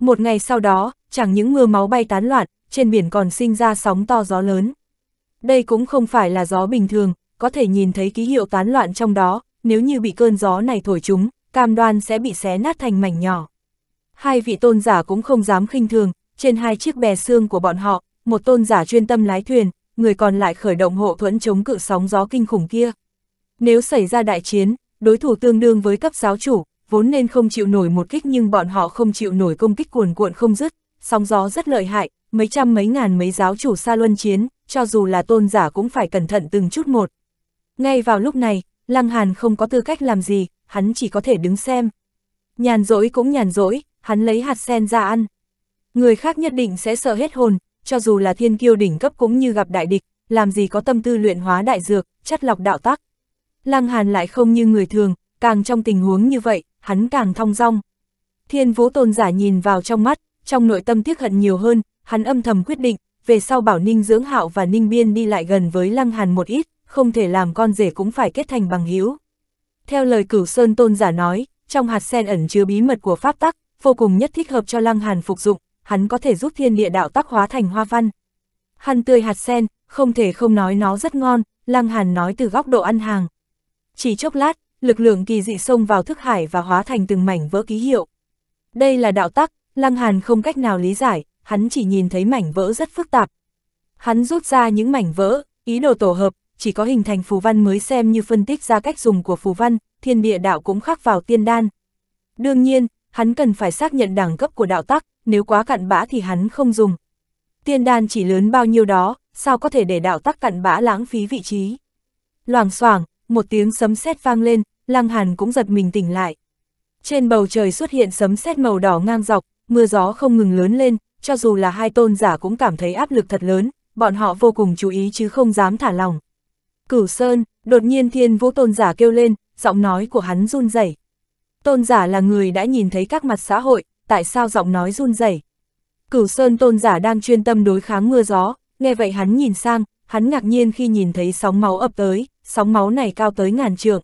Một ngày sau đó, chẳng những mưa máu bay tán loạn, trên biển còn sinh ra sóng to gió lớn. Đây cũng không phải là gió bình thường, có thể nhìn thấy ký hiệu tán loạn trong đó, nếu như bị cơn gió này thổi chúng, cam đoan sẽ bị xé nát thành mảnh nhỏ. Hai vị tôn giả cũng không dám khinh thường, trên hai chiếc bè xương của bọn họ, một tôn giả chuyên tâm lái thuyền, người còn lại khởi động hộ thuẫn chống cự sóng gió kinh khủng kia. Nếu xảy ra đại chiến, đối thủ tương đương với cấp giáo chủ, vốn nên không chịu nổi một kích nhưng bọn họ không chịu nổi công kích cuồn cuộn không dứt, sóng gió rất lợi hại, mấy trăm mấy ngàn mấy giáo chủ xa luân chiến, cho dù là tôn giả cũng phải cẩn thận từng chút một. Ngay vào lúc này, Lăng Hàn không có tư cách làm gì, hắn chỉ có thể đứng xem. Nhàn rỗi cũng nhàn rỗi, hắn lấy hạt sen ra ăn. Người khác nhất định sẽ sợ hết hồn, cho dù là thiên kiêu đỉnh cấp cũng như gặp đại địch, làm gì có tâm tư luyện hóa đại dược, chất lọc đạo tắc. Lăng Hàn lại không như người thường, càng trong tình huống như vậy, hắn càng thong dong. Thiên vũ tôn giả nhìn vào trong mắt, trong nội tâm tiếc hận nhiều hơn, hắn âm thầm quyết định, về sau bảo Ninh Dưỡng Hạo và Ninh Biên đi lại gần với Lăng Hàn một ít, không thể làm con rể cũng phải kết thành bằng hữu. Theo lời cửu Sơn Tôn giả nói, trong hạt sen ẩn chứa bí mật của pháp tắc, vô cùng nhất thích hợp cho Lăng Hàn phục dụng, hắn có thể giúp thiên địa đạo tác hóa thành hoa văn. Hắn tươi hạt sen, không thể không nói nó rất ngon, Lăng Hàn nói từ góc độ ăn hàng. Chỉ chốc lát, lực lượng kỳ dị xông vào thức hải và hóa thành từng mảnh vỡ ký hiệu. Đây là đạo tắc, Lăng Hàn không cách nào lý giải, hắn chỉ nhìn thấy mảnh vỡ rất phức tạp. Hắn rút ra những mảnh vỡ, ý đồ tổ hợp, chỉ có hình thành phù văn mới xem như phân tích ra cách dùng của phù văn, thiên địa đạo cũng khắc vào tiên đan. Đương nhiên, hắn cần phải xác nhận đẳng cấp của đạo tắc, nếu quá cặn bã thì hắn không dùng. Tiên đan chỉ lớn bao nhiêu đó, sao có thể để đạo tắc cặn bã lãng phí vị trí. Loảng xoảng, một tiếng sấm sét vang lên, Lăng Hàn cũng giật mình tỉnh lại. Trên bầu trời xuất hiện sấm sét màu đỏ ngang dọc, mưa gió không ngừng lớn lên, cho dù là hai tôn giả cũng cảm thấy áp lực thật lớn, bọn họ vô cùng chú ý chứ không dám thả lòng. Cửu Sơn, đột nhiên thiên vũ tôn giả kêu lên, giọng nói của hắn run rẩy Tôn giả là người đã nhìn thấy các mặt xã hội, tại sao giọng nói run rẩy? Cửu Sơn tôn giả đang chuyên tâm đối kháng mưa gió, nghe vậy hắn nhìn sang, hắn ngạc nhiên khi nhìn thấy sóng máu ập tới, sóng máu này cao tới ngàn trượng.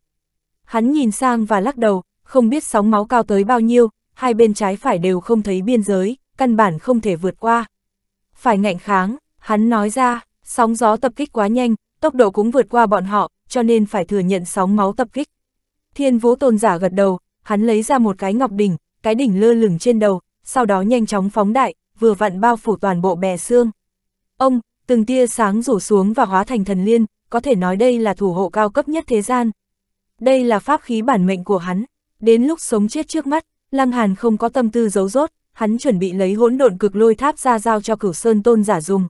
Hắn nhìn sang và lắc đầu, không biết sóng máu cao tới bao nhiêu, hai bên trái phải đều không thấy biên giới, căn bản không thể vượt qua. Phải ngạnh kháng, hắn nói ra, sóng gió tập kích quá nhanh, tốc độ cũng vượt qua bọn họ, cho nên phải thừa nhận sóng máu tập kích. Thiên vũ tôn giả gật đầu, hắn lấy ra một cái ngọc đỉnh, cái đỉnh lơ lửng trên đầu, sau đó nhanh chóng phóng đại, vừa vặn bao phủ toàn bộ bè xương. Ông, từng tia sáng rủ xuống và hóa thành thần liên, có thể nói đây là thủ hộ cao cấp nhất thế gian. Đây là pháp khí bản mệnh của hắn, đến lúc sống chết trước mắt, Lăng Hàn không có tâm tư giấu rốt, hắn chuẩn bị lấy hỗn độn cực lôi tháp ra giao cho cửu sơn tôn giả dùng.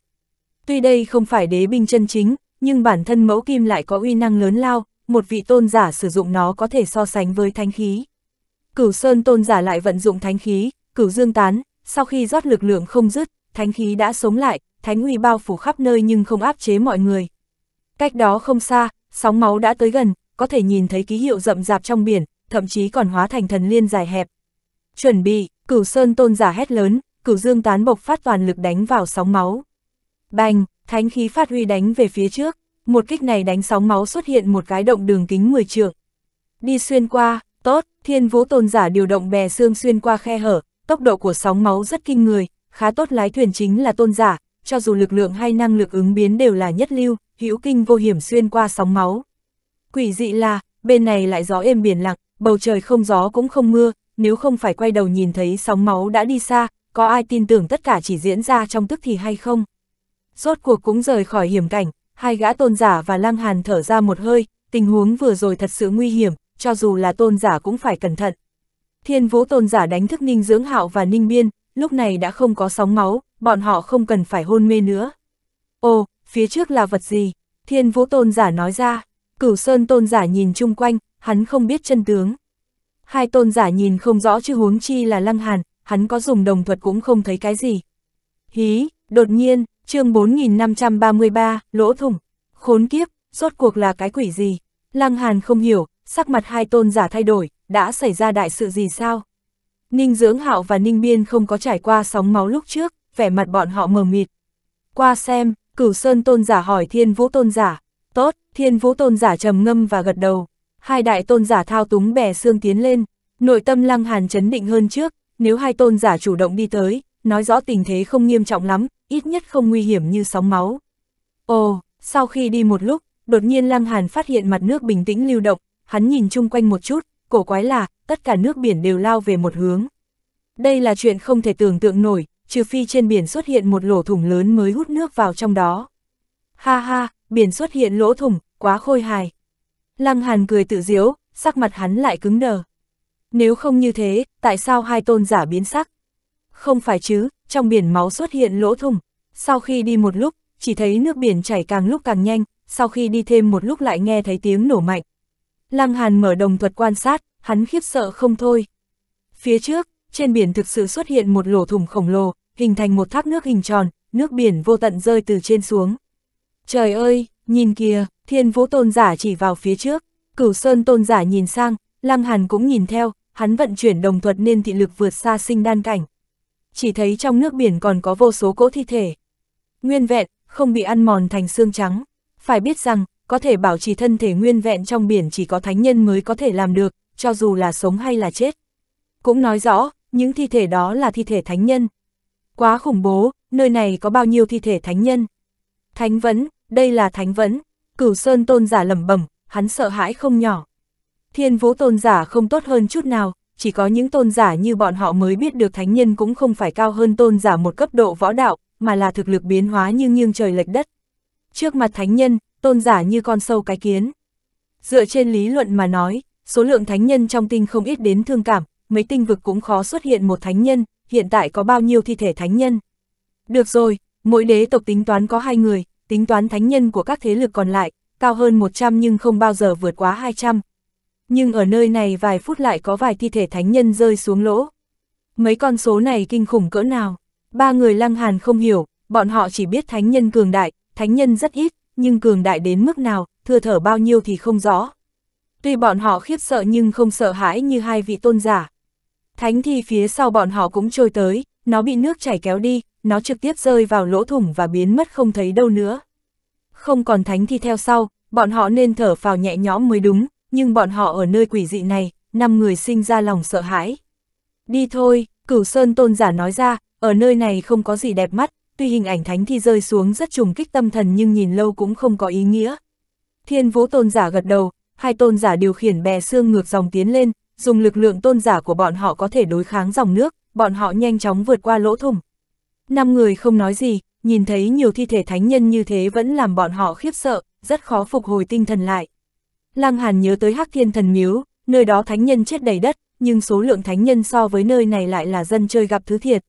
Tuy đây không phải đế binh chân chính, nhưng bản thân mẫu kim lại có uy năng lớn lao, một vị tôn giả sử dụng nó có thể so sánh với thánh khí. Cửu Sơn tôn giả lại vận dụng thánh khí, cửu dương tán, sau khi rót lực lượng không dứt, thánh khí đã sống lại, thánh uy bao phủ khắp nơi nhưng không áp chế mọi người. Cách đó không xa, sóng máu đã tới gần, có thể nhìn thấy ký hiệu rậm rạp trong biển, thậm chí còn hóa thành thần liên dài hẹp. Chuẩn bị, cửu sơn tôn giả hét lớn, cửu dương tán bộc phát toàn lực đánh vào sóng máu. Bành, thánh khí phát huy đánh về phía trước, một kích này đánh sóng máu xuất hiện một cái động đường kính 10 trượng. Đi xuyên qua, Tốt, thiên vũ tôn giả điều động bè xương xuyên qua khe hở, tốc độ của sóng máu rất kinh người, khá tốt lái thuyền chính là tôn giả, cho dù lực lượng hay năng lực ứng biến đều là nhất lưu, hữu kinh vô hiểm xuyên qua sóng máu. Quỷ dị là, bên này lại gió êm biển lặng, bầu trời không gió cũng không mưa, nếu không phải quay đầu nhìn thấy sóng máu đã đi xa, có ai tin tưởng tất cả chỉ diễn ra trong tức thì hay không? Rốt cuộc cũng rời khỏi hiểm cảnh, hai gã tôn giả và lang hàn thở ra một hơi, tình huống vừa rồi thật sự nguy hiểm, cho dù là tôn giả cũng phải cẩn thận. Thiên vũ tôn giả đánh thức Ninh Dưỡng Hạo và Ninh Biên, lúc này đã không có sóng máu, bọn họ không cần phải hôn mê nữa. Ồ, phía trước là vật gì? Thiên vũ tôn giả nói ra, cửu sơn tôn giả nhìn chung quanh, hắn không biết chân tướng. Hai tôn giả nhìn không rõ chứ huống chi là lăng hàn, hắn có dùng đồng thuật cũng không thấy cái gì. Hí, đột nhiên, chương 4533, lỗ thủng, khốn kiếp, rốt cuộc là cái quỷ gì? Lăng hàn không hiểu, sắc mặt hai tôn giả thay đổi, đã xảy ra đại sự gì sao? Ninh Dưỡng Hạo và Ninh Biên không có trải qua sóng máu lúc trước, vẻ mặt bọn họ mờ mịt. Qua xem, Cửu Sơn tôn giả hỏi Thiên Vũ tôn giả. Tốt, Thiên Vũ tôn giả trầm ngâm và gật đầu. Hai đại tôn giả thao túng bè xương tiến lên, nội tâm Lăng Hàn chấn định hơn trước, nếu hai tôn giả chủ động đi tới, nói rõ tình thế không nghiêm trọng lắm, ít nhất không nguy hiểm như sóng máu. Ồ, sau khi đi một lúc, đột nhiên Lăng Hàn phát hiện mặt nước bình tĩnh lưu động, hắn nhìn chung quanh một chút, cổ quái là, tất cả nước biển đều lao về một hướng. Đây là chuyện không thể tưởng tượng nổi, trừ phi trên biển xuất hiện một lỗ thủng lớn mới hút nước vào trong đó. Ha ha, biển xuất hiện lỗ thủng, quá khôi hài. Lăng Hàn cười tự diễu, sắc mặt hắn lại cứng đờ. Nếu không như thế, tại sao hai tôn giả biến sắc? Không phải chứ, trong biển máu xuất hiện lỗ thủng. Sau khi đi một lúc, chỉ thấy nước biển chảy càng lúc càng nhanh, sau khi đi thêm một lúc lại nghe thấy tiếng nổ mạnh, Lam Hàn mở đồng thuật quan sát, hắn khiếp sợ không thôi. Phía trước, trên biển thực sự xuất hiện một lỗ thủng khổng lồ, hình thành một thác nước hình tròn, nước biển vô tận rơi từ trên xuống. Trời ơi, nhìn kìa, thiên vũ tôn giả chỉ vào phía trước, cửu sơn tôn giả nhìn sang, Lam Hàn cũng nhìn theo, hắn vận chuyển đồng thuật nên thị lực vượt xa sinh đan cảnh. Chỉ thấy trong nước biển còn có vô số cỗ thi thể. Nguyên vẹn, không bị ăn mòn thành xương trắng. Phải biết rằng, có thể bảo trì thân thể nguyên vẹn trong biển chỉ có thánh nhân mới có thể làm được, cho dù là sống hay là chết. Cũng nói rõ, những thi thể đó là thi thể thánh nhân. Quá khủng bố, nơi này có bao nhiêu thi thể thánh nhân. Thánh vấn, đây là thánh vấn, cửu sơn tôn giả lẩm bẩm, hắn sợ hãi không nhỏ. Thiên vũ tôn giả không tốt hơn chút nào, chỉ có những tôn giả như bọn họ mới biết được thánh nhân cũng không phải cao hơn tôn giả một cấp độ võ đạo, mà là thực lực biến hóa như nghiêng trời lệch đất. Trước mặt thánh nhân, tôn giả như con sâu cái kiến. Dựa trên lý luận mà nói, số lượng thánh nhân trong tinh không ít đến thương cảm, mấy tinh vực cũng khó xuất hiện một thánh nhân, hiện tại có bao nhiêu thi thể thánh nhân. Được rồi, mỗi đế tộc tính toán có hai người, tính toán thánh nhân của các thế lực còn lại, cao hơn 100 nhưng không bao giờ vượt quá 200. Nhưng ở nơi này vài phút lại có vài thi thể thánh nhân rơi xuống lỗ. Mấy con số này kinh khủng cỡ nào? Ba người lăng hàn không hiểu, bọn họ chỉ biết thánh nhân cường đại, thánh nhân rất ít, nhưng cường đại đến mức nào, thừa thở bao nhiêu thì không rõ. Tuy bọn họ khiếp sợ nhưng không sợ hãi như hai vị tôn giả. Thánh thì phía sau bọn họ cũng trôi tới, nó bị nước chảy kéo đi, nó trực tiếp rơi vào lỗ thủng và biến mất không thấy đâu nữa. Không còn thánh thì theo sau, bọn họ nên thở phào nhẹ nhõm mới đúng, nhưng bọn họ ở nơi quỷ dị này, năm người sinh ra lòng sợ hãi. Đi thôi, cửu sơn tôn giả nói ra, ở nơi này không có gì đẹp mắt, tuy hình ảnh thánh thi rơi xuống rất trùng kích tâm thần nhưng nhìn lâu cũng không có ý nghĩa. Thiên vũ tôn giả gật đầu, hai tôn giả điều khiển bè xương ngược dòng tiến lên, dùng lực lượng tôn giả của bọn họ có thể đối kháng dòng nước, bọn họ nhanh chóng vượt qua lỗ thủng. Năm người không nói gì, nhìn thấy nhiều thi thể thánh nhân như thế vẫn làm bọn họ khiếp sợ, rất khó phục hồi tinh thần lại. Lăng Hàn nhớ tới Hắc Thiên Thần Miếu, nơi đó thánh nhân chết đầy đất, nhưng số lượng thánh nhân so với nơi này lại là dân chơi gặp thứ thiệt.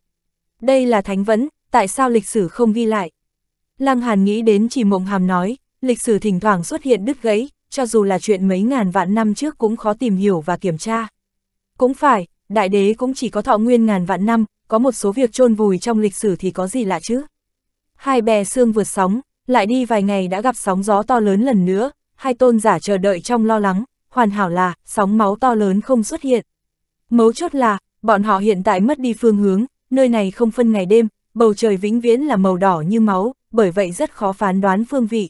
Đây là thánh vẫn tại sao lịch sử không ghi lại? Lăng Hàn nghĩ đến chỉ mộng hàm nói, lịch sử thỉnh thoảng xuất hiện đứt gãy, cho dù là chuyện mấy ngàn vạn năm trước cũng khó tìm hiểu và kiểm tra. Cũng phải, đại đế cũng chỉ có thọ nguyên ngàn vạn năm, có một số việc chôn vùi trong lịch sử thì có gì lạ chứ? Hai bè xương vượt sóng, lại đi vài ngày đã gặp sóng gió to lớn lần nữa, hai tôn giả chờ đợi trong lo lắng, hoàn hảo là sóng máu to lớn không xuất hiện. Mấu chốt là, bọn họ hiện tại mất đi phương hướng, nơi này không phân ngày đêm, bầu trời vĩnh viễn là màu đỏ như máu, bởi vậy rất khó phán đoán phương vị.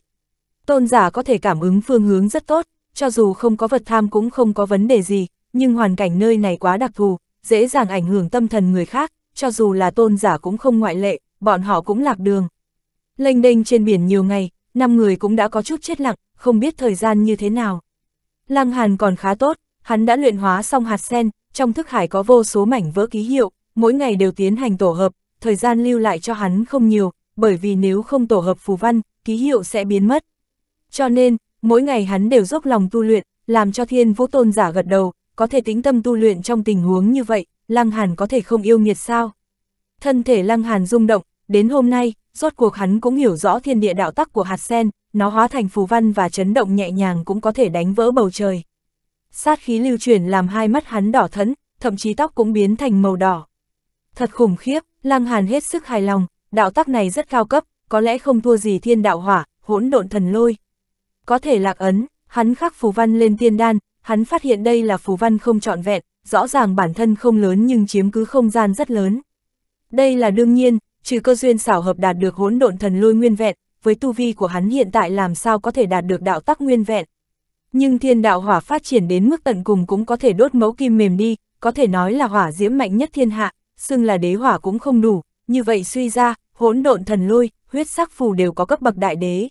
Tôn giả có thể cảm ứng phương hướng rất tốt, cho dù không có vật tham cũng không có vấn đề gì, nhưng hoàn cảnh nơi này quá đặc thù, dễ dàng ảnh hưởng tâm thần người khác, cho dù là tôn giả cũng không ngoại lệ, bọn họ cũng lạc đường. Lênh đênh trên biển nhiều ngày, năm người cũng đã có chút chết lặng, không biết thời gian như thế nào. Lăng Hàn còn khá tốt, hắn đã luyện hóa xong hạt sen, trong thức hải có vô số mảnh vỡ ký hiệu, mỗi ngày đều tiến hành tổ hợp, thời gian lưu lại cho hắn không nhiều, bởi vì nếu không tổ hợp phù văn, ký hiệu sẽ biến mất. Cho nên, mỗi ngày hắn đều dốc lòng tu luyện, làm cho thiên vũ tôn giả gật đầu, có thể tĩnh tâm tu luyện trong tình huống như vậy, Lăng Hàn có thể không yêu nghiệt sao. Thân thể Lăng Hàn rung động, đến hôm nay, rốt cuộc hắn cũng hiểu rõ thiên địa đạo tắc của hạt sen, nó hóa thành phù văn và chấn động nhẹ nhàng cũng có thể đánh vỡ bầu trời. Sát khí lưu chuyển làm hai mắt hắn đỏ thẫn, thậm chí tóc cũng biến thành màu đỏ. Thật khủng khiếp, Lăng Hàn hết sức hài lòng, đạo tắc này rất cao cấp, có lẽ không thua gì thiên đạo hỏa, hỗn độn thần lôi. Có thể lạc ấn, hắn khắc phù văn lên tiên đan, hắn phát hiện đây là phù văn không trọn vẹn, rõ ràng bản thân không lớn nhưng chiếm cứ không gian rất lớn. Đây là đương nhiên, trừ cơ duyên xảo hợp đạt được hỗn độn thần lôi nguyên vẹn, với tu vi của hắn hiện tại làm sao có thể đạt được đạo tắc nguyên vẹn. Nhưng thiên đạo hỏa phát triển đến mức tận cùng cũng có thể đốt mẫu kim mềm đi, có thể nói là hỏa diễm mạnh nhất thiên hạ, xưng là đế hỏa cũng không đủ, như vậy suy ra, hỗn độn thần lôi, huyết sắc phù đều có cấp bậc đại đế.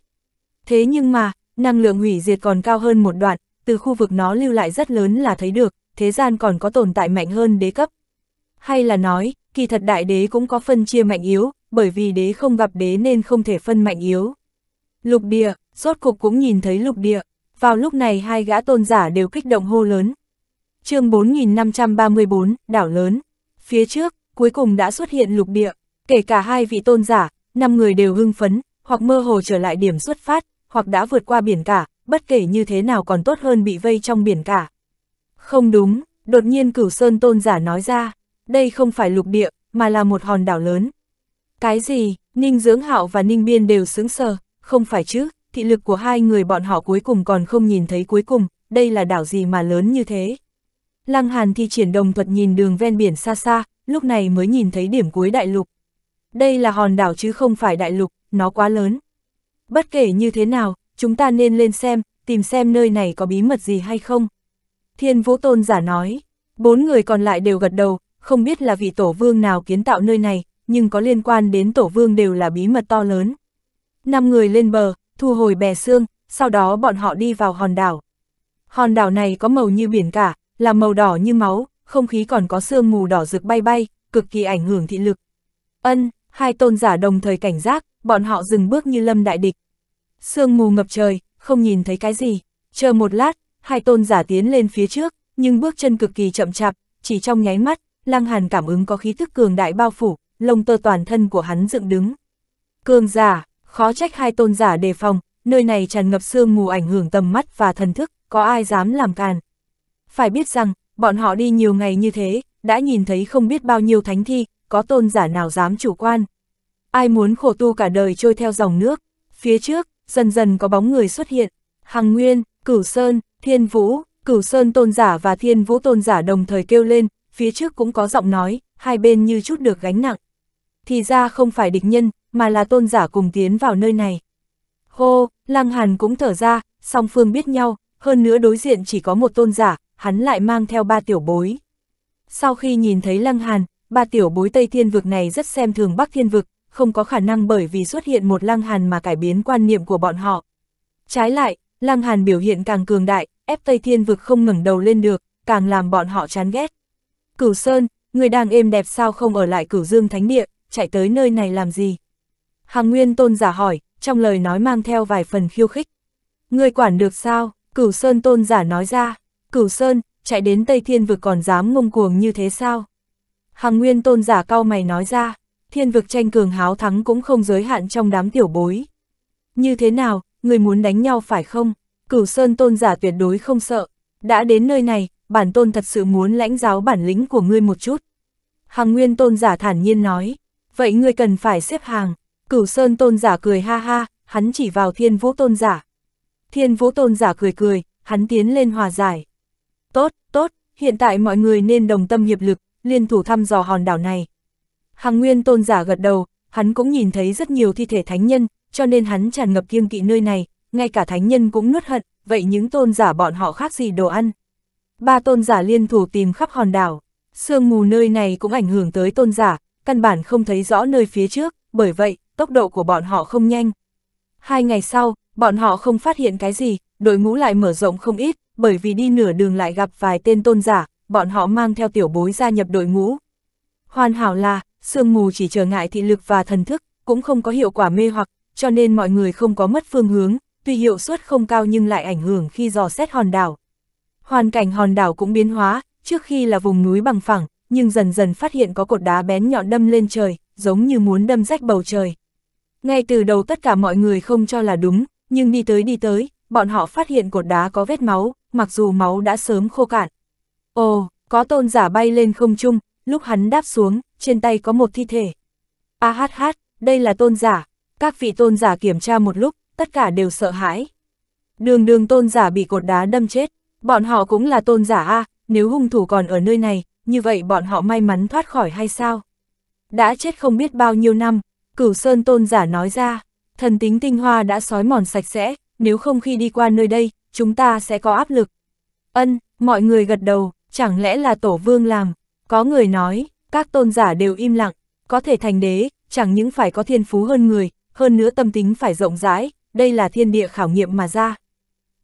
Thế nhưng mà, năng lượng hủy diệt còn cao hơn một đoạn, từ khu vực nó lưu lại rất lớn là thấy được, thế gian còn có tồn tại mạnh hơn đế cấp. Hay là nói, kỳ thật đại đế cũng có phân chia mạnh yếu, bởi vì đế không gặp đế nên không thể phân mạnh yếu. Lục địa, rốt cục cũng nhìn thấy lục địa, vào lúc này hai gã tôn giả đều kích động hô lớn. chương 4534, đảo lớn. Phía trước, cuối cùng đã xuất hiện lục địa, kể cả hai vị tôn giả, năm người đều hưng phấn, hoặc mơ hồ trở lại điểm xuất phát, hoặc đã vượt qua biển cả, bất kể như thế nào còn tốt hơn bị vây trong biển cả. Không đúng, đột nhiên cửu sơn tôn giả nói ra, đây không phải lục địa, mà là một hòn đảo lớn. Cái gì, Ninh Dưỡng Hạo và Ninh Biên đều sướng sờ, không phải chứ, thị lực của hai người bọn họ cuối cùng còn không nhìn thấy cuối cùng, đây là đảo gì mà lớn như thế. Lăng Hàn thi triển đồng thuật nhìn đường ven biển xa xa, lúc này mới nhìn thấy điểm cuối đại lục. Đây là hòn đảo chứ không phải đại lục, nó quá lớn. Bất kể như thế nào, chúng ta nên lên xem, tìm xem nơi này có bí mật gì hay không. Thiên Vũ Tôn giả nói, bốn người còn lại đều gật đầu, không biết là vị tổ vương nào kiến tạo nơi này, nhưng có liên quan đến tổ vương đều là bí mật to lớn. Năm người lên bờ, thu hồi bè xương, sau đó bọn họ đi vào hòn đảo. Hòn đảo này có màu như biển cả, là màu đỏ như máu, không khí còn có sương mù đỏ rực bay bay, cực kỳ ảnh hưởng thị lực. Ân, hai tôn giả đồng thời cảnh giác, bọn họ dừng bước như lâm đại địch. Sương mù ngập trời, không nhìn thấy cái gì, chờ một lát, hai tôn giả tiến lên phía trước, nhưng bước chân cực kỳ chậm chạp, chỉ trong nháy mắt, Lăng Hàn cảm ứng có khí thức cường đại bao phủ, lông tơ toàn thân của hắn dựng đứng. Cường giả, khó trách hai tôn giả đề phòng, nơi này tràn ngập sương mù ảnh hưởng tầm mắt và thần thức, có ai dám làm càn phải biết rằng, bọn họ đi nhiều ngày như thế, đã nhìn thấy không biết bao nhiêu thánh thi, có tôn giả nào dám chủ quan. Ai muốn khổ tu cả đời trôi theo dòng nước, phía trước, dần dần có bóng người xuất hiện, Hằng Nguyên, Cửu Sơn, Thiên Vũ, Cửu Sơn tôn giả và Thiên Vũ tôn giả đồng thời kêu lên, phía trước cũng có giọng nói, hai bên như chút được gánh nặng. Thì ra không phải địch nhân, mà là tôn giả cùng tiến vào nơi này. Hô, Lăng Hàn cũng thở ra, song phương biết nhau, hơn nữa đối diện chỉ có một tôn giả, hắn lại mang theo ba tiểu bối. Sau khi nhìn thấy Lăng Hàn, ba tiểu bối Tây Thiên Vực này rất xem thường Bắc Thiên Vực, không có khả năng bởi vì xuất hiện một Lăng Hàn mà cải biến quan niệm của bọn họ. Trái lại, Lăng Hàn biểu hiện càng cường đại, ép Tây Thiên Vực không ngẩng đầu lên được, càng làm bọn họ chán ghét. Cửu Sơn, người đang êm đẹp sao không ở lại Cửu Dương Thánh Địa, chạy tới nơi này làm gì? Hàng Nguyên Tôn giả hỏi, trong lời nói mang theo vài phần khiêu khích. Người quản được sao? Cửu Sơn Tôn giả nói ra. Cửu Sơn, chạy đến Tây Thiên Vực còn dám ngông cuồng như thế sao? Hằng Nguyên tôn giả cao mày nói ra, Thiên Vực tranh cường háo thắng cũng không giới hạn trong đám tiểu bối. Như thế nào, người muốn đánh nhau phải không? Cửu Sơn tôn giả tuyệt đối không sợ. Đã đến nơi này, bản tôn thật sự muốn lãnh giáo bản lĩnh của ngươi một chút. Hằng Nguyên tôn giả thản nhiên nói, vậy ngươi cần phải xếp hàng. Cửu Sơn tôn giả cười ha ha, hắn chỉ vào Thiên Vũ tôn giả. Thiên Vũ tôn giả cười cười, hắn tiến lên hòa giải. Tốt, tốt, hiện tại mọi người nên đồng tâm hiệp lực, liên thủ thăm dò hòn đảo này. Hằng nguyên tôn giả gật đầu, hắn cũng nhìn thấy rất nhiều thi thể thánh nhân, cho nên hắn tràn ngập kiêng kỵ nơi này, ngay cả thánh nhân cũng nuốt hận, vậy những tôn giả bọn họ khác gì đồ ăn. Ba tôn giả liên thủ tìm khắp hòn đảo, sương mù nơi này cũng ảnh hưởng tới tôn giả, căn bản không thấy rõ nơi phía trước, bởi vậy, tốc độ của bọn họ không nhanh. Hai ngày sau, bọn họ không phát hiện cái gì, đội ngũ lại mở rộng không ít, bởi vì đi nửa đường lại gặp vài tên tôn giả, bọn họ mang theo tiểu bối gia nhập đội ngũ. Hoàn hảo là, sương mù chỉ trở ngại thị lực và thần thức, cũng không có hiệu quả mê hoặc, cho nên mọi người không có mất phương hướng, tuy hiệu suất không cao nhưng lại ảnh hưởng khi dò xét hòn đảo. Hoàn cảnh hòn đảo cũng biến hóa, trước khi là vùng núi bằng phẳng, nhưng dần dần phát hiện có cột đá bén nhọn đâm lên trời, giống như muốn đâm rách bầu trời. Ngay từ đầu tất cả mọi người không cho là đúng, nhưng đi tới đi tới, bọn họ phát hiện cột đá có vết máu, mặc dù máu đã sớm khô cạn. Ồ, có tôn giả bay lên không trung, lúc hắn đáp xuống, trên tay có một thi thể. A hát hát, đây là tôn giả. Các vị tôn giả kiểm tra một lúc, tất cả đều sợ hãi. Đường đường tôn giả bị cột đá đâm chết, bọn họ cũng là tôn giả A, à, nếu hung thủ còn ở nơi này, như vậy bọn họ may mắn thoát khỏi hay sao? Đã chết không biết bao nhiêu năm, cửu sơn tôn giả nói ra, thần tính tinh hoa đã sói mòn sạch sẽ, nếu không khi đi qua nơi đây, chúng ta sẽ có áp lực. Ân, mọi người gật đầu, chẳng lẽ là tổ vương làm? Có người nói, các tôn giả đều im lặng, có thể thành đế, chẳng những phải có thiên phú hơn người, hơn nữa tâm tính phải rộng rãi, đây là thiên địa khảo nghiệm mà ra.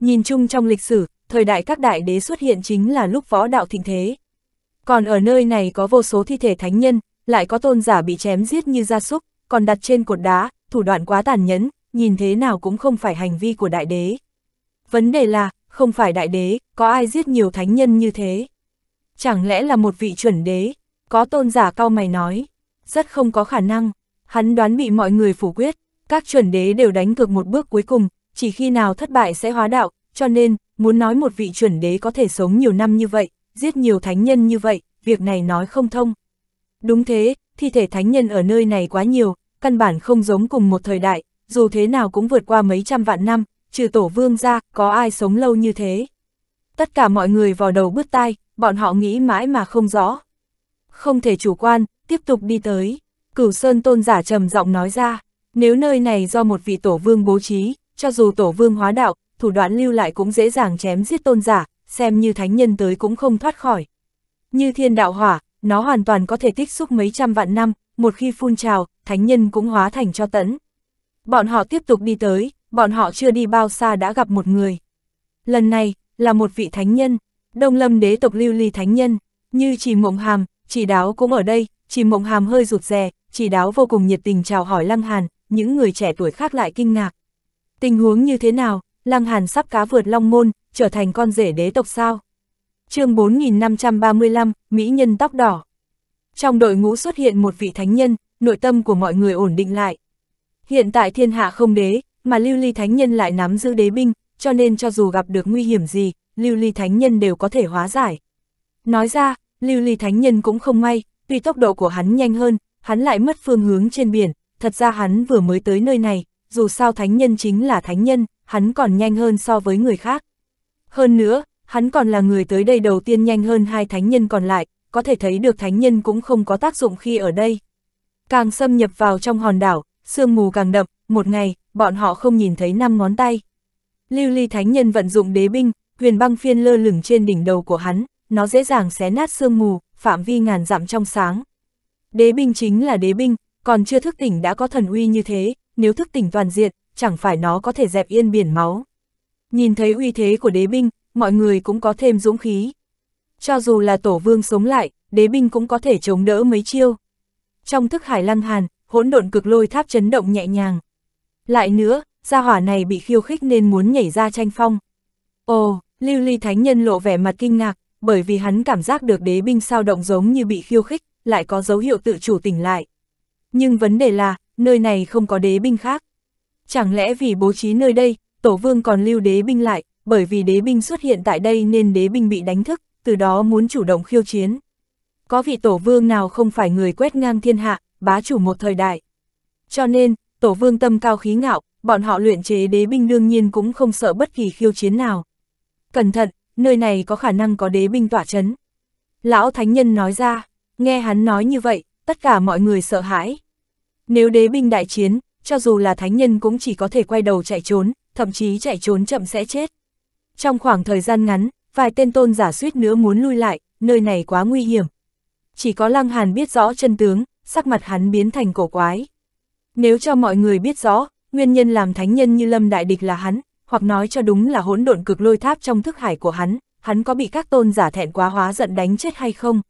Nhìn chung trong lịch sử, thời đại các đại đế xuất hiện chính là lúc võ đạo thịnh thế. Còn ở nơi này có vô số thi thể thánh nhân, lại có tôn giả bị chém giết như gia súc, còn đặt trên cột đá, thủ đoạn quá tàn nhẫn, nhìn thế nào cũng không phải hành vi của đại đế. Vấn đề là, không phải đại đế, có ai giết nhiều thánh nhân như thế? Chẳng lẽ là một vị chuẩn đế? Có tôn giả cao mày nói, rất không có khả năng, hắn đoán bị mọi người phủ quyết, các chuẩn đế đều đánh cược một bước cuối cùng, chỉ khi nào thất bại sẽ hóa đạo, cho nên, muốn nói một vị chuẩn đế có thể sống nhiều năm như vậy, giết nhiều thánh nhân như vậy, việc này nói không thông. Đúng thế, thi thể thánh nhân ở nơi này quá nhiều, căn bản không giống cùng một thời đại, dù thế nào cũng vượt qua mấy trăm vạn năm, trừ tổ vương ra, có ai sống lâu như thế. Tất cả mọi người vào đầu bứt tai, bọn họ nghĩ mãi mà không rõ. Không thể chủ quan, tiếp tục đi tới. Cửu Sơn tôn giả trầm giọng nói ra, nếu nơi này do một vị tổ vương bố trí, cho dù tổ vương hóa đạo, thủ đoạn lưu lại cũng dễ dàng chém giết tôn giả, xem như thánh nhân tới cũng không thoát khỏi. Như thiên đạo hỏa, nó hoàn toàn có thể tích xúc mấy trăm vạn năm, một khi phun trào, thánh nhân cũng hóa thành cho tẫn. Bọn họ tiếp tục đi tới, bọn họ chưa đi bao xa đã gặp một người. Lần này, là một vị thánh nhân, Đông Lâm đế tộc lưu ly thánh nhân, như chỉ mộng hàm, chỉ đáo cũng ở đây, chỉ mộng hàm hơi rụt rè, chỉ đáo vô cùng nhiệt tình chào hỏi Lăng Hàn, những người trẻ tuổi khác lại kinh ngạc. Tình huống như thế nào, Lăng Hàn sắp cá vượt long môn, trở thành con rể đế tộc sao? chương 4535, Mỹ nhân tóc đỏ. Trong đội ngũ xuất hiện một vị thánh nhân, nội tâm của mọi người ổn định lại, Hiện tại thiên hạ không đế, mà lưu ly thánh nhân lại nắm giữ đế binh, cho nên cho dù gặp được nguy hiểm gì, lưu ly thánh nhân đều có thể hóa giải. Nói ra, lưu ly thánh nhân cũng không may, tuy tốc độ của hắn nhanh hơn, hắn lại mất phương hướng trên biển, thật ra hắn vừa mới tới nơi này, dù sao thánh nhân chính là thánh nhân, hắn còn nhanh hơn so với người khác. Hơn nữa, hắn còn là người tới đây đầu tiên nhanh hơn hai thánh nhân còn lại, có thể thấy được thánh nhân cũng không có tác dụng khi ở đây. Càng xâm nhập vào trong hòn đảo, sương mù càng đậm, một ngày, bọn họ không nhìn thấy năm ngón tay. Lưu Ly Thánh Nhân vận dụng đế binh, huyền băng phiên lơ lửng trên đỉnh đầu của hắn, nó dễ dàng xé nát sương mù, phạm vi ngàn dặm trong sáng. Đế binh chính là đế binh, còn chưa thức tỉnh đã có thần uy như thế, nếu thức tỉnh toàn diện, chẳng phải nó có thể dẹp yên biển máu. Nhìn thấy uy thế của đế binh, mọi người cũng có thêm dũng khí. Cho dù là tổ vương sống lại, đế binh cũng có thể chống đỡ mấy chiêu. Trong thức hải lăng hàn, hỗn độn cực lôi tháp chấn động nhẹ nhàng. Lại nữa, gia hỏa này bị khiêu khích nên muốn nhảy ra tranh phong. Ồ, lưu ly thánh nhân lộ vẻ mặt kinh ngạc, bởi vì hắn cảm giác được đế binh sao động giống như bị khiêu khích, lại có dấu hiệu tự chủ tỉnh lại. Nhưng vấn đề là, nơi này không có đế binh khác. Chẳng lẽ vì bố trí nơi đây, tổ vương còn lưu đế binh lại, bởi vì đế binh xuất hiện tại đây nên đế binh bị đánh thức, từ đó muốn chủ động khiêu chiến. Có vị tổ vương nào không phải người quét ngang thiên hạ, bá chủ một thời đại. Cho nên, tổ vương tâm cao khí ngạo, bọn họ luyện chế đế binh đương nhiên cũng không sợ bất kỳ khiêu chiến nào. Cẩn thận, nơi này có khả năng có đế binh tỏa chấn. Lão thánh nhân nói ra, nghe hắn nói như vậy, tất cả mọi người sợ hãi. Nếu đế binh đại chiến, cho dù là thánh nhân cũng chỉ có thể quay đầu chạy trốn, thậm chí chạy trốn chậm sẽ chết. Trong khoảng thời gian ngắn, vài tên tôn giả suýt nữa muốn lui lại, nơi này quá nguy hiểm. Chỉ có Lăng Hàn biết rõ chân tướng, sắc mặt hắn biến thành cổ quái. Nếu cho mọi người biết rõ, nguyên nhân làm thánh nhân như Lâm Đại Địch là hắn, hoặc nói cho đúng là hỗn độn cực lôi tháp trong thức hải của hắn, hắn có bị các tôn giả thẹn quá hóa giận đánh chết hay không?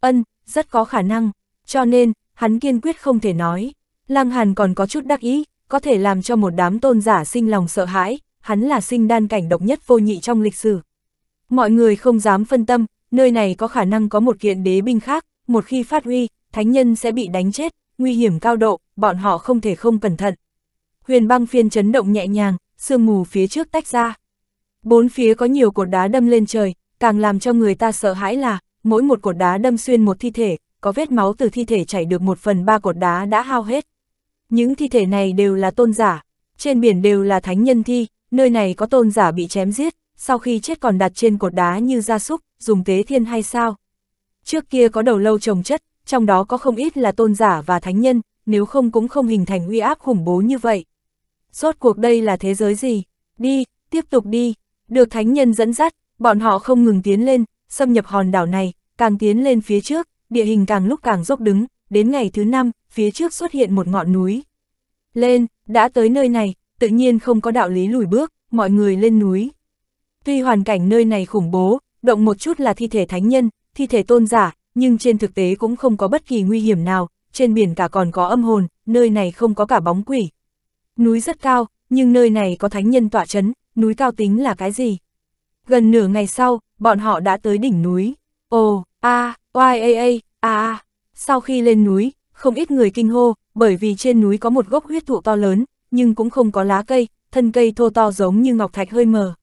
Ân, rất có khả năng, cho nên, hắn kiên quyết không thể nói. Lăng Hàn còn có chút đắc ý, có thể làm cho một đám tôn giả sinh lòng sợ hãi, hắn là sinh đan cảnh độc nhất vô nhị trong lịch sử. Mọi người không dám phân tâm, nơi này có khả năng có một kiện đế binh khác, một khi phát huy, thánh nhân sẽ bị đánh chết, nguy hiểm cao độ, bọn họ không thể không cẩn thận. Huyền băng phiên chấn động nhẹ nhàng, sương mù phía trước tách ra. Bốn phía có nhiều cột đá đâm lên trời, càng làm cho người ta sợ hãi là, mỗi một cột đá đâm xuyên một thi thể, có vết máu từ thi thể chảy được một phần ba cột đá đã hao hết. Những thi thể này đều là tôn giả, trên biển đều là thánh nhân thi, nơi này có tôn giả bị chém giết, sau khi chết còn đặt trên cột đá như gia súc, dùng tế thiên hay sao. Trước kia có đầu lâu trồng chất, trong đó có không ít là tôn giả và thánh nhân, nếu không cũng không hình thành uy áp khủng bố như vậy. Rốt cuộc đây là thế giới gì? Đi, tiếp tục đi. Được thánh nhân dẫn dắt, bọn họ không ngừng tiến lên, xâm nhập hòn đảo này, càng tiến lên phía trước, địa hình càng lúc càng dốc đứng, đến ngày thứ năm, phía trước xuất hiện một ngọn núi. Lên, đã tới nơi này, tự nhiên không có đạo lý lùi bước, mọi người lên núi. Tuy hoàn cảnh nơi này khủng bố, động một chút là thi thể thánh nhân, thi thể tôn giả, nhưng trên thực tế cũng không có bất kỳ nguy hiểm nào, trên biển cả còn có âm hồn, nơi này không có cả bóng quỷ. Núi rất cao, nhưng nơi này có thánh nhân tọa chấn, núi cao tính là cái gì? Gần nửa ngày sau, bọn họ đã tới đỉnh núi. Ồ, a, oai a, a. Sau khi lên núi, không ít người kinh hô, bởi vì trên núi có một gốc huyết thụ to lớn, nhưng cũng không có lá cây, thân cây thô to giống như ngọc thạch hơi mờ.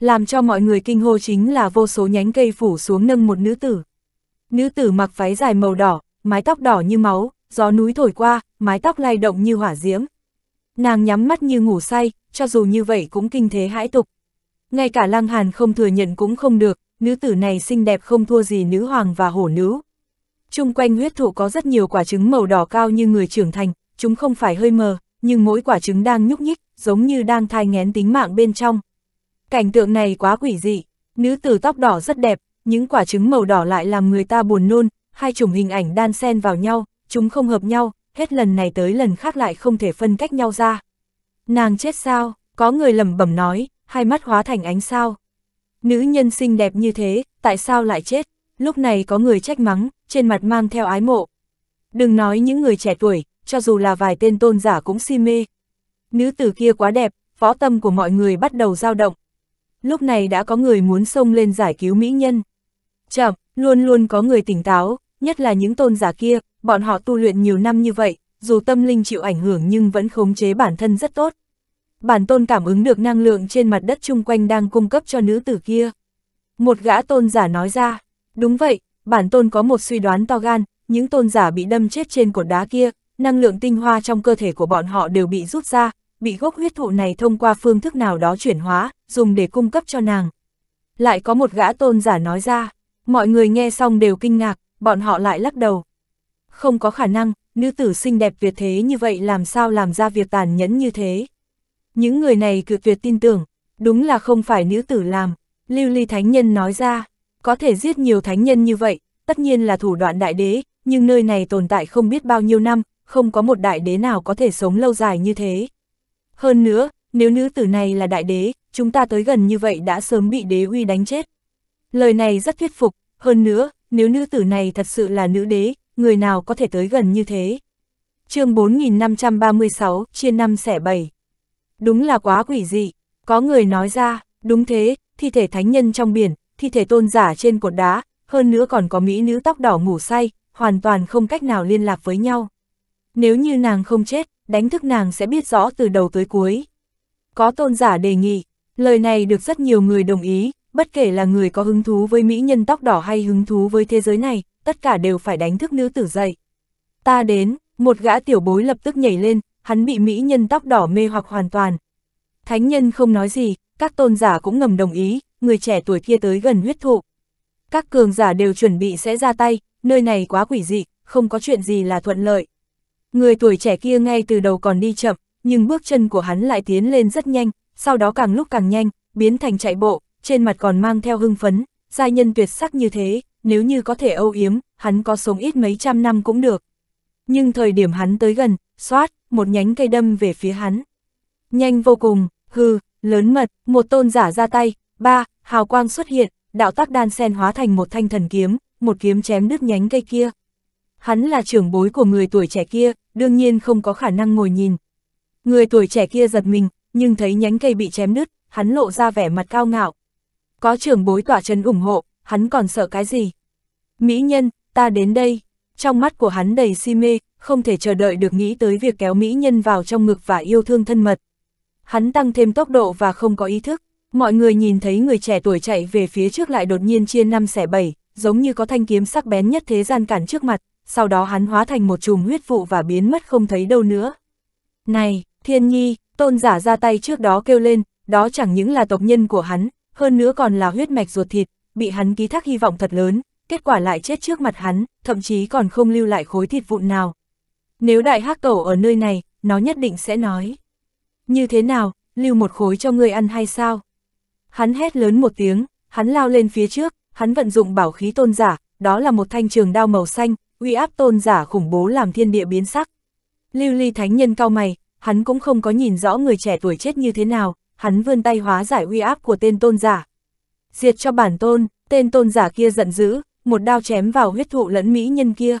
Làm cho mọi người kinh hô chính là vô số nhánh cây phủ xuống nâng một nữ tử. Nữ tử mặc váy dài màu đỏ, mái tóc đỏ như máu, gió núi thổi qua, mái tóc lay động như hỏa diễm. Nàng nhắm mắt như ngủ say, cho dù như vậy cũng kinh thế hãi tục. Ngay cả Lăng Hàn không thừa nhận cũng không được, nữ tử này xinh đẹp không thua gì nữ hoàng và hổ nữ. Trung quanh huyết thụ có rất nhiều quả trứng màu đỏ cao như người trưởng thành, chúng không phải hơi mờ, nhưng mỗi quả trứng đang nhúc nhích, giống như đang thai ngén tính mạng bên trong. Cảnh tượng này quá quỷ dị, nữ tử tóc đỏ rất đẹp, những quả trứng màu đỏ lại làm người ta buồn nôn, hai chủng hình ảnh đan xen vào nhau, chúng không hợp nhau, hết lần này tới lần khác lại không thể phân cách nhau ra. Nàng chết sao, có người lầm bẩm nói, hai mắt hóa thành ánh sao. Nữ nhân xinh đẹp như thế, tại sao lại chết? Lúc này có người trách mắng, trên mặt mang theo ái mộ. Đừng nói những người trẻ tuổi, cho dù là vài tên tôn giả cũng si mê. Nữ tử kia quá đẹp, võ tâm của mọi người bắt đầu dao động. Lúc này đã có người muốn xông lên giải cứu mỹ nhân chậm, luôn luôn có người tỉnh táo, nhất là những tôn giả kia, bọn họ tu luyện nhiều năm như vậy, dù tâm linh chịu ảnh hưởng nhưng vẫn khống chế bản thân rất tốt. Bản tôn cảm ứng được năng lượng trên mặt đất chung quanh đang cung cấp cho nữ tử kia. Một gã tôn giả nói ra, đúng vậy, bản tôn có một suy đoán to gan, những tôn giả bị đâm chết trên cột đá kia, năng lượng tinh hoa trong cơ thể của bọn họ đều bị rút ra, bị gốc huyết thụ này thông qua phương thức nào đó chuyển hóa, dùng để cung cấp cho nàng. Lại có một gã tôn giả nói ra, Mọi người nghe xong đều kinh ngạc, bọn họ lại lắc đầu. Không có khả năng, nữ tử xinh đẹp việt thế như vậy làm sao làm ra việc tàn nhẫn như thế. Những người này cự tuyệt tin tưởng, đúng là không phải nữ tử làm. Lưu Ly Thánh Nhân nói ra, có thể giết nhiều thánh nhân như vậy, tất nhiên là thủ đoạn đại đế, nhưng nơi này tồn tại không biết bao nhiêu năm, không có một đại đế nào có thể sống lâu dài như thế. Hơn nữa, nếu nữ tử này là đại đế, chúng ta tới gần như vậy đã sớm bị đế uy đánh chết. Lời này rất thuyết phục, hơn nữa, nếu nữ tử này thật sự là nữ đế, người nào có thể tới gần như thế. chương 4536, chia năm xẻ 7. Đúng là quá quỷ dị, có người nói ra, đúng thế, thi thể thánh nhân trong biển, thi thể tôn giả trên cột đá, hơn nữa còn có mỹ nữ tóc đỏ ngủ say, hoàn toàn không cách nào liên lạc với nhau. Nếu như nàng không chết, đánh thức nàng sẽ biết rõ từ đầu tới cuối. Có tôn giả đề nghị, lời này được rất nhiều người đồng ý, bất kể là người có hứng thú với mỹ nhân tóc đỏ hay hứng thú với thế giới này, tất cả đều phải đánh thức nữ tử dậy. Ta đến, một gã tiểu bối lập tức nhảy lên, hắn bị mỹ nhân tóc đỏ mê hoặc hoàn toàn. Thánh nhân không nói gì, các tôn giả cũng ngầm đồng ý, người trẻ tuổi kia tới gần huyết thụ. Các cường giả đều chuẩn bị sẽ ra tay, nơi này quá quỷ dị, không có chuyện gì là thuận lợi. Người tuổi trẻ kia ngay từ đầu còn đi chậm, nhưng bước chân của hắn lại tiến lên rất nhanh, sau đó càng lúc càng nhanh, biến thành chạy bộ, trên mặt còn mang theo hưng phấn, giai nhân tuyệt sắc như thế, nếu như có thể âu yếm, hắn có sống ít mấy trăm năm cũng được. Nhưng thời điểm hắn tới gần, xoát, một nhánh cây đâm về phía hắn. Nhanh vô cùng, hư, lớn mật, một tôn giả ra tay, ba, hào quang xuất hiện, đạo tác đan sen hóa thành một thanh thần kiếm, một kiếm chém đứt nhánh cây kia. Hắn là trưởng bối của người tuổi trẻ kia, đương nhiên không có khả năng ngồi nhìn. Người tuổi trẻ kia giật mình, nhưng thấy nhánh cây bị chém đứt, hắn lộ ra vẻ mặt cao ngạo, có trưởng bối tỏa chân ủng hộ, hắn còn sợ cái gì? Mỹ nhân, ta đến đây. Trong mắt của hắn đầy si mê, không thể chờ đợi được nghĩ tới việc kéo Mỹ nhân vào trong ngực và yêu thương thân mật. Hắn tăng thêm tốc độ và không có ý thức. Mọi người nhìn thấy người trẻ tuổi chạy về phía trước lại đột nhiên chia năm xẻ bảy, giống như có thanh kiếm sắc bén nhất thế gian cản trước mặt, sau đó hắn hóa thành một chùm huyết vụ và biến mất không thấy đâu nữa. Này, thiên nhi, tôn giả ra tay trước đó kêu lên, đó chẳng những là tộc nhân của hắn, hơn nữa còn là huyết mạch ruột thịt, bị hắn ký thác hy vọng thật lớn, kết quả lại chết trước mặt hắn, thậm chí còn không lưu lại khối thịt vụn nào. Nếu đại hắc cầu ở nơi này, nó nhất định sẽ nói. Như thế nào, lưu một khối cho ngươi ăn hay sao? Hắn hét lớn một tiếng, hắn lao lên phía trước, hắn vận dụng bảo khí tôn giả, đó là một thanh trường đao màu xanh, uy áp tôn giả khủng bố làm thiên địa biến sắc. Lưu ly thánh nhân cao mày, hắn cũng không có nhìn rõ người trẻ tuổi chết như thế nào, hắn vươn tay hóa giải uy áp của tên tôn giả. Diệt cho bản tôn, tên tôn giả kia giận dữ, một đao chém vào huyết thụ lẫn mỹ nhân kia.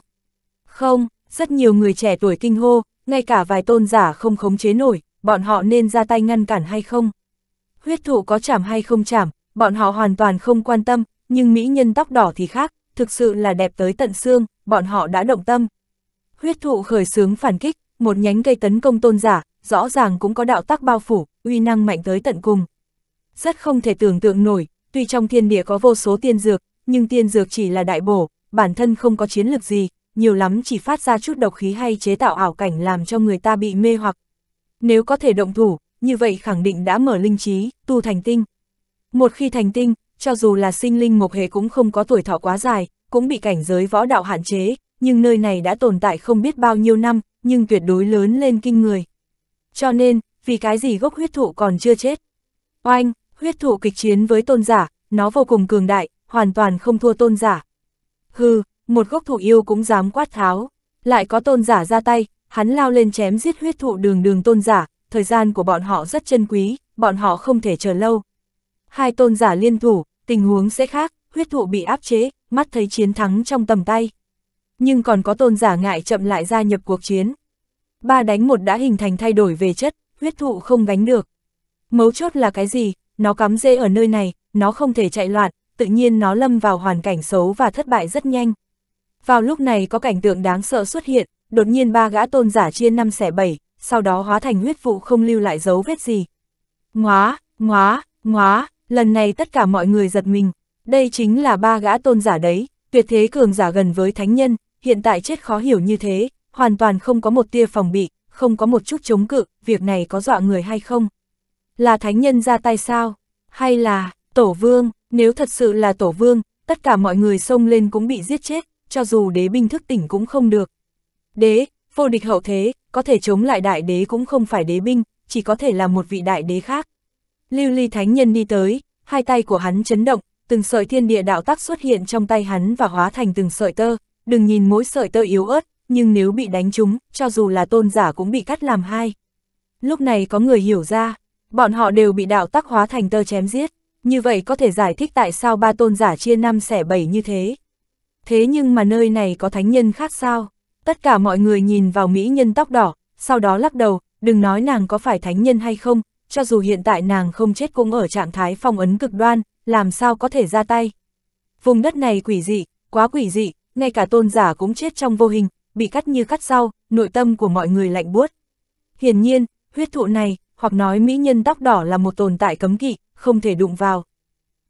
Không, rất nhiều người trẻ tuổi kinh hô, ngay cả vài tôn giả không khống chế nổi, bọn họ nên ra tay ngăn cản hay không. Huyết thụ có chảm hay không chảm, bọn họ hoàn toàn không quan tâm, nhưng mỹ nhân tóc đỏ thì khác, thực sự là đẹp tới tận xương, bọn họ đã động tâm. Huyết thụ khởi sướng phản kích, một nhánh cây tấn công tôn giả, rõ ràng cũng có đạo tắc bao phủ, uy năng mạnh tới tận cùng. Rất không thể tưởng tượng nổi, tuy trong thiên địa có vô số tiên dược, nhưng tiên dược chỉ là đại bổ, bản thân không có chiến lược gì, nhiều lắm chỉ phát ra chút độc khí hay chế tạo ảo cảnh làm cho người ta bị mê hoặc. Nếu có thể động thủ, như vậy khẳng định đã mở linh trí, tu thành tinh. Một khi thành tinh, cho dù là sinh linh mộc hệ cũng không có tuổi thọ quá dài, cũng bị cảnh giới võ đạo hạn chế, nhưng nơi này đã tồn tại không biết bao nhiêu năm, nhưng tuyệt đối lớn lên kinh người. Cho nên, vì cái gì gốc huyết thụ còn chưa chết? Oanh, huyết thụ kịch chiến với tôn giả, nó vô cùng cường đại, hoàn toàn không thua tôn giả. Hừ, một gốc thụ yêu cũng dám quát tháo, lại có tôn giả ra tay, hắn lao lên chém giết huyết thụ đường đường tôn giả, thời gian của bọn họ rất chân quý, bọn họ không thể chờ lâu. Hai tôn giả liên thủ, tình huống sẽ khác, huyết thụ bị áp chế, mắt thấy chiến thắng trong tầm tay. Nhưng còn có tôn giả ngại chậm lại gia nhập cuộc chiến, ba đánh một đã hình thành thay đổi về chất, huyết thụ không gánh được. Mấu chốt là cái gì, nó cắm rễ ở nơi này, nó không thể chạy loạn, tự nhiên nó lâm vào hoàn cảnh xấu và thất bại rất nhanh. Vào lúc này có cảnh tượng đáng sợ xuất hiện, đột nhiên ba gã tôn giả chia năm xẻ bảy, sau đó hóa thành huyết vụ không lưu lại dấu vết gì. Ngóa, ngóa, ngóa, lần này tất cả mọi người giật mình, đây chính là ba gã tôn giả đấy, tuyệt thế cường giả gần với thánh nhân, hiện tại chết khó hiểu như thế, hoàn toàn không có một tia phòng bị, không có một chút chống cự, việc này có dọa người hay không? Là thánh nhân ra tay sao? Hay là, tổ vương, nếu thật sự là tổ vương, tất cả mọi người xông lên cũng bị giết chết, cho dù đế binh thức tỉnh cũng không được. Đế, vô địch hậu thế, có thể chống lại đại đế cũng không phải đế binh, chỉ có thể là một vị đại đế khác. Lưu ly thánh nhân đi tới, hai tay của hắn chấn động, từng sợi thiên địa đạo tắc xuất hiện trong tay hắn và hóa thành từng sợi tơ, đừng nhìn mỗi sợi tơ yếu ớt, nhưng nếu bị đánh trúng, cho dù là tôn giả cũng bị cắt làm hai. Lúc này có người hiểu ra, bọn họ đều bị đạo tắc hóa thành tơ chém giết, như vậy có thể giải thích tại sao ba tôn giả chia năm xẻ bảy như thế. Thế nhưng mà nơi này có thánh nhân khác sao? Tất cả mọi người nhìn vào mỹ nhân tóc đỏ, sau đó lắc đầu, đừng nói nàng có phải thánh nhân hay không, cho dù hiện tại nàng không chết cũng ở trạng thái phong ấn cực đoan, làm sao có thể ra tay. Vùng đất này quỷ dị, quá quỷ dị, ngay cả tôn giả cũng chết trong vô hình, bị cắt như cắt sau, nội tâm của mọi người lạnh buốt. Hiển nhiên, huyết thụ này, hoặc nói mỹ nhân tóc đỏ là một tồn tại cấm kỵ, không thể đụng vào.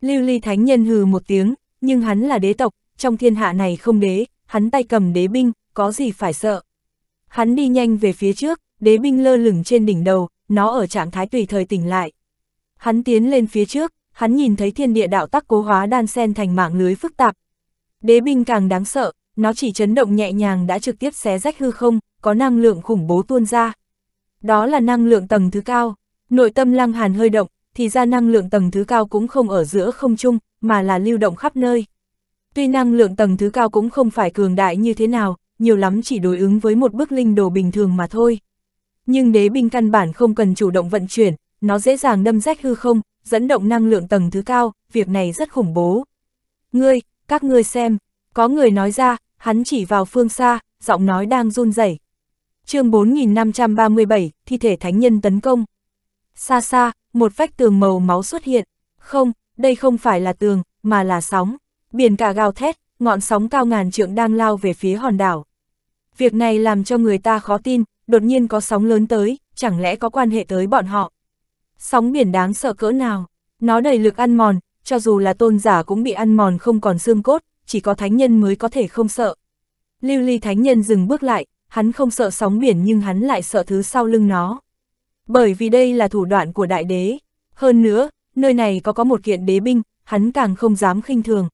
Lưu Ly Thánh Nhân hừ một tiếng, nhưng hắn là đế tộc, trong thiên hạ này không đế, hắn tay cầm đế binh, có gì phải sợ. Hắn đi nhanh về phía trước, đế binh lơ lửng trên đỉnh đầu, nó ở trạng thái tùy thời tỉnh lại. Hắn tiến lên phía trước, hắn nhìn thấy thiên địa đạo tắc cố hóa đan sen thành mạng lưới phức tạp. Đế binh càng đáng sợ, nó chỉ chấn động nhẹ nhàng đã trực tiếp xé rách hư không, có năng lượng khủng bố tuôn ra. Đó là năng lượng tầng thứ cao, nội tâm lăng hàn hơi động, thì ra năng lượng tầng thứ cao cũng không ở giữa không trung, mà là lưu động khắp nơi. Tuy năng lượng tầng thứ cao cũng không phải cường đại như thế nào, nhiều lắm chỉ đối ứng với một bức linh đồ bình thường mà thôi. Nhưng đế binh căn bản không cần chủ động vận chuyển, nó dễ dàng đâm rách hư không, dẫn động năng lượng tầng thứ cao, việc này rất khủng bố. Ngươi, các ngươi xem, có người nói ra, hắn chỉ vào phương xa, giọng nói đang run rẩy. chương 4537, thi thể thánh nhân tấn công. Xa xa, một vách tường màu máu xuất hiện. Không, đây không phải là tường, mà là sóng. Biển cả gào thét, ngọn sóng cao ngàn trượng đang lao về phía hòn đảo. Việc này làm cho người ta khó tin, đột nhiên có sóng lớn tới, chẳng lẽ có quan hệ tới bọn họ. Sóng biển đáng sợ cỡ nào, nó đầy lực ăn mòn, cho dù là tôn giả cũng bị ăn mòn không còn xương cốt, chỉ có thánh nhân mới có thể không sợ. Lưu ly thánh nhân dừng bước lại, hắn không sợ sóng biển nhưng hắn lại sợ thứ sau lưng nó. Bởi vì đây là thủ đoạn của đại đế. Hơn nữa, nơi này có có một kiện đế binh, hắn càng không dám khinh thường.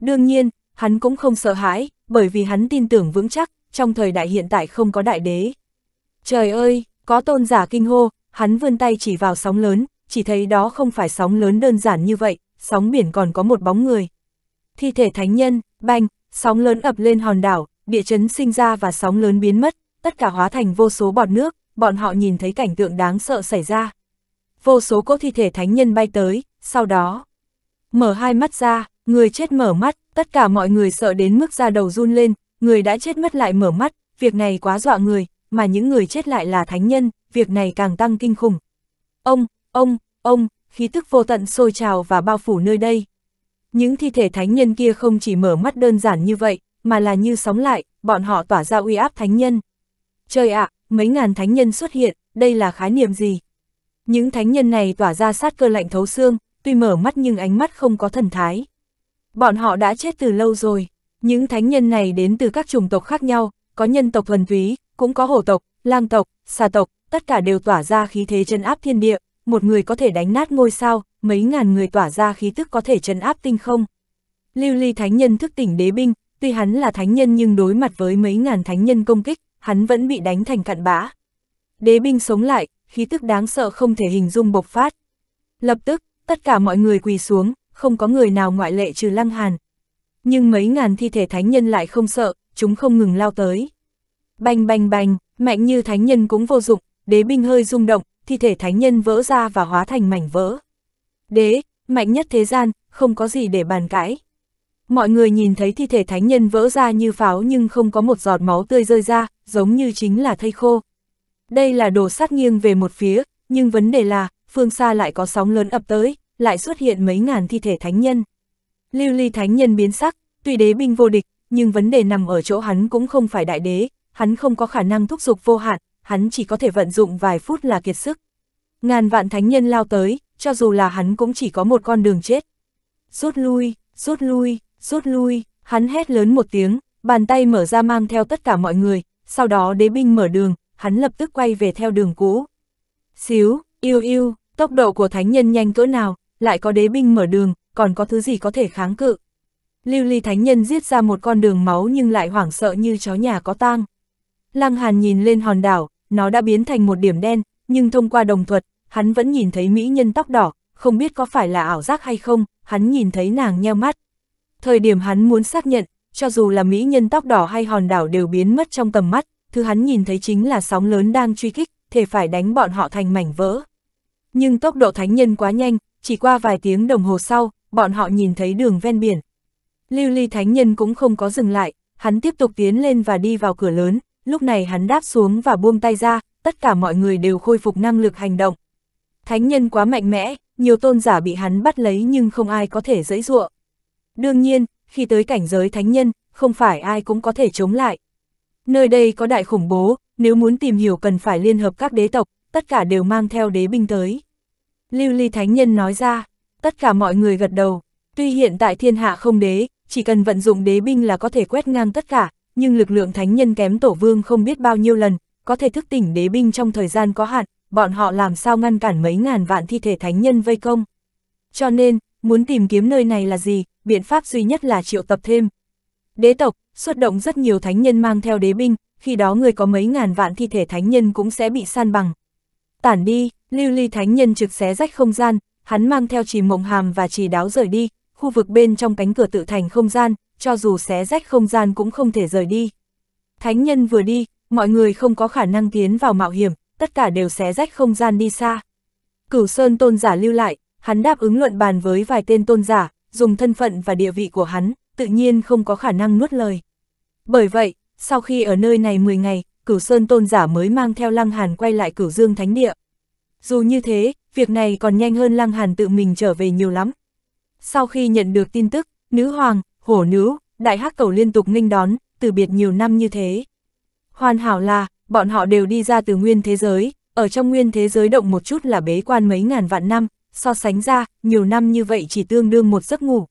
Đương nhiên, hắn cũng không sợ hãi, bởi vì hắn tin tưởng vững chắc, trong thời đại hiện tại không có đại đế. Trời ơi, có tôn giả kinh hô, hắn vươn tay chỉ vào sóng lớn, chỉ thấy đó không phải sóng lớn đơn giản như vậy, sóng biển còn có một bóng người thi thể thánh nhân, banh, sóng lớn ập lên hòn đảo, địa chấn sinh ra và sóng lớn biến mất, tất cả hóa thành vô số bọt nước, bọn họ nhìn thấy cảnh tượng đáng sợ xảy ra. Vô số cỗ thi thể thánh nhân bay tới, sau đó, mở hai mắt ra, người chết mở mắt, tất cả mọi người sợ đến mức da đầu run lên, người đã chết mất lại mở mắt, việc này quá dọa người, mà những người chết lại là thánh nhân, việc này càng tăng kinh khủng. Ông, ông, ông, khí tức vô tận sôi trào và bao phủ nơi đây. Những thi thể thánh nhân kia không chỉ mở mắt đơn giản như vậy, mà là như sóng lại, bọn họ tỏa ra uy áp thánh nhân. Trời ạ, mấy ngàn thánh nhân xuất hiện, đây là khái niệm gì? Những thánh nhân này tỏa ra sát cơ lạnh thấu xương, tuy mở mắt nhưng ánh mắt không có thần thái. Bọn họ đã chết từ lâu rồi, những thánh nhân này đến từ các chủng tộc khác nhau, có nhân tộc thuần túy, cũng có hổ tộc, lang tộc, xà tộc, tất cả đều tỏa ra khí thế chân áp thiên địa, một người có thể đánh nát ngôi sao, mấy ngàn người tỏa ra khí tức có thể trấn áp tinh không. Lưu Ly Thánh Nhân thức tỉnh đế binh, tuy hắn là thánh nhân nhưng đối mặt với mấy ngàn thánh nhân công kích, hắn vẫn bị đánh thành cặn bã. Đế binh sống lại, khí tức đáng sợ không thể hình dung bộc phát. Lập tức, tất cả mọi người quỳ xuống, không có người nào ngoại lệ trừ Lăng Hàn. Nhưng mấy ngàn thi thể thánh nhân lại không sợ, chúng không ngừng lao tới. Bành bành bành, mạnh như thánh nhân cũng vô dụng, đế binh hơi rung động, thi thể thánh nhân vỡ ra và hóa thành mảnh vỡ. Đế, mạnh nhất thế gian, không có gì để bàn cãi. Mọi người nhìn thấy thi thể thánh nhân vỡ ra như pháo nhưng không có một giọt máu tươi rơi ra, giống như chính là thây khô. Đây là đồ sát nghiêng về một phía, nhưng vấn đề là, phương xa lại có sóng lớn ập tới, lại xuất hiện mấy ngàn thi thể thánh nhân. Lưu ly thánh nhân biến sắc, tuy đế binh vô địch, nhưng vấn đề nằm ở chỗ hắn cũng không phải đại đế, hắn không có khả năng thúc giục vô hạn, hắn chỉ có thể vận dụng vài phút là kiệt sức. Ngàn vạn thánh nhân lao tới, cho dù là hắn cũng chỉ có một con đường chết. Rút lui, rút lui, rút lui, hắn hét lớn một tiếng, bàn tay mở ra mang theo tất cả mọi người, sau đó đế binh mở đường, hắn lập tức quay về theo đường cũ. Xíu, yêu yêu, tốc độ của thánh nhân nhanh cỡ nào, lại có đế binh mở đường, còn có thứ gì có thể kháng cự. Lưu ly thánh nhân giết ra một con đường máu nhưng lại hoảng sợ như chó nhà có tang. Lăng Hàn nhìn lên hòn đảo, nó đã biến thành một điểm đen, nhưng thông qua đồng thuật, hắn vẫn nhìn thấy mỹ nhân tóc đỏ, không biết có phải là ảo giác hay không, hắn nhìn thấy nàng nheo mắt. Thời điểm hắn muốn xác nhận, cho dù là mỹ nhân tóc đỏ hay hòn đảo đều biến mất trong tầm mắt, thứ hắn nhìn thấy chính là sóng lớn đang truy kích, thể phải đánh bọn họ thành mảnh vỡ. Nhưng tốc độ thánh nhân quá nhanh, chỉ qua vài tiếng đồng hồ sau, bọn họ nhìn thấy đường ven biển. Lưu ly thánh nhân cũng không có dừng lại, hắn tiếp tục tiến lên và đi vào cửa lớn, lúc này hắn đáp xuống và buông tay ra, tất cả mọi người đều khôi phục năng lực hành động. Thánh nhân quá mạnh mẽ, nhiều tôn giả bị hắn bắt lấy nhưng không ai có thể dẫy dụa. Đương nhiên, khi tới cảnh giới thánh nhân, không phải ai cũng có thể chống lại. Nơi đây có đại khủng bố, nếu muốn tìm hiểu cần phải liên hợp các đế tộc, tất cả đều mang theo đế binh tới. Lưu Ly Thánh Nhân nói ra, tất cả mọi người gật đầu, tuy hiện tại thiên hạ không đế, chỉ cần vận dụng đế binh là có thể quét ngang tất cả, nhưng lực lượng thánh nhân kém tổ vương không biết bao nhiêu lần, có thể thức tỉnh đế binh trong thời gian có hạn, bọn họ làm sao ngăn cản mấy ngàn vạn thi thể thánh nhân vây công. Cho nên, muốn tìm kiếm nơi này là gì, biện pháp duy nhất là triệu tập thêm. Đế tộc, xuất động rất nhiều thánh nhân mang theo đế binh, khi đó người có mấy ngàn vạn thi thể thánh nhân cũng sẽ bị san bằng. Tản đi, lưu ly thánh nhân trực xé rách không gian, hắn mang theo chỉ mộng hàm và chỉ đáo rời đi, khu vực bên trong cánh cửa tự thành không gian, cho dù xé rách không gian cũng không thể rời đi. Thánh nhân vừa đi, mọi người không có khả năng tiến vào mạo hiểm, tất cả đều xé rách không gian đi xa. Cửu Sơn tôn giả lưu lại, hắn đáp ứng luận bàn với vài tên tôn giả, dùng thân phận và địa vị của hắn, tự nhiên không có khả năng nuốt lời. Bởi vậy, sau khi ở nơi này 10 ngày, Cửu Sơn tôn giả mới mang theo Lăng Hàn quay lại Cửu Dương Thánh Địa. Dù như thế, việc này còn nhanh hơn Lăng Hàn tự mình trở về nhiều lắm. Sau khi nhận được tin tức, nữ hoàng, hổ nữ, đại hắc cầu liên tục nghênh đón, từ biệt nhiều năm như thế. Hoàn hảo là, bọn họ đều đi ra từ nguyên thế giới, ở trong nguyên thế giới động một chút là bế quan mấy ngàn vạn năm, so sánh ra, nhiều năm như vậy chỉ tương đương một giấc ngủ.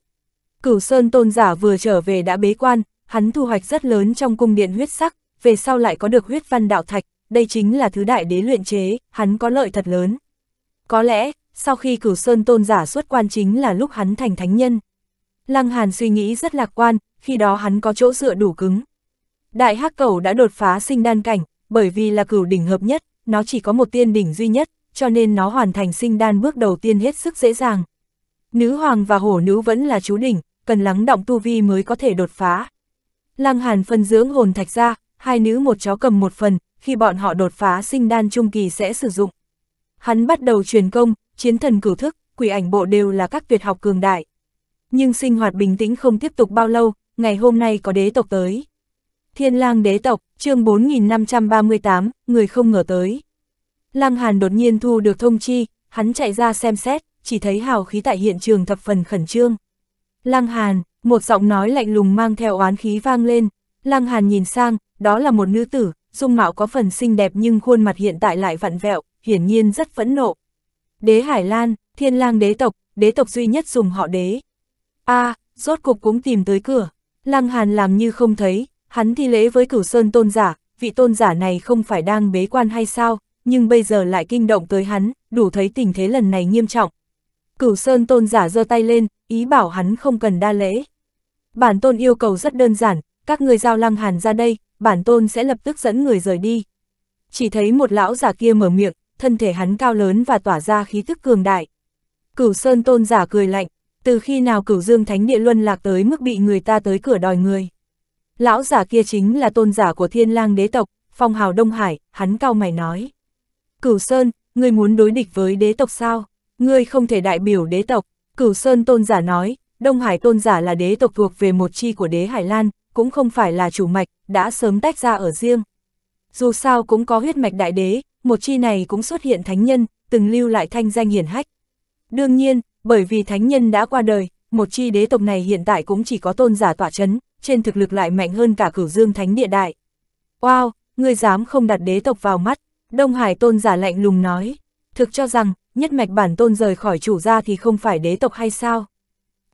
Cửu Sơn tôn giả vừa trở về đã bế quan, hắn thu hoạch rất lớn trong cung điện huyết sắc, về sau lại có được huyết văn đạo thạch, đây chính là thứ đại đế luyện chế, hắn có lợi thật lớn. Có lẽ, sau khi cửu Sơn tôn giả xuất quan chính là lúc hắn thành thánh nhân. Lăng Hàn suy nghĩ rất lạc quan, khi đó hắn có chỗ dựa đủ cứng. Đại hắc cẩu đã đột phá sinh đan cảnh, bởi vì là cửu đỉnh hợp nhất, nó chỉ có một tiên đỉnh duy nhất, cho nên nó hoàn thành sinh đan bước đầu tiên hết sức dễ dàng. Nữ hoàng và hổ nữ vẫn là chú đỉnh, cần lắng động tu vi mới có thể đột phá. Lăng Hàn phân dưỡng hồn thạch ra, hai nữ một chó cầm một phần, khi bọn họ đột phá sinh đan trung kỳ sẽ sử dụng. Hắn bắt đầu truyền công, chiến thần cửu thức, quỷ ảnh bộ đều là các tuyệt học cường đại nhưng sinh hoạt bình tĩnh không tiếp tục bao lâu, ngày hôm nay có đế tộc tới. Thiên lang đế tộc, chương 4538, người không ngờ tới. Lang Hàn đột nhiên thu được thông chi, hắn chạy ra xem xét, chỉ thấy hào khí tại hiện trường thập phần khẩn trương. Lang Hàn, một giọng nói lạnh lùng mang theo oán khí vang lên. Lang Hàn nhìn sang, đó là một nữ tử, dung mạo có phần xinh đẹp nhưng khuôn mặt hiện tại lại vặn vẹo, hiển nhiên rất phẫn nộ. Đế Hải Lan, thiên lang đế tộc, đế tộc duy nhất dùng họ đế, a à, rốt cục cũng tìm tới cửa. Lăng Hàn làm như không thấy, hắn thi lễ với cửu sơn tôn giả, vị tôn giả này không phải đang bế quan hay sao, nhưng bây giờ lại kinh động tới hắn, đủ thấy tình thế lần này nghiêm trọng. Cửu sơn tôn giả giơ tay lên, ý bảo hắn không cần đa lễ. Bản tôn yêu cầu rất đơn giản, các người giao Lăng Hàn ra đây, bản tôn sẽ lập tức dẫn người rời đi. Chỉ thấy một lão giả kia mở miệng, thân thể hắn cao lớn và tỏa ra khí tức cường đại. Cửu sơn tôn giả cười lạnh, từ khi nào cửu dương thánh địa luân lạc tới mức bị người ta tới cửa đòi người. Lão giả kia chính là tôn giả của thiên lang đế tộc, phong hào Đông Hải, hắn cao mày nói. Cửu Sơn, ngươi muốn đối địch với đế tộc sao? Ngươi không thể đại biểu đế tộc, Cửu Sơn tôn giả nói, Đông Hải tôn giả là đế tộc thuộc về một chi của đế Hải Lan, cũng không phải là chủ mạch, đã sớm tách ra ở riêng. Dù sao cũng có huyết mạch đại đế, một chi này cũng xuất hiện thánh nhân, từng lưu lại thanh danh hiển hách. Đương nhiên, bởi vì thánh nhân đã qua đời, một chi đế tộc này hiện tại cũng chỉ có tôn giả tỏa chấn, trên thực lực lại mạnh hơn cả cửu dương thánh địa đại. Wow, ngươi dám không đặt đế tộc vào mắt, Đông Hải tôn giả lạnh lùng nói, thực cho rằng, nhất mạch bản tôn rời khỏi chủ gia thì không phải đế tộc hay sao?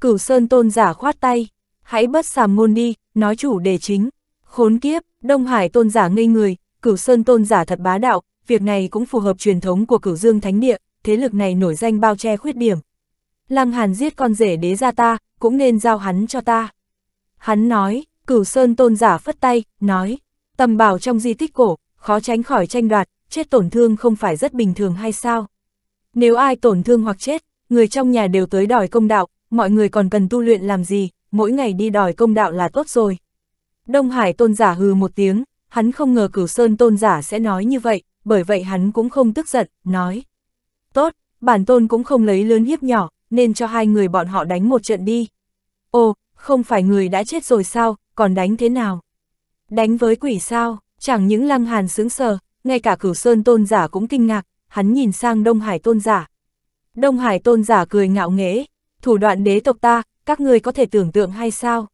Cửu Sơn tôn giả khoát tay, hãy bất xàm ngôn đi, nói chủ đề chính. Khốn kiếp, Đông Hải tôn giả ngây người, Cửu Sơn tôn giả thật bá đạo, việc này cũng phù hợp truyền thống của Cửu Dương Thánh Địa, thế lực này nổi danh bao che khuyết điểm. Lăng Hàn giết con rể đế ra ta, cũng nên giao hắn cho ta. Hắn nói, cửu sơn tôn giả phất tay, nói, tầm bảo trong di tích cổ, khó tránh khỏi tranh đoạt, chết tổn thương không phải rất bình thường hay sao? Nếu ai tổn thương hoặc chết, người trong nhà đều tới đòi công đạo, mọi người còn cần tu luyện làm gì, mỗi ngày đi đòi công đạo là tốt rồi. Đông Hải tôn giả hừ một tiếng, hắn không ngờ cửu sơn tôn giả sẽ nói như vậy, bởi vậy hắn cũng không tức giận, nói. Tốt, bản tôn cũng không lấy lớn hiếp nhỏ, nên cho hai người bọn họ đánh một trận đi. Ồ, không phải người đã chết rồi sao, còn đánh thế nào? Đánh với quỷ sao, chẳng những lăng hàn sướng sờ, ngay cả cửu sơn tôn giả cũng kinh ngạc, hắn nhìn sang Đông Hải tôn giả. Đông Hải tôn giả cười ngạo nghễ, thủ đoạn đế tộc ta, các người có thể tưởng tượng hay sao?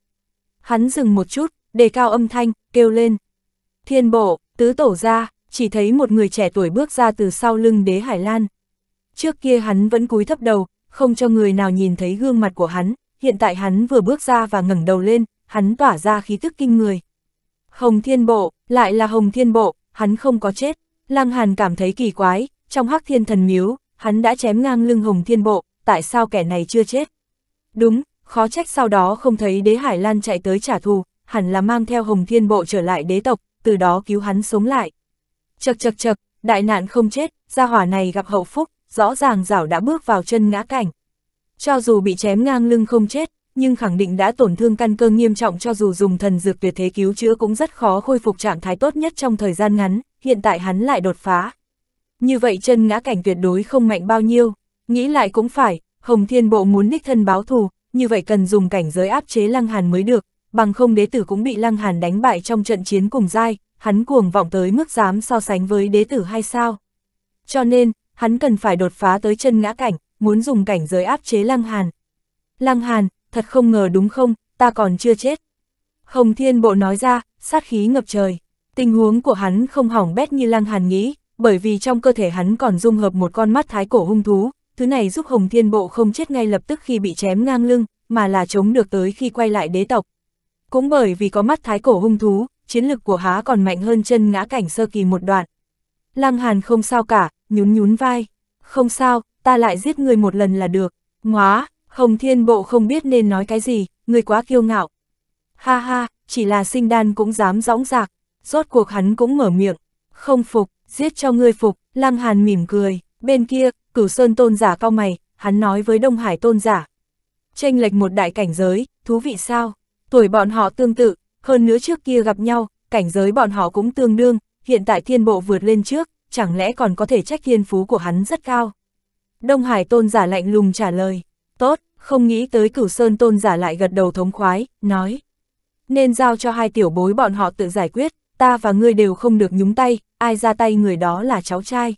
Hắn dừng một chút, đề cao âm thanh, kêu lên. Thiên bộ, tứ tổ ra, chỉ thấy một người trẻ tuổi bước ra từ sau lưng đế Hải Lan. Trước kia hắn vẫn cúi thấp đầu, không cho người nào nhìn thấy gương mặt của hắn, hiện tại hắn vừa bước ra và ngẩng đầu lên, hắn tỏa ra khí tức kinh người. Hồng Thiên Bộ, lại là Hồng Thiên Bộ, hắn không có chết. Lăng Hàn cảm thấy kỳ quái, trong Hắc Thiên Thần Miếu, hắn đã chém ngang lưng Hồng Thiên Bộ, tại sao kẻ này chưa chết? Đúng, khó trách sau đó không thấy Đế Hải Lan chạy tới trả thù, hẳn là mang theo Hồng Thiên Bộ trở lại đế tộc, từ đó cứu hắn sống lại. Chậc chậc chậc, đại nạn không chết, gia hỏa này gặp hậu phúc, rõ ràng rảo đã bước vào chân ngã cảnh. Cho dù bị chém ngang lưng không chết, nhưng khẳng định đã tổn thương căn cơ nghiêm trọng cho dù dùng thần dược tuyệt thế cứu chữa cũng rất khó khôi phục trạng thái tốt nhất trong thời gian ngắn, hiện tại hắn lại đột phá. Như vậy chân ngã cảnh tuyệt đối không mạnh bao nhiêu, nghĩ lại cũng phải, Hồng Thiên Bộ muốn đích thân báo thù, như vậy cần dùng cảnh giới áp chế Lăng Hàn mới được, bằng không đế tử cũng bị Lăng Hàn đánh bại trong trận chiến cùng giai, hắn cuồng vọng tới mức dám so sánh với đế tử hay sao. Cho nên, hắn cần phải đột phá tới chân ngã cảnh, muốn dùng cảnh giới áp chế Lăng Hàn. Lăng Hàn, thật không ngờ đúng không, ta còn chưa chết. Hồng Thiên Bộ nói ra, sát khí ngập trời. Tình huống của hắn không hỏng bét như Lăng Hàn nghĩ, bởi vì trong cơ thể hắn còn dung hợp một con mắt thái cổ hung thú, thứ này giúp Hồng Thiên Bộ không chết ngay lập tức khi bị chém ngang lưng, mà là chống được tới khi quay lại đế tộc. Cũng bởi vì có mắt thái cổ hung thú, chiến lực của há còn mạnh hơn chân ngã cảnh sơ kỳ một đoạn. Lăng Hàn không sao cả, nhún nhún vai. Không sao, ta lại giết người một lần là được. ngoá Hồng Thiên Bộ không biết nên nói cái gì, người quá kiêu ngạo. Ha ha, chỉ là sinh đan cũng dám dõng dạc Rốt cuộc hắn cũng mở miệng. Không phục, giết cho ngươi phục, Lăng Hàn mỉm cười. Bên kia, cửu sơn tôn giả cao mày, hắn nói với Đông Hải tôn giả. Tranh lệch một đại cảnh giới, thú vị sao? Tuổi bọn họ tương tự, hơn nữa trước kia gặp nhau, cảnh giới bọn họ cũng tương đương, hiện tại thiên bộ vượt lên trước, chẳng lẽ còn có thể trách thiên phú của hắn rất cao. Đông Hải tôn giả lạnh lùng trả lời, tốt, không nghĩ tới cửu sơn tôn giả lại gật đầu thống khoái, nói. Nên giao cho hai tiểu bối bọn họ tự giải quyết, ta và ngươi đều không được nhúng tay, ai ra tay người đó là cháu trai.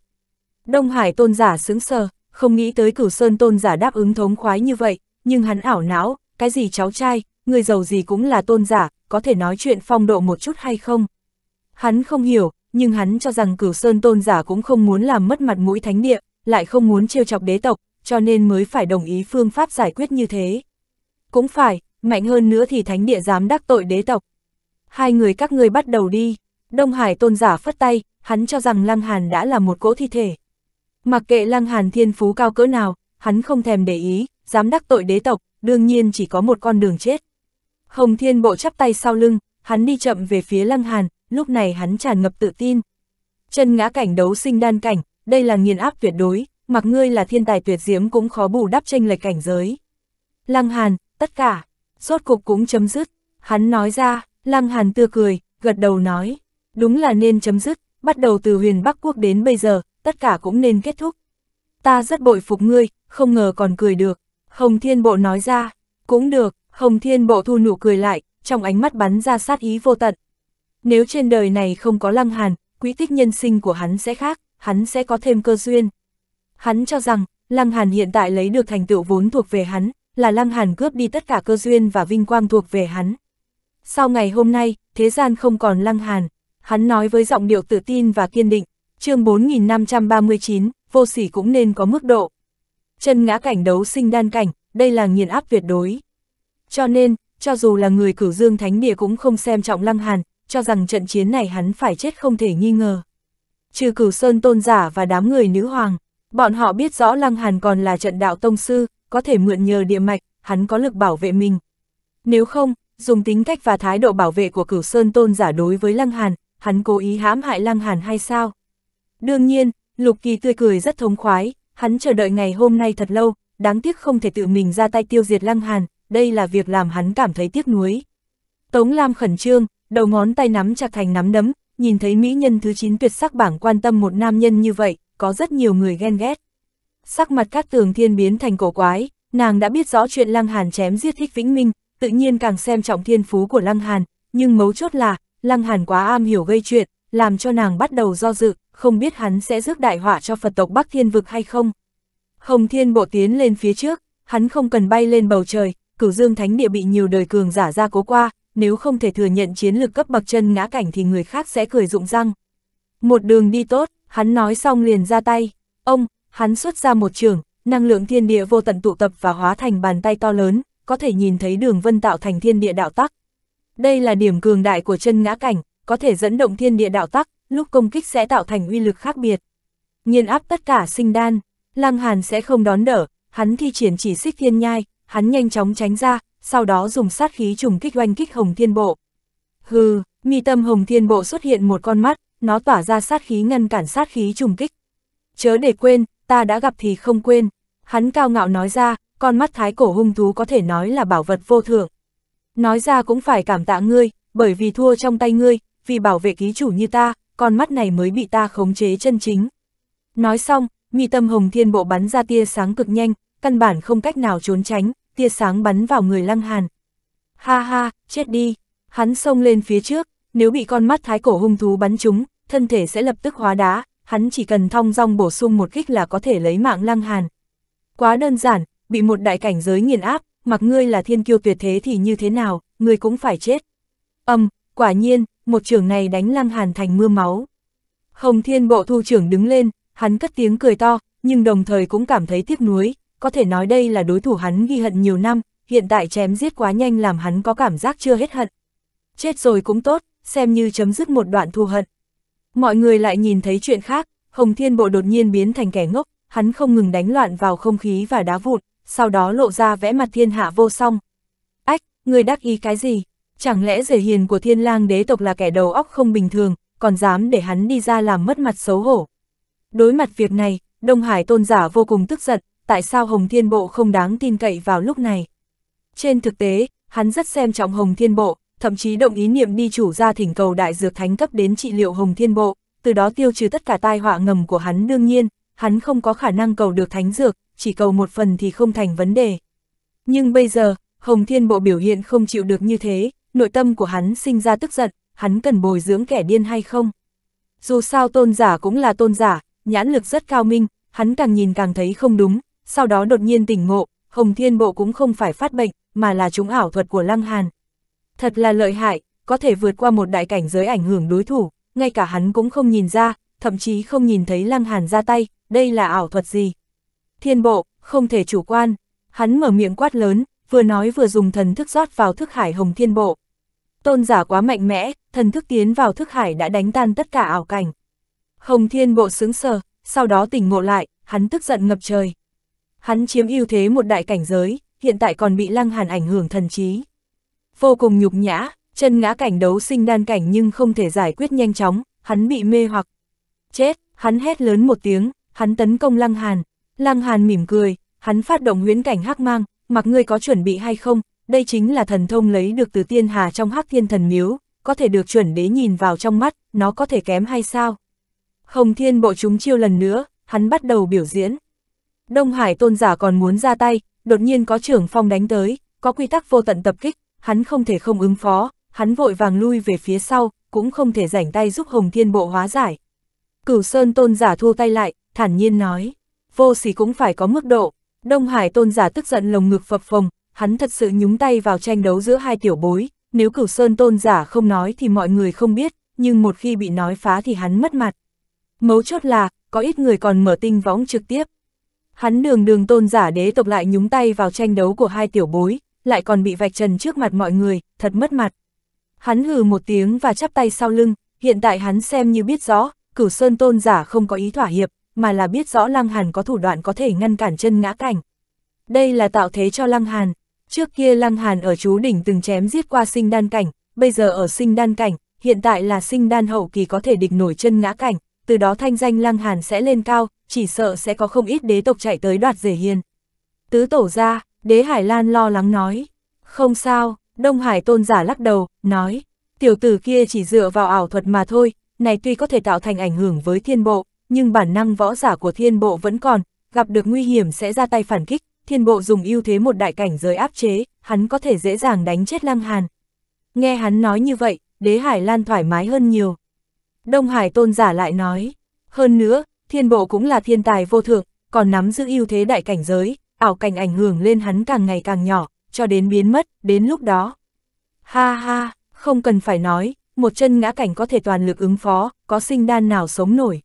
Đông Hải tôn giả sững sờ, không nghĩ tới cửu sơn tôn giả đáp ứng thống khoái như vậy, nhưng hắn ảo não, cái gì cháu trai, người giàu gì cũng là tôn giả, có thể nói chuyện phong độ một chút hay không. Hắn không hiểu, nhưng hắn cho rằng cửu sơn tôn giả cũng không muốn làm mất mặt mũi thánh địa, lại không muốn trêu chọc đế tộc, cho nên mới phải đồng ý phương pháp giải quyết như thế. Cũng phải, mạnh hơn nữa thì thánh địa dám đắc tội đế tộc. Hai người các ngươi bắt đầu đi, Đông Hải tôn giả phất tay, hắn cho rằng Lăng Hàn đã là một cỗ thi thể. Mặc kệ Lăng Hàn thiên phú cao cỡ nào, hắn không thèm để ý, dám đắc tội đế tộc, đương nhiên chỉ có một con đường chết. Hồng Thiên Bộ chắp tay sau lưng, hắn đi chậm về phía Lăng Hàn, lúc này hắn tràn ngập tự tin. Chân ngã cảnh đấu sinh đan cảnh, đây là nghiền áp tuyệt đối, mặc ngươi là thiên tài tuyệt diễm cũng khó bù đắp tranh lệch cảnh giới. Lăng Hàn, tất cả, rốt cục cũng chấm dứt, hắn nói ra, Lăng Hàn tươi cười, gật đầu nói, đúng là nên chấm dứt, bắt đầu từ huyền Bắc Quốc đến bây giờ, tất cả cũng nên kết thúc. Ta rất bội phục ngươi, không ngờ còn cười được, Hồng Thiên Bộ nói ra, cũng được, Hồng Thiên Bộ thu nụ cười lại, trong ánh mắt bắn ra sát ý vô tận. Nếu trên đời này không có lăng hàn, quỹ tích nhân sinh của hắn sẽ khác, hắn sẽ có thêm cơ duyên. Hắn cho rằng, lăng hàn hiện tại lấy được thành tựu vốn thuộc về hắn, là lăng hàn cướp đi tất cả cơ duyên và vinh quang thuộc về hắn. Sau ngày hôm nay, thế gian không còn lăng hàn, hắn nói với giọng điệu tự tin và kiên định, chương 4539, vô sỉ cũng nên có mức độ. Chân ngã cảnh đấu sinh đan cảnh, đây là nghiền áp tuyệt đối. Cho nên, cho dù là người cửu dương thánh địa cũng không xem trọng lăng hàn, cho rằng trận chiến này hắn phải chết không thể nghi ngờ. Trừ cửu sơn tôn giả và đám người nữ hoàng, bọn họ biết rõ Lăng Hàn còn là trận đạo tông sư, có thể mượn nhờ địa mạch, hắn có lực bảo vệ mình. Nếu không, dùng tính cách và thái độ bảo vệ của cửu sơn tôn giả đối với Lăng Hàn, hắn cố ý hãm hại Lăng Hàn hay sao? Đương nhiên, Lục Kỳ tươi cười rất thống khoái, hắn chờ đợi ngày hôm nay thật lâu, đáng tiếc không thể tự mình ra tay tiêu diệt Lăng Hàn, đây là việc làm hắn cảm thấy tiếc nuối. Tống Lam khẩn trương, đầu ngón tay nắm chặt thành nắm đấm, nhìn thấy mỹ nhân thứ 9 tuyệt sắc bảng quan tâm một nam nhân như vậy, có rất nhiều người ghen ghét. Sắc mặt các Tường Thiên biến thành cổ quái, nàng đã biết rõ chuyện Lăng Hàn chém giết Thích Vĩnh Minh, tự nhiên càng xem trọng thiên phú của Lăng Hàn, nhưng mấu chốt là, Lăng Hàn quá am hiểu gây chuyện, làm cho nàng bắt đầu do dự, không biết hắn sẽ rước đại họa cho Phật tộc Bắc Thiên Vực hay không. Hồng Thiên Bộ tiến lên phía trước, hắn không cần bay lên bầu trời, cửu dương thánh địa bị nhiều đời cường giả ra cố qua, nếu không thể thừa nhận chiến lược cấp bậc chân ngã cảnh thì người khác sẽ cười rụng răng. Một đường đi tốt, hắn nói xong liền ra tay, ông, hắn xuất ra một trường, năng lượng thiên địa vô tận tụ tập và hóa thành bàn tay to lớn, có thể nhìn thấy đường vân tạo thành thiên địa đạo tắc. Đây là điểm cường đại của chân ngã cảnh, có thể dẫn động thiên địa đạo tắc, lúc công kích sẽ tạo thành uy lực khác biệt. Nhiên áp tất cả sinh đan, Lăng Hàn sẽ không đón đỡ, hắn thi triển chỉ xích thiên nhai, hắn nhanh chóng tránh ra, sau đó dùng sát khí trùng kích oanh kích Hồng Thiên Bộ. Hừ, mi tâm Hồng Thiên Bộ xuất hiện một con mắt, nó tỏa ra sát khí ngăn cản sát khí trùng kích. Chớ để quên, ta đã gặp thì không quên. Hắn cao ngạo nói ra, con mắt thái cổ hung thú có thể nói là bảo vật vô thượng. Nói ra cũng phải cảm tạ ngươi, bởi vì thua trong tay ngươi, vì bảo vệ ký chủ như ta, con mắt này mới bị ta khống chế chân chính. Nói xong, mi tâm hồng thiên bộ bắn ra tia sáng cực nhanh, căn bản không cách nào trốn tránh, tia sáng bắn vào người Lăng Hàn. Ha ha, chết đi, hắn xông lên phía trước, nếu bị con mắt thái cổ hung thú bắn trúng, thân thể sẽ lập tức hóa đá, hắn chỉ cần thong dong bổ sung một kích là có thể lấy mạng Lăng Hàn. Quá đơn giản, bị một đại cảnh giới nghiền áp, mặc ngươi là thiên kiêu tuyệt thế thì như thế nào, ngươi cũng phải chết. Âm, quả nhiên, một trưởng này đánh Lăng Hàn thành mưa máu. Hồng Thiên Bộ Thu trưởng đứng lên, hắn cất tiếng cười to, nhưng đồng thời cũng cảm thấy tiếc nuối, có thể nói đây là đối thủ hắn ghi hận nhiều năm, hiện tại chém giết quá nhanh làm hắn có cảm giác chưa hết hận. Chết rồi cũng tốt, xem như chấm dứt một đoạn thù hận. Mọi người lại nhìn thấy chuyện khác, Hồng Thiên Bộ đột nhiên biến thành kẻ ngốc, hắn không ngừng đánh loạn vào không khí và đá vụt, sau đó lộ ra vẽ mặt thiên hạ vô song. Ách, người đắc ý cái gì? Chẳng lẽ rể hiền của thiên lang đế tộc là kẻ đầu óc không bình thường, còn dám để hắn đi ra làm mất mặt xấu hổ? Đối mặt việc này, Đông Hải tôn giả vô cùng tức giận, tại sao Hồng Thiên Bộ không đáng tin cậy vào lúc này. Trên thực tế, hắn rất xem trọng Hồng Thiên Bộ, thậm chí động ý niệm đi chủ ra thỉnh cầu đại dược thánh cấp đến trị liệu Hồng Thiên Bộ, từ đó tiêu trừ tất cả tai họa ngầm của hắn đương nhiên, hắn không có khả năng cầu được thánh dược, chỉ cầu một phần thì không thành vấn đề. Nhưng bây giờ, Hồng Thiên Bộ biểu hiện không chịu được như thế, nội tâm của hắn sinh ra tức giận, hắn cần bồi dưỡng kẻ điên hay không? Dù sao tôn giả cũng là tôn giả, nhãn lực rất cao minh, hắn càng nhìn càng thấy không đúng, sau đó đột nhiên tỉnh ngộ, Hồng Thiên Bộ cũng không phải phát bệnh, mà là chúng ảo thuật của Lăng Hàn. Thật là lợi hại, có thể vượt qua một đại cảnh giới ảnh hưởng đối thủ, ngay cả hắn cũng không nhìn ra, thậm chí không nhìn thấy Lăng Hàn ra tay, đây là ảo thuật gì. Thiên Bộ, không thể chủ quan, hắn mở miệng quát lớn, vừa nói vừa dùng thần thức rót vào thức hải Hồng Thiên Bộ. Tôn giả quá mạnh mẽ, thần thức tiến vào thức hải đã đánh tan tất cả ảo cảnh. Hồng Thiên Bộ sướng sờ, sau đó tỉnh ngộ lại, hắn tức giận ngập trời. Hắn chiếm ưu thế một đại cảnh giới, hiện tại còn bị lăng hàn ảnh hưởng thần trí. Vô cùng nhục nhã, chân ngã cảnh đấu sinh đan cảnh nhưng không thể giải quyết nhanh chóng, hắn bị mê hoặc. Chết, hắn hét lớn một tiếng, hắn tấn công lăng hàn. Lăng hàn mỉm cười, hắn phát động huyễn cảnh hắc mang, mặc ngươi có chuẩn bị hay không, đây chính là thần thông lấy được từ tiên hà trong hắc thiên thần miếu, có thể được chuẩn đế nhìn vào trong mắt, nó có thể kém hay sao? Hồng thiên bộ chúng chiêu lần nữa, hắn bắt đầu biểu diễn. Đông Hải tôn giả còn muốn ra tay, đột nhiên có trưởng phong đánh tới, có quy tắc vô tận tập kích, hắn không thể không ứng phó, hắn vội vàng lui về phía sau, cũng không thể rảnh tay giúp Hồng Thiên Bộ hóa giải. Cửu Sơn tôn giả thu tay lại, thản nhiên nói, vô sỉ cũng phải có mức độ. Đông Hải tôn giả tức giận lồng ngực phập phồng, hắn thật sự nhúng tay vào tranh đấu giữa hai tiểu bối, nếu Cửu Sơn tôn giả không nói thì mọi người không biết, nhưng một khi bị nói phá thì hắn mất mặt. Mấu chốt là, có ít người còn mở tinh võng trực tiếp. Hắn đường đường tôn giả đế tộc lại nhúng tay vào tranh đấu của hai tiểu bối, lại còn bị vạch trần trước mặt mọi người, thật mất mặt. Hắn hừ một tiếng và chắp tay sau lưng, hiện tại hắn xem như biết rõ, cửu sơn tôn giả không có ý thỏa hiệp, mà là biết rõ Lăng Hàn có thủ đoạn có thể ngăn cản chân ngã cảnh. Đây là tạo thế cho Lăng Hàn. Trước kia Lăng Hàn ở chú đỉnh từng chém giết qua sinh đan cảnh, bây giờ ở sinh đan cảnh, hiện tại là sinh đan hậu kỳ có thể địch nổi chân ngã cảnh, từ đó thanh danh Lăng Hàn sẽ lên cao, chỉ sợ sẽ có không ít đế tộc chạy tới đoạt rể hiền. Tứ tổ ra, đế Hải Lan lo lắng nói. Không sao, Đông Hải tôn giả lắc đầu, nói. Tiểu tử kia chỉ dựa vào ảo thuật mà thôi, này tuy có thể tạo thành ảnh hưởng với thiên bộ, nhưng bản năng võ giả của thiên bộ vẫn còn, gặp được nguy hiểm sẽ ra tay phản kích, thiên bộ dùng ưu thế một đại cảnh giới áp chế, hắn có thể dễ dàng đánh chết Lăng Hàn. Nghe hắn nói như vậy, đế Hải Lan thoải mái hơn nhiều. Đông Hải tôn giả lại nói, hơn nữa, thiên bộ cũng là thiên tài vô thượng, còn nắm giữ ưu thế đại cảnh giới, ảo cảnh ảnh hưởng lên hắn càng ngày càng nhỏ, cho đến biến mất, đến lúc đó. Ha ha, không cần phải nói, một chân ngã cảnh có thể toàn lực ứng phó, có sinh đan nào sống nổi.